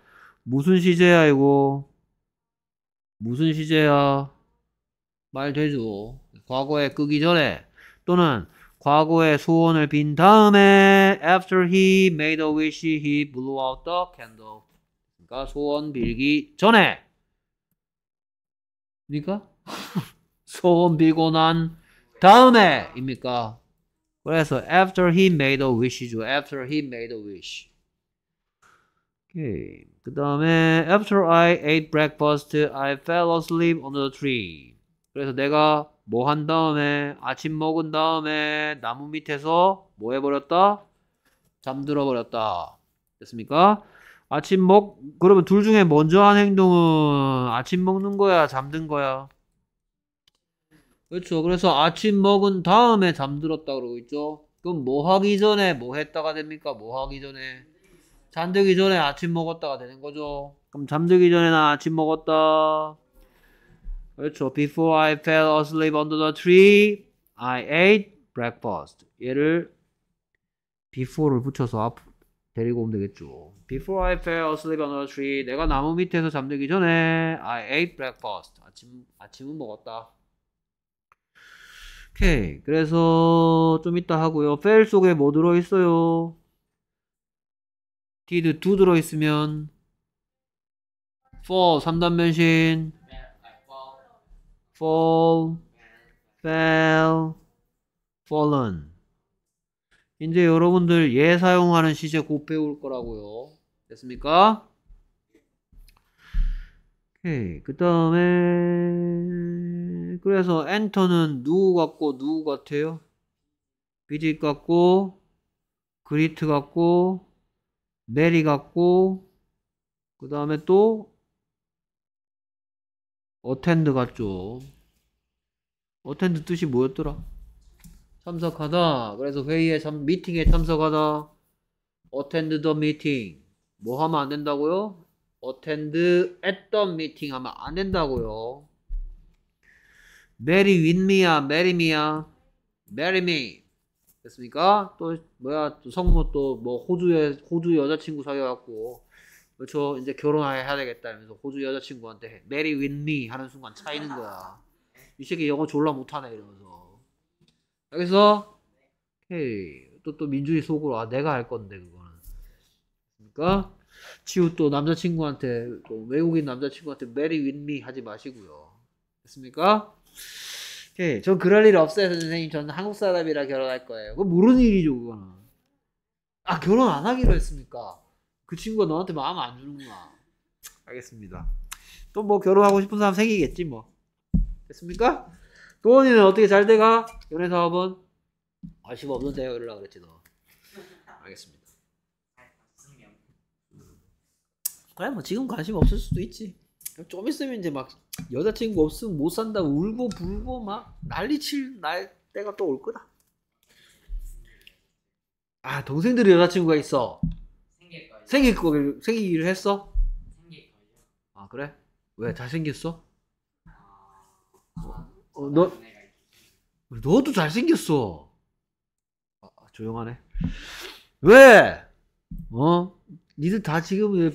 무슨 시제야 이거? 무슨 시제야? 말 되죠. 과거에 끄기 전에 또는 과거에 소원을 빈 다음에 after he made a wish he blew out the candle. 그러니까 소원 빌기 전에. 그러니까 소원 빌고 난 다음에입니까? 그래서 after he made a wish죠. after he made a wish. 그 다음에 after I ate breakfast, I fell asleep under the tree. 그래서 내가 뭐 한 다음에 아침 먹은 다음에 나무 밑에서 뭐 해버렸다? 잠들어 버렸다. 됐습니까? 아침 먹 그러면 둘 중에 먼저 한 행동은 아침 먹는 거야, 잠든 거야? 그렇죠. 그래서 아침 먹은 다음에 잠들었다 그러고 있죠. 그럼 뭐 하기 전에 뭐 했다가 됩니까? 뭐 하기 전에 잠들기 전에 아침 먹었다가 되는 거죠. 그럼 잠들기 전에 나 아침 먹었다. 그렇죠. Before I fell asleep under the tree, I ate breakfast. 얘를 before를 붙여서 앞 데리고 오면 되겠죠. Before I fell asleep under the tree, 내가 나무 밑에서 잠들기 전에 I ate breakfast. 아침 아침은 먹었다. 오케이. 그래서 좀 이따 하고요. fail 속에 뭐 들어있어요? did do 들어있으면 for 3단 변신 fall fell fallen 이제 여러분들 예 사용하는 시제 곧 배울 거라고요 됐습니까? 오케이 그 다음에 그래서 엔터는 누구 같고 누구 같아요? 비디 같고 그리트 같고 메리 같고 그 다음에 또 어텐드 같죠. 어텐드 뜻이 뭐였더라? 참석하다. 그래서 회의에 참 미팅에 참석하다. 어 t 드더 미팅 뭐 하면 안 된다고요? 어 t 드 e n 미팅 하면 안 된다고요. marry with me야, marry me야, marry me. 됐습니까? 또 뭐야 또 성모 또 뭐 호주에 호주 여자친구 사귀어갖고 그렇죠 이제 결혼해야 되겠다 이러면서 호주 여자친구한테 해. marry with me 하는 순간 차이는 거야. 이 새끼 영어 졸라 못하네 이러면서. 여기서 헤이 또 또 민준이 속으로 아 내가 할 건데 그거는. 그러니까 치우 또 남자친구한테 또 외국인 남자친구한테 marry with me 하지 마시고요. 됐습니까? 오저 예, 그럴 일 없어요, 선생님. 저는 한국 사람이라 결혼할 거예요. 그거 모르는 일이죠, 그거는. 아, 결혼 안 하기로 했습니까? 그 친구가 너한테 마음 안 주는구나. 알겠습니다. 또 뭐 결혼하고 싶은 사람 생기겠지, 뭐. 됐습니까? 도원이는 어떻게 잘 돼가? 연애 사업은? 아쉬움 없는데요, 이러려고 그랬지, 너. 알겠습니다. 그래, 뭐 지금 관심 없을 수도 있지. 좀 있으면 이제 막 여자친구 없으면 못 산다 울고 불고 막 난리칠 날 때가 또 올 거다. 아 동생들이 여자친구가 있어. 생길 거예요. 생길 거 생기기를 했어? 생길 거예요. 아 그래? 왜 잘생겼어? 어, 어, 너 너도 잘생겼어. 아, 아, 조용하네. 왜? 어? 니들 다 지금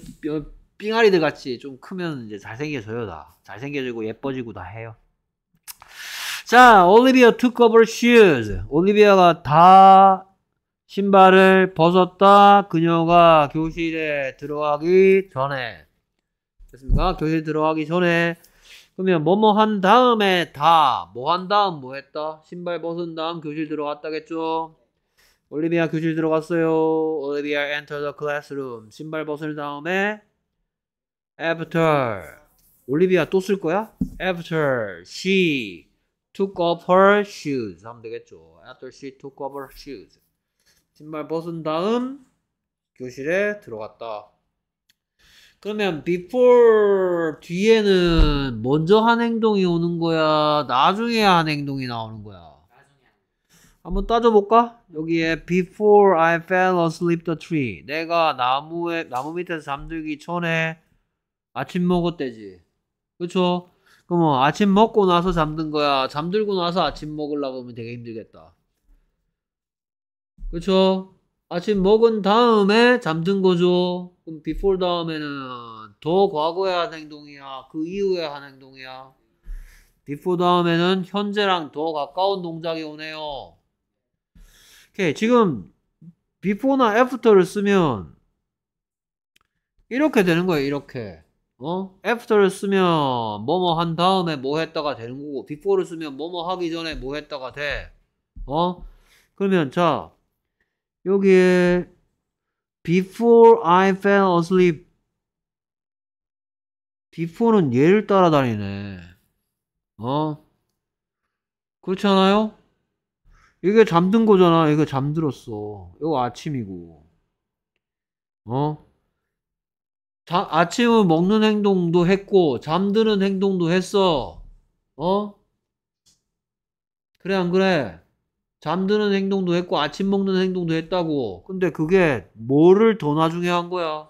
삥아리들 같이 좀 크면 이제 잘생겨져요 다 잘생겨지고 예뻐지고 다 해요 자 올리비아 took o f e r shoes 올리비아가 다 신발을 벗었다 그녀가 교실에 들어가기 전에 됐습니까? 교실 들어가기 전에 그러면 뭐뭐 뭐 한 다음에 다 뭐 한 다음 뭐 했다? 신발 벗은 다음 교실 들어갔다겠죠? 올리비아 교실 들어갔어요. 올리비아 entered the classroom. 신발 벗은 다음에 after 올리비아 또 쓸 거야? after she took off her shoes 하면 되겠죠 after she took off her shoes 신발 벗은 다음 교실에 들어갔다 그러면 before 뒤에는 먼저 한 행동이 오는 거야 나중에 한 행동이 나오는 거야 한번 따져볼까? 여기에 before I fell asleep the tree 내가 나무에 나무 밑에서 잠들기 전에 아침 먹었대지. 그쵸? 그럼 뭐 아침 먹고 나서 잠든 거야. 잠들고 나서 아침 먹으려고 하면 되게 힘들겠다. 그쵸? 아침 먹은 다음에 잠든 거죠. 그럼 before 다음에는 더 과거에 한 행동이야. 그 이후에 한 행동이야. before 다음에는 현재랑 더 가까운 동작이 오네요. 오케이. 지금 before나 after를 쓰면 이렇게 되는 거예요. 이렇게. 어? after를 쓰면 뭐뭐 한 다음에 뭐 했다가 되는 거고 before를 쓰면 뭐뭐 하기 전에 뭐 했다가 돼. 어? 그러면 자 여기에 before I fell asleep before는 얘를 따라다니네. 어? 그렇지 않아요? 이게 잠든 거잖아. 이거 잠들었어. 이거 아침이고. 어? 자, 아침을 먹는 행동도 했고 잠드는 행동도 했어. 어? 그래 안 그래? 잠드는 행동도 했고 아침 먹는 행동도 했다고. 근데 그게 뭐를 더 나중에 한 거야?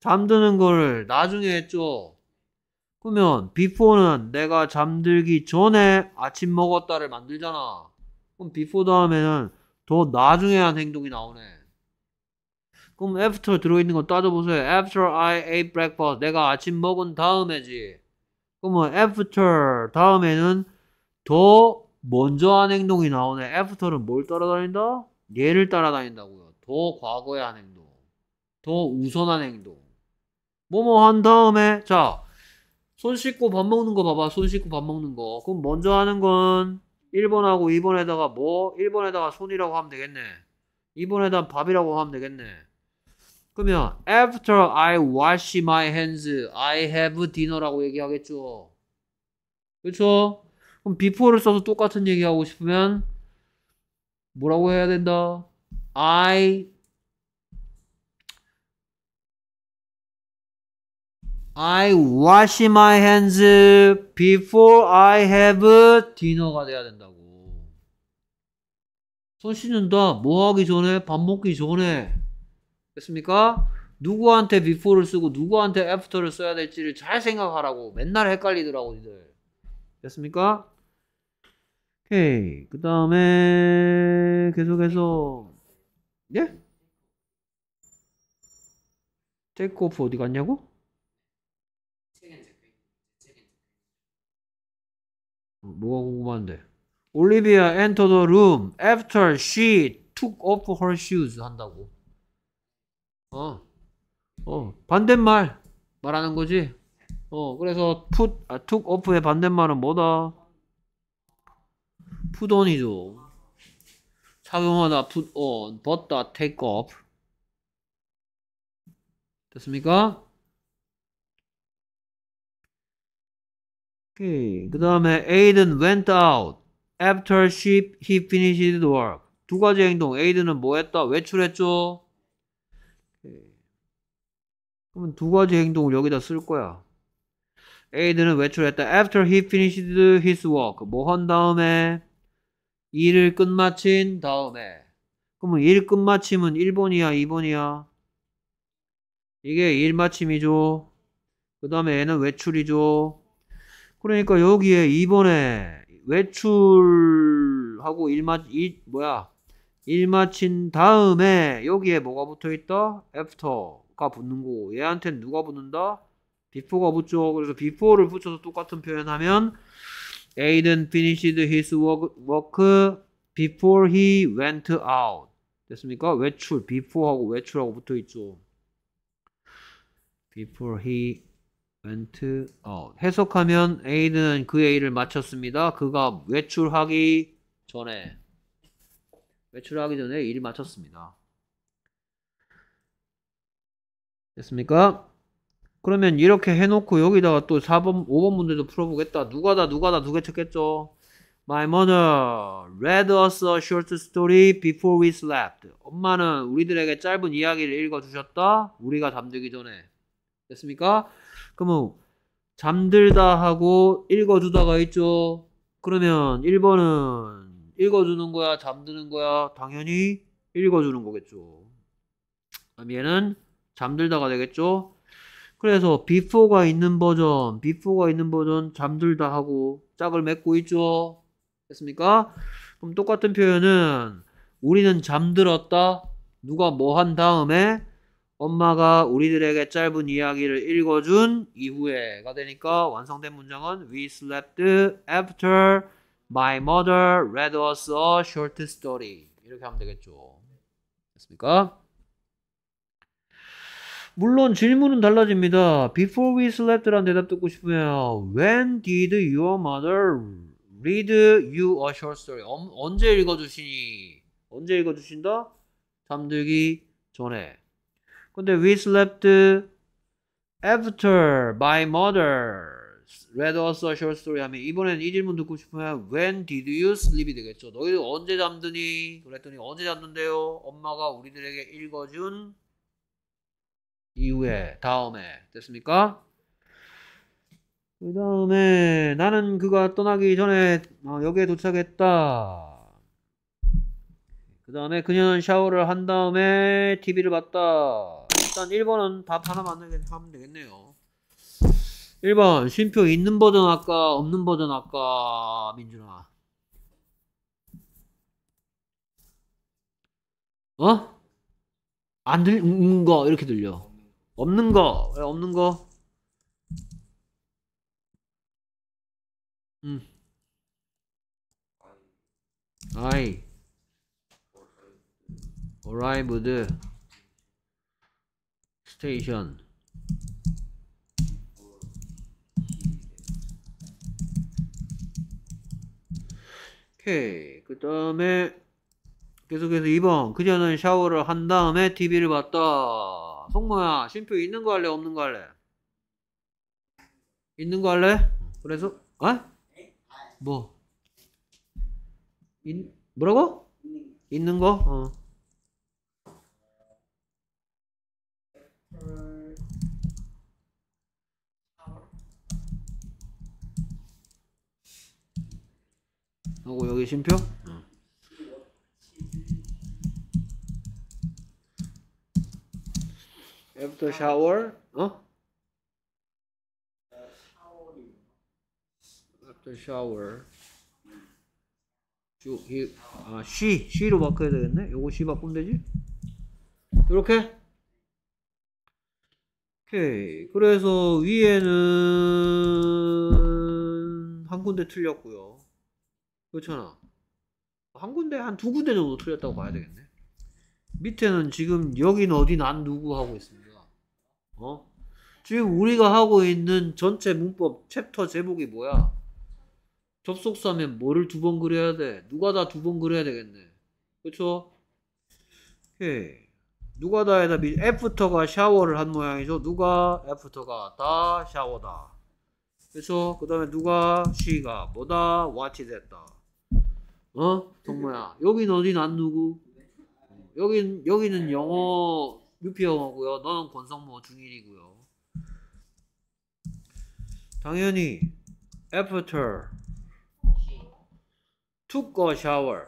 잠드는 걸 나중에 했죠. 그러면 before는 내가 잠들기 전에 아침 먹었다를 만들잖아. 그럼 before 다음에는 더 나중에 한 행동이 나오네. 그럼 after 들어있는 거 따져보세요. after I ate breakfast. 내가 아침 먹은 다음에지. 그러면 after 다음에는 더 먼저 한 행동이 나오네. after는 뭘 따라다닌다? 얘를 따라다닌다고요. 더 과거의 한 행동. 더 우선한 행동. 뭐뭐 한 다음에 자, 손 씻고 밥 먹는 거 봐봐. 손 씻고 밥 먹는 거. 그럼 먼저 하는 건 1번하고 2번에다가 뭐? 1번에다가 손이라고 하면 되겠네. 2번에다 밥이라고 하면 되겠네. 그러면 after I wash my hands, I have dinner라고 얘기하겠죠. 그렇죠? 그럼 before를 써서 똑같은 얘기하고 싶으면 뭐라고 해야 된다? I I wash my hands before I have dinner가 돼야 된다고. 손 씻는다. 뭐 하기 전에? 밥 먹기 전에. 됐습니까? 누구한테 before를 쓰고 누구한테 after를 써야 될지를 잘 생각하라고 맨날 헷갈리더라고 이들 됐습니까? 오케이 그 다음에 계속해서 예? 테이크 오프 어디 갔냐고? 뭐가 궁금한데 올리비아 엔터 더룸 r e d the room after she took off her shoes 한다고 어, 어, 반대말 말하는 거지. 어, 그래서 put, 아, took off의 반대말은 뭐다? put on이죠. 착용하다, put on, 벗다, take off. 됐습니까? 오케이. 그 다음에 Aiden went out after she, he finished work. 두 가지 행동. Aiden은 뭐 했다? 외출했죠? 그러면 두 가지 행동을 여기다 쓸 거야. 에이드는 외출했다. After he finished his work. 뭐 한 다음에? 일을 끝마친 다음에. 그러면 일 끝마침은 1번이야, 2번이야? 이게 일 마침이죠. 그 다음에 애는 외출이죠. 그러니까 여기에 2번에 외출하고 일마 일 뭐야? 일 마친 다음에 여기에 뭐가 붙어 있다? after 아까 붙는 거고 얘한테는 누가 붙는다? 비포가 붙죠. 그래서 비포를 붙여서 똑같은 표현하면 Aiden finished his work, work before he went out. 됐습니까? 외출, before하고 외출하고 붙어 있죠. Before he went out. 해석하면 A는 그의 일을 마쳤습니다. 그가 외출하기 전에 외출하기 전에 일을 마쳤습니다. 됐습니까? 그러면 이렇게 해놓고 여기다가 또 4번, 5번 문제도 풀어보겠다. 누가다, 누가다 누개 쳤겠죠? My mother read us a short story before we slept. 엄마는 우리들에게 짧은 이야기를 읽어주셨다. 우리가 잠들기 전에. 됐습니까? 그러 잠들다 하고 읽어주다가 있죠. 그러면 1번은 읽어주는 거야? 잠드는 거야? 당연히 읽어주는 거겠죠. 그럼 얘는 잠들다가 되겠죠? 그래서 before가 있는 버전, before가 있는 버전 잠들다 하고 짝을 맺고 있죠. 됐습니까? 그럼 똑같은 표현은 우리는 잠들었다. 누가 뭐 한 다음에 엄마가 우리들에게 짧은 이야기를 읽어준 이후에가 되니까 완성된 문장은 We slept after my mother read us a short story. 이렇게 하면 되겠죠. 됐습니까? 물론 질문은 달라집니다. Before we s l e p t 란 대답 듣고 싶으면 When did your mother read you a short story? 어, 언제 읽어주시니? 언제 읽어주신다? 잠들기 전에. 근데 we slept after my mother read us a short story 하면 이번엔 이 질문 듣고 싶으면 when did you sleep이 되겠죠. 너희들 언제 잠드니? 그랬더니 언제 잤는데요 엄마가 우리들에게 읽어준 이후에, 다음에. 됐습니까? 그 다음에 나는 그가 떠나기 전에 어, 여기에 도착했다. 그 다음에 그녀는 샤워를 한 다음에 TV를 봤다. 일단 1번은 답 하나만 하면 되겠네요. 1번 쉼표 있는 버전 아까 없는 버전 아까 민준아. 어? 안 들린 거 이렇게 들려. 없는 거 없는 거 음. I arrived s t a 오케이 그 다음에 계속해서 2번 그녀는 샤워를 한 다음에 TV를 봤다 성모야 쉼표 있는 거 할래 없는 거 할래? 있는 거 할래? 그래서 어? 뭐? 인, 뭐라고? 있는 거? 어. 하고 여기 쉼표? after shower 어? after shower 아, she, she로 바꿔야 되겠네 요거 she 바꾸면 되지 이렇게 오케이 그래서 위에는 한 군데 틀렸고요 그렇잖아 한 군데 한 두 군데 정도 틀렸다고 봐야 되겠네 밑에는 지금 여긴 어디 난 누구 하고 있습니다 어? 지금 우리가 하고 있는 전체 문법 챕터 제목이 뭐야? 접속사면 뭐를 두 번 그려야 돼? 누가 다 두 번 그려야 되겠네. 그쵸? 오케이. 누가 다에다 미 애프터가 샤워를 한 모양이죠. 누가 애프터가 다 샤워다. 그쵸? 그 다음에 누가 시가 뭐다 와치 됐다. 어? 동모야. 여긴 어디 난 누구? 여긴 여기는 영어 유피영어고요. 너는 권성모 중일이고요. 당연히 after took a shower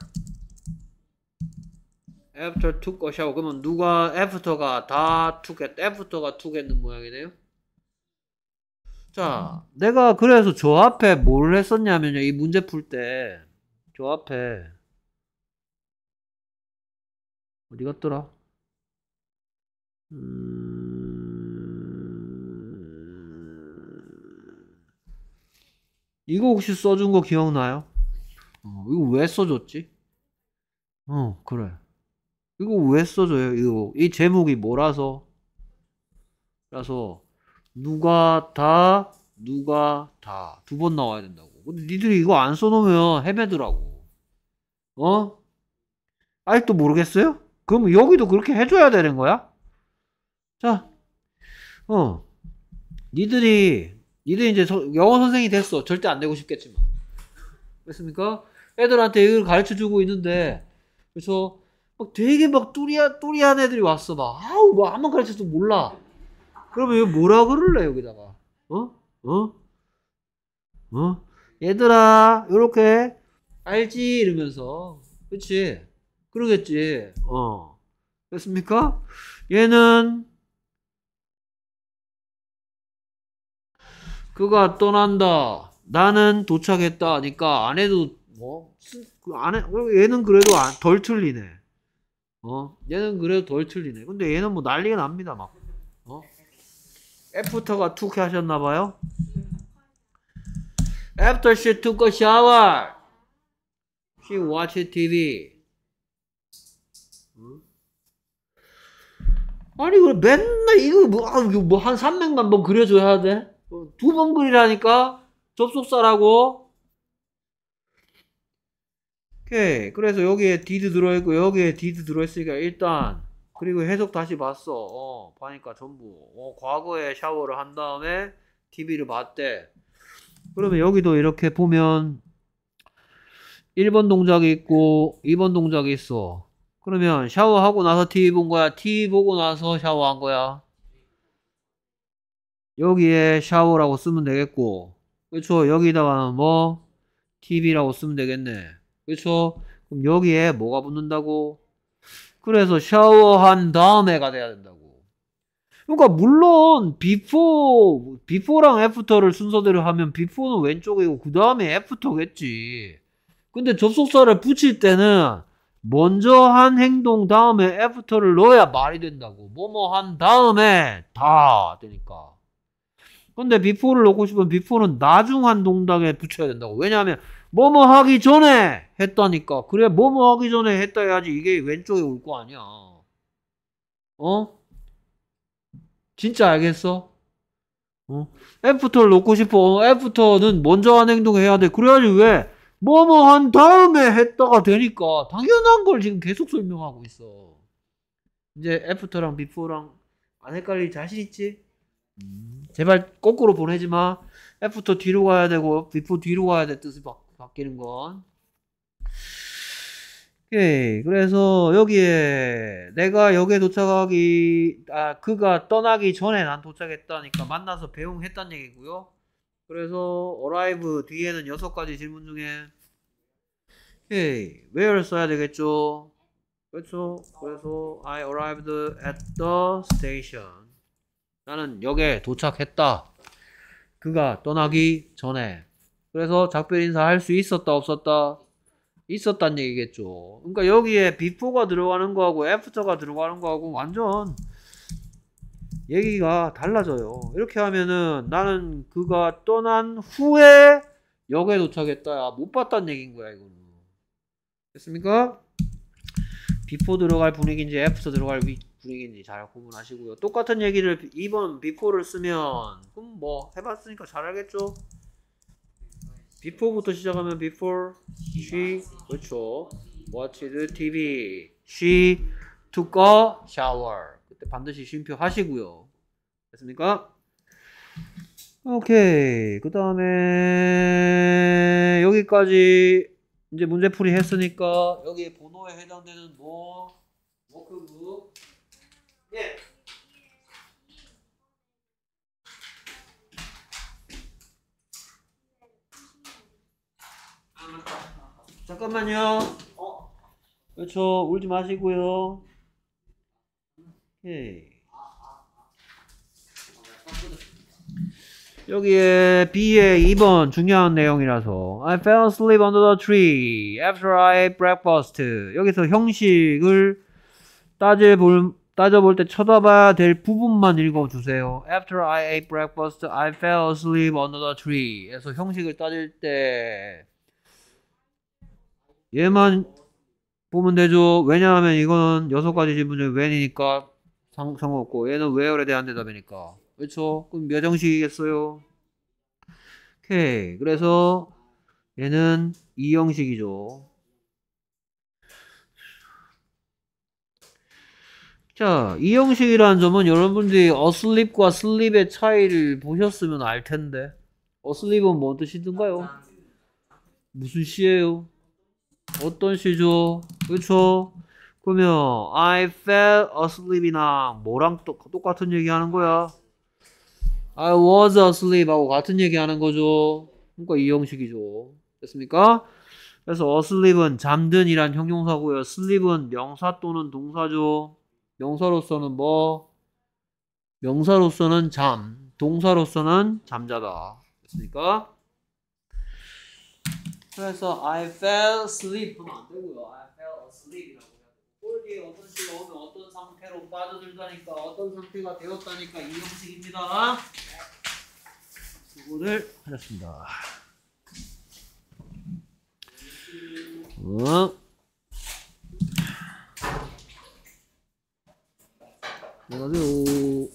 after took a shower 그러면 누가 after가 다 took at after가 took 했는 모양이네요. 자, 내가 그래서 저 앞에 뭘 했었냐면요. 이 문제 풀 때 저 앞에 어디 갔더라? 음. 이거 혹시 써준 거 기억나요? 어, 이거 왜 써줬지? 어, 그래. 이거 왜 써줘요? 이거 이 제목이 뭐라서? 그래서 누가 다 누가 다 두 번 나와야 된다고. 근데 니들이 이거 안 써놓으면 헤매더라고. 어? 아직도 모르겠어요? 그럼 여기도 그렇게 해줘야 되는 거야? 자, 어, 니들이, 니들 이제 영어 선생이 됐어. 절대 안 되고 싶겠지만. 그랬습니까 애들한테 이걸 가르쳐 주고 있는데, 그래서 막 되게 막 뚜리한, 뚜리한 애들이 왔어. 막, 아우, 뭐 한번 가르쳐도 몰라. 그러면 이 뭐라 그럴래, 여기다가. 어? 어? 어? 얘들아, 요렇게, 알지? 이러면서. 그치? 그러겠지. 어. 됐습니까? 얘는 그가 떠난다. 나는 도착했다. 하니까 안 해도 뭐, 안 그 해, 어, 얘는 그래도 아, 덜 틀리네. 어? 얘는 그래도 덜 틀리네. 근데 얘는 뭐 난리가 납니다, 막. 어? 애프터가 툭 하셨나봐요? After she took a shower, she watched TV. 응? 아니, 그 맨날 이거 뭐, 뭐한 300만 번 그려줘야 돼? 어, 두번 그리라니까 접속사라고. 오케이. 그래서 여기에 디드 들어있고 여기에 디드 들어있으니까 일단 그리고 해석 다시 봤어. 어, 보니까 전부 어, 과거에 샤워를 한 다음에 TV를 봤대. 그러면 여기도 이렇게 보면 1번 동작이 있고 2번 동작이 있어. 그러면 샤워하고 나서 TV 본 거야? TV 보고 나서 샤워한 거야? 여기에 샤워라고 쓰면 되겠고 그렇죠 여기다가 뭐 TV라고 쓰면 되겠네 그렇죠 그럼 여기에 뭐가 붙는다고 그래서 샤워한 다음에가 돼야 된다고 그러니까 물론 비포 f o 랑애프터를 순서대로 하면 비포는 왼쪽이고 그 다음에 애프터겠지 근데 접속사를 붙일 때는 먼저 한 행동 다음에 애프터를 넣어야 말이 된다고 뭐뭐 한 다음에 다 되니까 근데 비포를 놓고 싶으면 비포는 나중한 동작에 붙여야 된다고. 왜냐하면 뭐뭐 하기 전에 했다니까. 그래 뭐뭐 하기 전에 했다 해야지 이게 왼쪽에 올 거 아니야. 어? 진짜 알겠어? 어? 애프터를 놓고 싶어. 어, 애프터는 먼저 한 행동 을 해야 돼. 그래야지 왜? 뭐뭐 한 다음에 했다가 되니까 당연한 걸 지금 계속 설명하고 있어. 이제 애프터랑 비포랑 안헷갈릴 자신 있지? 제발 거꾸로 보내지 마. 애프터 뒤로 가야 되고 비포 뒤로 가야 돼 뜻이 바, 바뀌는 건. 오케이. 그래서 여기에 내가 여기에 도착하기 아 그가 떠나기 전에 난 도착했다니까 만나서 배웅했단 얘기고요. 그래서 arrive 뒤에는 여섯 가지 질문 중에 오케이. where 써야 되겠죠. 그렇죠. 그래서 I arrived at the station. 나는 역에 도착했다. 그가 떠나기 전에. 그래서 작별 인사 할 수 있었다 없었다? 있었단 얘기겠죠. 그러니까 여기에 before가 들어가는 거하고 after가 들어가는 거하고 완전 얘기가 달라져요. 이렇게 하면은 나는 그가 떠난 후에 역에 도착했다. 아, 못 봤단 얘기인 거야, 이거는. 됐습니까? 비포 들어갈 분위기인지 애프터 들어갈 위, 분위기인지 잘 구분하시고요. 똑같은 얘기를 2번 비포를 쓰면 그럼 뭐 해봤으니까 잘 알겠죠? 비 e 부터 시작하면 before she 그렇죠. watched TV. she took a shower. 그때 반드시 쉼표 하시고요. 됐습니까? 오케이. 그 다음에 여기까지 이제 문제풀이 했으니까 여기 번호에 해당되는 뭐 워크북 잠깐만요. 그렇죠. 울지 마시고요. 오케이. 여기에 B의 2번 중요한 내용이라서 I fell asleep under the tree after I ate breakfast 여기서 형식을 따질 볼 따져볼 때 쳐다봐야 될 부분만 읽어주세요. After I ate breakfast, I fell asleep under the tree. 에서 형식을 따질 때 얘만 보면 되죠. 왜냐하면 이거는 여섯 가지 질문의 when이니까 상, 상관없고 얘는 where에 대한 대답이니까. 그렇죠? 그럼 몇 형식이겠어요? 오케이. 그래서 얘는 이 형식이죠. 자, 그러니까 이 형식이라는 점은 여러분들이 어슬립과 슬립의 차이를 보셨으면 알 텐데 어슬립은 뭔 뜻이든가요? 무슨 시예요? 어떤 시죠? 그렇죠? 그러면 I fell a s l e e p 이나 뭐랑 똑, 똑같은 얘기하는 거야? I was asleep하고 같은 얘기하는 거죠. 그러니까 이 형식이죠. 됐습니까? 그래서 asleep은 잠든이란 형용사고요. sleep은 명사 또는 동사죠. 명사로서는 뭐 명사로서는 잠, 동사로서는 잠자다. 됐습니까? 그래서 I fell asleep 하안 되고요. I fell asleep이라고 해야 되고 꼴기 어떤 시가 오면 어떤 상태로 빠져들다니까 어떤 상태가 되었다니까 이 형식입니다. 수고를 하셨습니다. 어. 那个就。